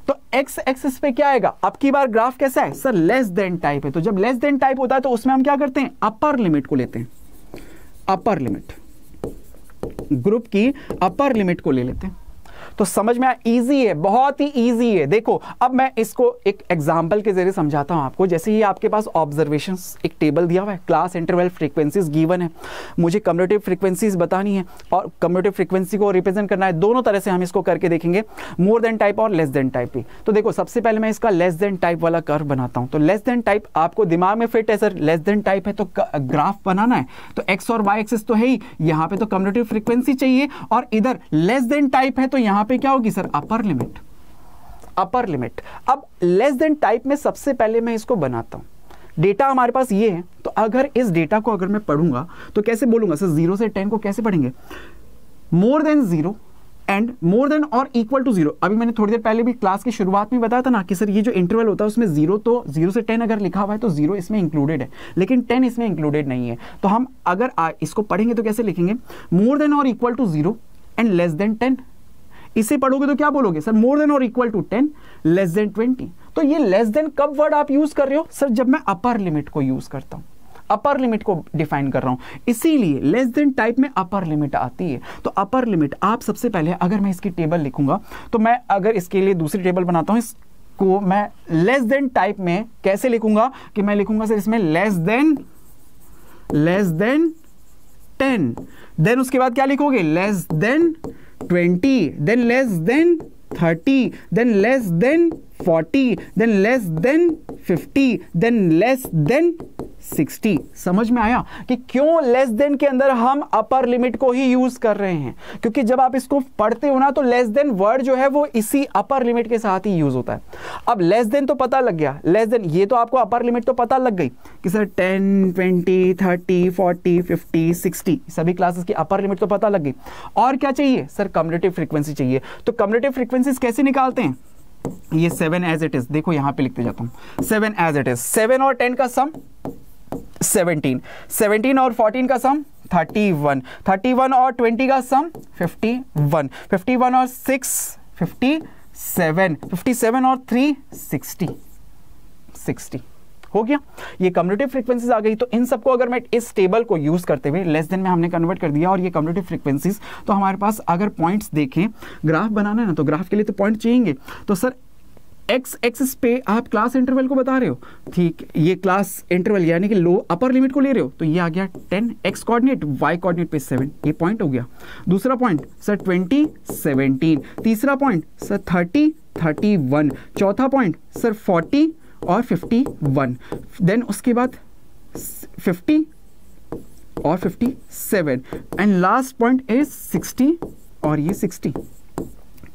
तो एक्स एक्सिस पे क्या आएगा अब की बार ग्राफ कैसा है सर लेस देन टाइप है तो जब लेस देन टाइप होता है तो उसमें हम क्या करते हैं अपर लिमिट को लेते हैं अपर लिमिट ग्रुप की अपर लिमिट को ले लेते हैं तो समझ में ईजी है बहुत ही ईजी है देखो अब मैं इसको एक एग्जाम्पल के जरिए समझाता हूँ आपको जैसे ही आपके पास ऑब्जर्वेशन एक टेबल दिया हुआ है क्लास इंटरवल फ्रीक्वेंसीज गिवन है मुझे कम्युनिटिव फ्रीक्वेंसीज बतानी है और कम्युनिटिव फ्रीक्वेंसी को रिप्रेजेंट करना है दोनों तरह से हम इसको करके देखेंगे मोर देन टाइप और लेस देन टाइप भी तो देखो सबसे पहले मैं इसका लेस देन टाइप वाला कर्व बनाता हूँ तो लेस देन टाइप आपको दिमाग में फिट है सर लेस देन टाइप है तो ग्राफ बनाना है तो एक्स और वाई एक्सिस तो है ही यहाँ पे तो कम्युनिटिव फ्रीक्वेंसी चाहिए और इधर लेस देन टाइप है तो यहाँ यहां पे क्या होगी sir upper limit upper limit अब लेस देन टाइप में सबसे पहले मैं इसको बनाता हूं डेटा हमारे पास ये है तो अगर इस डेटा को अगर मैं पढ़ूंगा तो कैसे बोलूंगा सर जीरो से टेन को कैसे पढ़ेंगे more than zero and more than और इक्वल टू जीरो अभी मैंने थोड़ी देर पहले भी क्लास की शुरुआत में बताया था ना कि सर ये जो इंटरवल होता है उसमें जीरो तो जीरो से टेन अगर लिखा हुआ है तो जीरो इसमें इंक्लूडेड है लेकिन टेन इसमें इंक्लूडेड नहीं है तो हम अगर इसको पढ़ेंगे तो कैसे लिखेंगे मोर देन और equal to zero and less than ten इसे पढ़ोगे तो क्या बोलोगे सर मोर देन और equal to ten less than twenty तो ये लेस देन कब वर्ड आप यूज कर रहे हो सर जब मैं अपर लिमिट को यूज करता हूं अपर लिमिट को डिफाइन कर रहा हूं इसीलिए लेस देन टाइप में अपर लिमिट आती है तो अपर लिमिट आप सबसे पहले अगर मैं इसकी टेबल लिखूंगा तो मैं अगर इसके लिए दूसरी टेबल बनाता हूं इसको मैं लेस देन टाइप में कैसे लिखूंगा कि मैं लिखूंगा सर इसमें less than less than ten then उसके बाद क्या लिखोगे less than 20 then less than 30 then less than 40 then less than 50 then less than 60 समझ में आया कि क्यों लेस देन के अंदर हम अपर लिमिट को ही यूज कर रहे हैं क्योंकि जब आप इसको पढ़ते हो ना तो लेस देन वर्ड जो है वो इसी अपर लिमिट के साथ ही यूज होता है अब लेस देन तो पता लग गया लेस देन ये तो आपको अपर लिमिट तो पता लग गई कि सर 10 20 30 40 50 60 सभी क्लासेस की अपर लिमिट तो पता लग गई और क्या चाहिए सर कम्युनिटिव फ्रीक्वेंसी चाहिए तो कम्युनिटिव फ्रीक्वेंसीज कैसे निकालते हैं ये सेवन एज इट इज देखो यहां पे लिखते जाता हूं seven as it is seven और टेन का सम सेवनटीन सेवनटीन और फोर्टीन का sum thirty one thirty one और ट्वेंटी का sum fifty one fifty one और six fifty seven fifty seven और थ्री सिक्सटी सिक्सटी हो गया ये कम्युनिटी फ्रीक्वेंसीज आ गई तो इन सबको अगर मैं इस टेबल को यूज़ करते हुए लेस देन में हमने कन्वर्ट कर दिया और ये कम्युनिटी फ्रीक्वेंसीज तो हमारे पास अगर पॉइंट्स देखें ग्राफ बनाना है ना तो ग्राफ के लिए तो पॉइंट चाहिए तो सर एक्स एक्सिस पे आप क्लास इंटरवल को बता रहे हो ठीक ये क्लास इंटरवल यानी कि लो अपर लिमिट को ले रहे हो तो ये आ गया ten X coordinate Y coordinate पे सेवन ये पॉइंट हो गया दूसरा पॉइंट सर ट्वेंटी सेवनटीन तीसरा point sir thirty thirty one चौथा पॉइंट सर फोर्टी और फिफ्टी वन देन उसके बाद फिफ्टी और fifty seven and last point is sixty और ये सिक्सटी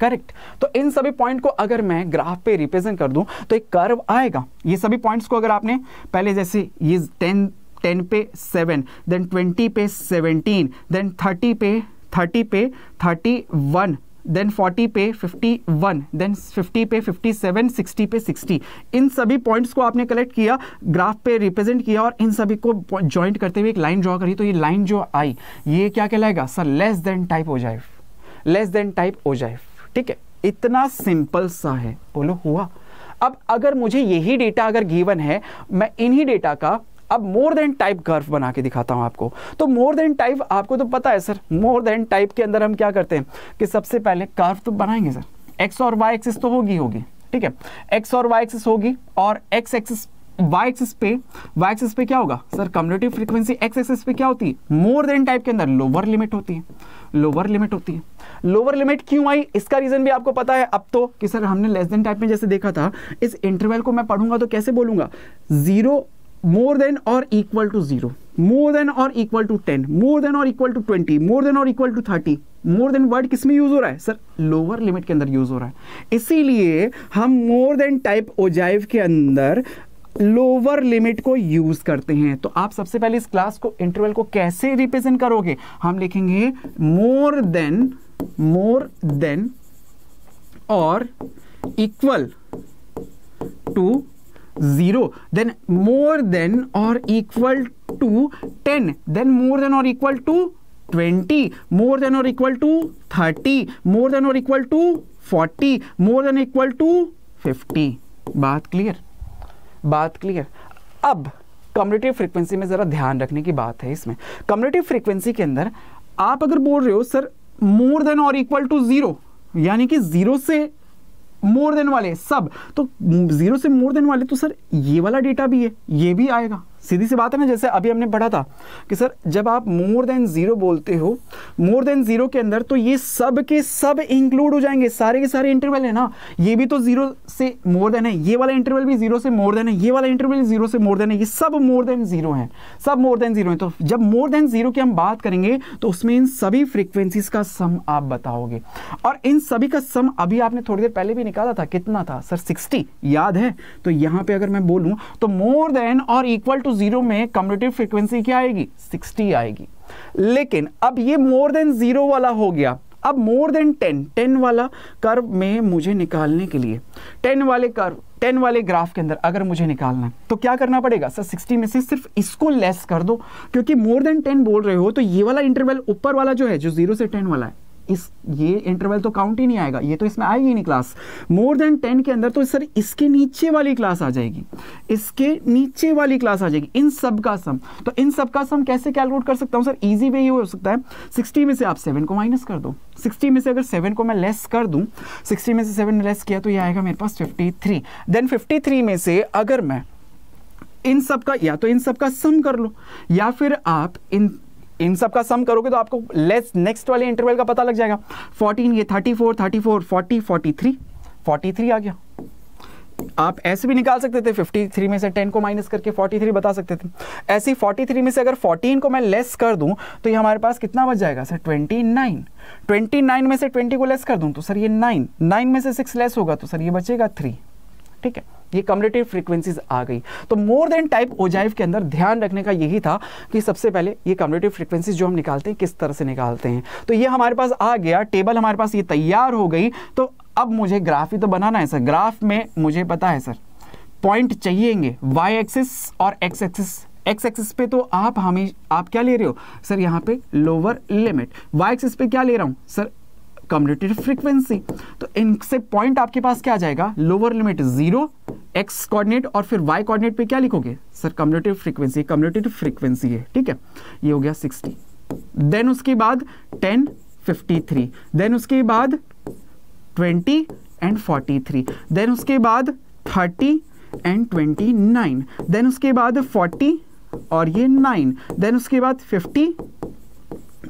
करेक्ट तो इन सभी पॉइंट को अगर मैं ग्राफ पे रिप्रेजेंट कर दूं तो एक कर्व आएगा ये सभी पॉइंट्स को अगर आपने पहले जैसे ये टेन टेन पे सेवन देन ट्वेंटी पे सेवनटीन देन थर्टी पे थर्टी पे थर्टी वन देन फोर्टी पे फिफ्टी वन देन फिफ्टी पे फिफ्टी सेवन सिक्सटी पे सिक्सटी इन सभी पॉइंट्स को आपने कलेक्ट किया ग्राफ पे रिप्रेजेंट किया और इन सभी को ज्वाइंट करते हुए एक लाइन ड्रॉ करी तो ये लाइन जो आई ये क्या कहलाएगा सर लेस देन टाइप हो जाए लेस देन टाइप हो जाए ठीक है इतना सिंपल सा है बोलो हुआ अब अगर मुझे यही डेटा अगर गिवन है मैं इन्हीं डेटा का अब मोर देन टाइप कर्व बना के दिखाता हूं आपको तो मोर देन टाइप आपको तो पता है सर मोर देन टाइप के अंदर हम क्या करते हैं कि सबसे पहले कर्व तो बनाएंगे सर एक्स और वाई एक्सिस तो होगी होगी ठीक है एक्स और वाई एक्सिस होगी और एक्स एक्सिस वाई एक्सिस पे वाई एक्सिस पे क्या होगा sir cumulative frequency X axis पे क्या होती है मोर देन टाइप के अंदर लोअर लिमिट होती है लोअर लिमिट होती है लोअर लिमिट क्यों आई इसका रीजन भी आपको पता है अब तो कि सर हमने लेस देन टाइप में जैसे देखा था इस इंटरवल को मैं पढ़ूंगा तो कैसे बोलूंगा जीरो मोर देन और equal to zero more than और equal to ten more than और equal to twenty more than और equal to thirty more than word किस यूज हो रहा है सर लोअर लिमिट के अंदर यूज हो रहा है इसीलिए हम मोर देन टाइप ओजाइव के अंदर लोअर लिमिट को यूज़ करते हैं तो आप सबसे पहले इस क्लास को इंटरवल को कैसे रिप्रेजेंट करोगे हम लिखेंगे मोर देन मोर देन और equal to zero then more than और equal to ten then more than और equal to twenty more than और equal to thirty more than और equal to forty more than equal to fifty बात clear बात clear अब community frequency में ज़रा ध्यान रखने की बात है इसमें कम्युनिटी फ्रीक्वेंसी के अंदर आप अगर बोल रहे हो सर मोर देन और इक्वल टू ज़ीरो यानी कि ज़ीरो से मोर देन वाले सब तो ज़ीरो से मोर देन वाले तो सर ये वाला डेटा भी है ये भी आएगा सीधी सी बात है ना जैसे अभी हमने पढ़ा था कि सर जब आप मोर देन ज़ीरो बोलते हो मोर देन ज़ीरो के अंदर तो ये सब के सब इंक्लूड हो जाएंगे सारे के सारे इंटरवल है ना ये भी तो ज़ीरो से मोर देन है ये वाला इंटरवल भी ज़ीरो से मोर देन है ये वाला इंटरवल भी ज़ीरो से मोर देन है ये सब मोर देन ज़ीरो है सब मोर देन ज़ीरो है तो जब मोर देन ज़ीरो की हम बात करेंगे तो उसमें इन सभी फ्रिक्वेंसीज़ का सम आप बताओगे और इन सभी का सम अभी आपने थोड़ी देर पहले भी निकाला था कितना था सर सिक्सटी याद है तो यहां पर अगर मैं बोलूँ तो मोर देन और इक्वल टू टू जीरो में कम्युटेटिव फ्रिक्वेंसी क्या आएगी 60 आएगी लेकिन अब ये मोर देन जीरो वाला हो गया अब मोर देन टेन टेन वाला कर्व में मुझे निकालने के लिए टेन वाले कर्व टेन वाले ग्राफ के अंदर अगर मुझे निकालना तो क्या करना पड़ेगा सर सिक्सटी में से सिर्फ इसको लेस कर दो क्योंकि मोर देन टेन बोल रहे हो तो ये वाला इंटरवल ऊपर वाला जो है जो जीरो से टेन वाला है इस ये इंटरवल तो काउंट ही नहीं आएगा ये तो इसमें आएगी नहीं क्लास मोर देन टेन के अंदर तो सर इसके नीचे वाली क्लास आ जाएगी इसके नीचे वाली क्लास आ जाएगी इन सब का सम तो इन सब का सम कैसे कैलकुलेट कर सकता हूँ सर ईजी वे ये हो सकता है सिक्सटी में से आप सेवन को माइनस कर दो सिक्सटी में से अगर सेवन को मैं लेस कर दूँ सिक्सटी में से सेवन में लेस किया तो ये आएगा मेरे पास fifty three then fifty three में से अगर मैं इन सब का या तो इन सब का सम कर लो या फिर आप इन इन सब का सम करोगे तो आपको लेस नेक्स्ट वाले इंटरवल का पता लग जाएगा 14 ये 34 34 40 43 43 आ गया आप ऐसे भी निकाल सकते थे 53 में से 10 को माइनस करके 43 बता सकते थे ऐसे 43 में से अगर 14 को मैं लेस कर दूं तो ये हमारे पास कितना बच जाएगा सर 29 29 में से 20 को लेस कर दूं तो सर ये 9 9 में से 6 लेस होगा तो सर ये बचेगा 3 ठीक है ये कम्युलेटिव फ्रीक्वेंसीज आ गई तो मोर देन टाइप ओजाइव के अंदर ध्यान रखने का यही था कि सबसे पहले ये कम्युलेटिव फ्रीक्वेंसीज जो हम निकालते हैं किस तरह से निकालते हैं तो ये हमारे पास आ गया टेबल हमारे पास ये तैयार हो गई तो अब मुझे ग्राफ ही तो बनाना है सर ग्राफ में मुझे पता है सर पॉइंट चाहिएंगे वाई एक्सिस और एक्स एक्सिस एक्स एक्सिस पे तो आप हमें आप क्या ले रहे हो सर यहाँ पे लोअर लिमिट वाई एक्सिस पे क्या ले रहा हूँ सर कम्यूटेटिव फ्रीक्वेंसी तो इनसे पॉइंट आपके पास क्या जाएगा lower limit zero X coordinate और फिर वाई कोऑर्डिनेट पे क्या लिखोगे sir commutative frequency commutative frequency है ठीक है ये हो गया सिक्सटी देन उसके बाद टेन फिफ्टी थ्री देन उसके बाद twenty and forty three then उसके बाद thirty and twenty nine then उसके बाद फोर्टी और ये नाइन देन उसके बाद फिफ्टी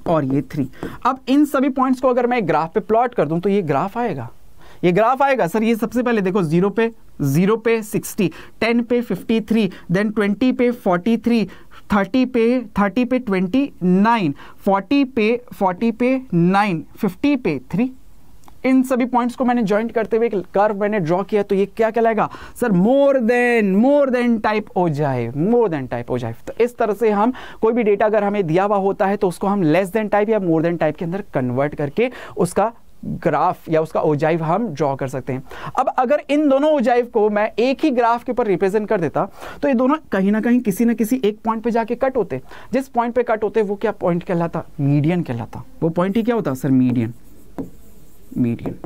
और ये थ्री अब इन सभी पॉइंट्स को अगर मैं ग्राफ पे प्लॉट कर दूं तो ये ग्राफ आएगा ये ग्राफ आएगा सर ये सबसे पहले देखो जीरो पे जीरो पे सिक्सटी टेन पे फिफ्टी थ्री देन ट्वेंटी पे फोर्टी थ्री थर्टी पे थर्टी पे ट्वेंटी नाइन फोर्टी पे फोर्टी पे नाइन फिफ्टी पे थ्री इन सभी पॉइंट्स को मैंने ज्वाइंट करते हुए कर्व मैंने ड्रॉ किया तो ये क्या कहलाएगा sir more than more than type हो जाए मोर देन टाइप हो जाए तो इस तरह से हम कोई भी डेटा अगर हमें दिया हुआ होता है तो उसको हम लेस देन टाइप या मोर देन टाइप के अंदर कन्वर्ट करके उसका ग्राफ या उसका ओजाइव हम ड्रॉ कर सकते हैं अब अगर इन दोनों ओजाइव को मैं एक ही ग्राफ के ऊपर रिप्रेजेंट कर देता तो ये दोनों कहीं ना कहीं किसी ना किसी एक पॉइंट पे जाके कट होते जिस पॉइंट पे कट होते वो क्या पॉइंट कहलाता मीडियन कहलाता वो पॉइंट ही क्या होता सर मीडियन मीडियन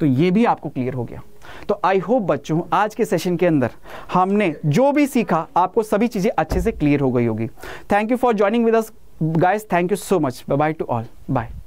तो ये भी आपको क्लियर हो गया तो आई होप बच्चों आज के सेशन के अंदर हमने जो भी सीखा आपको सभी चीज़ें अच्छे से क्लियर हो गई होगी thank you for joining with us guys thank you so much bye to all bye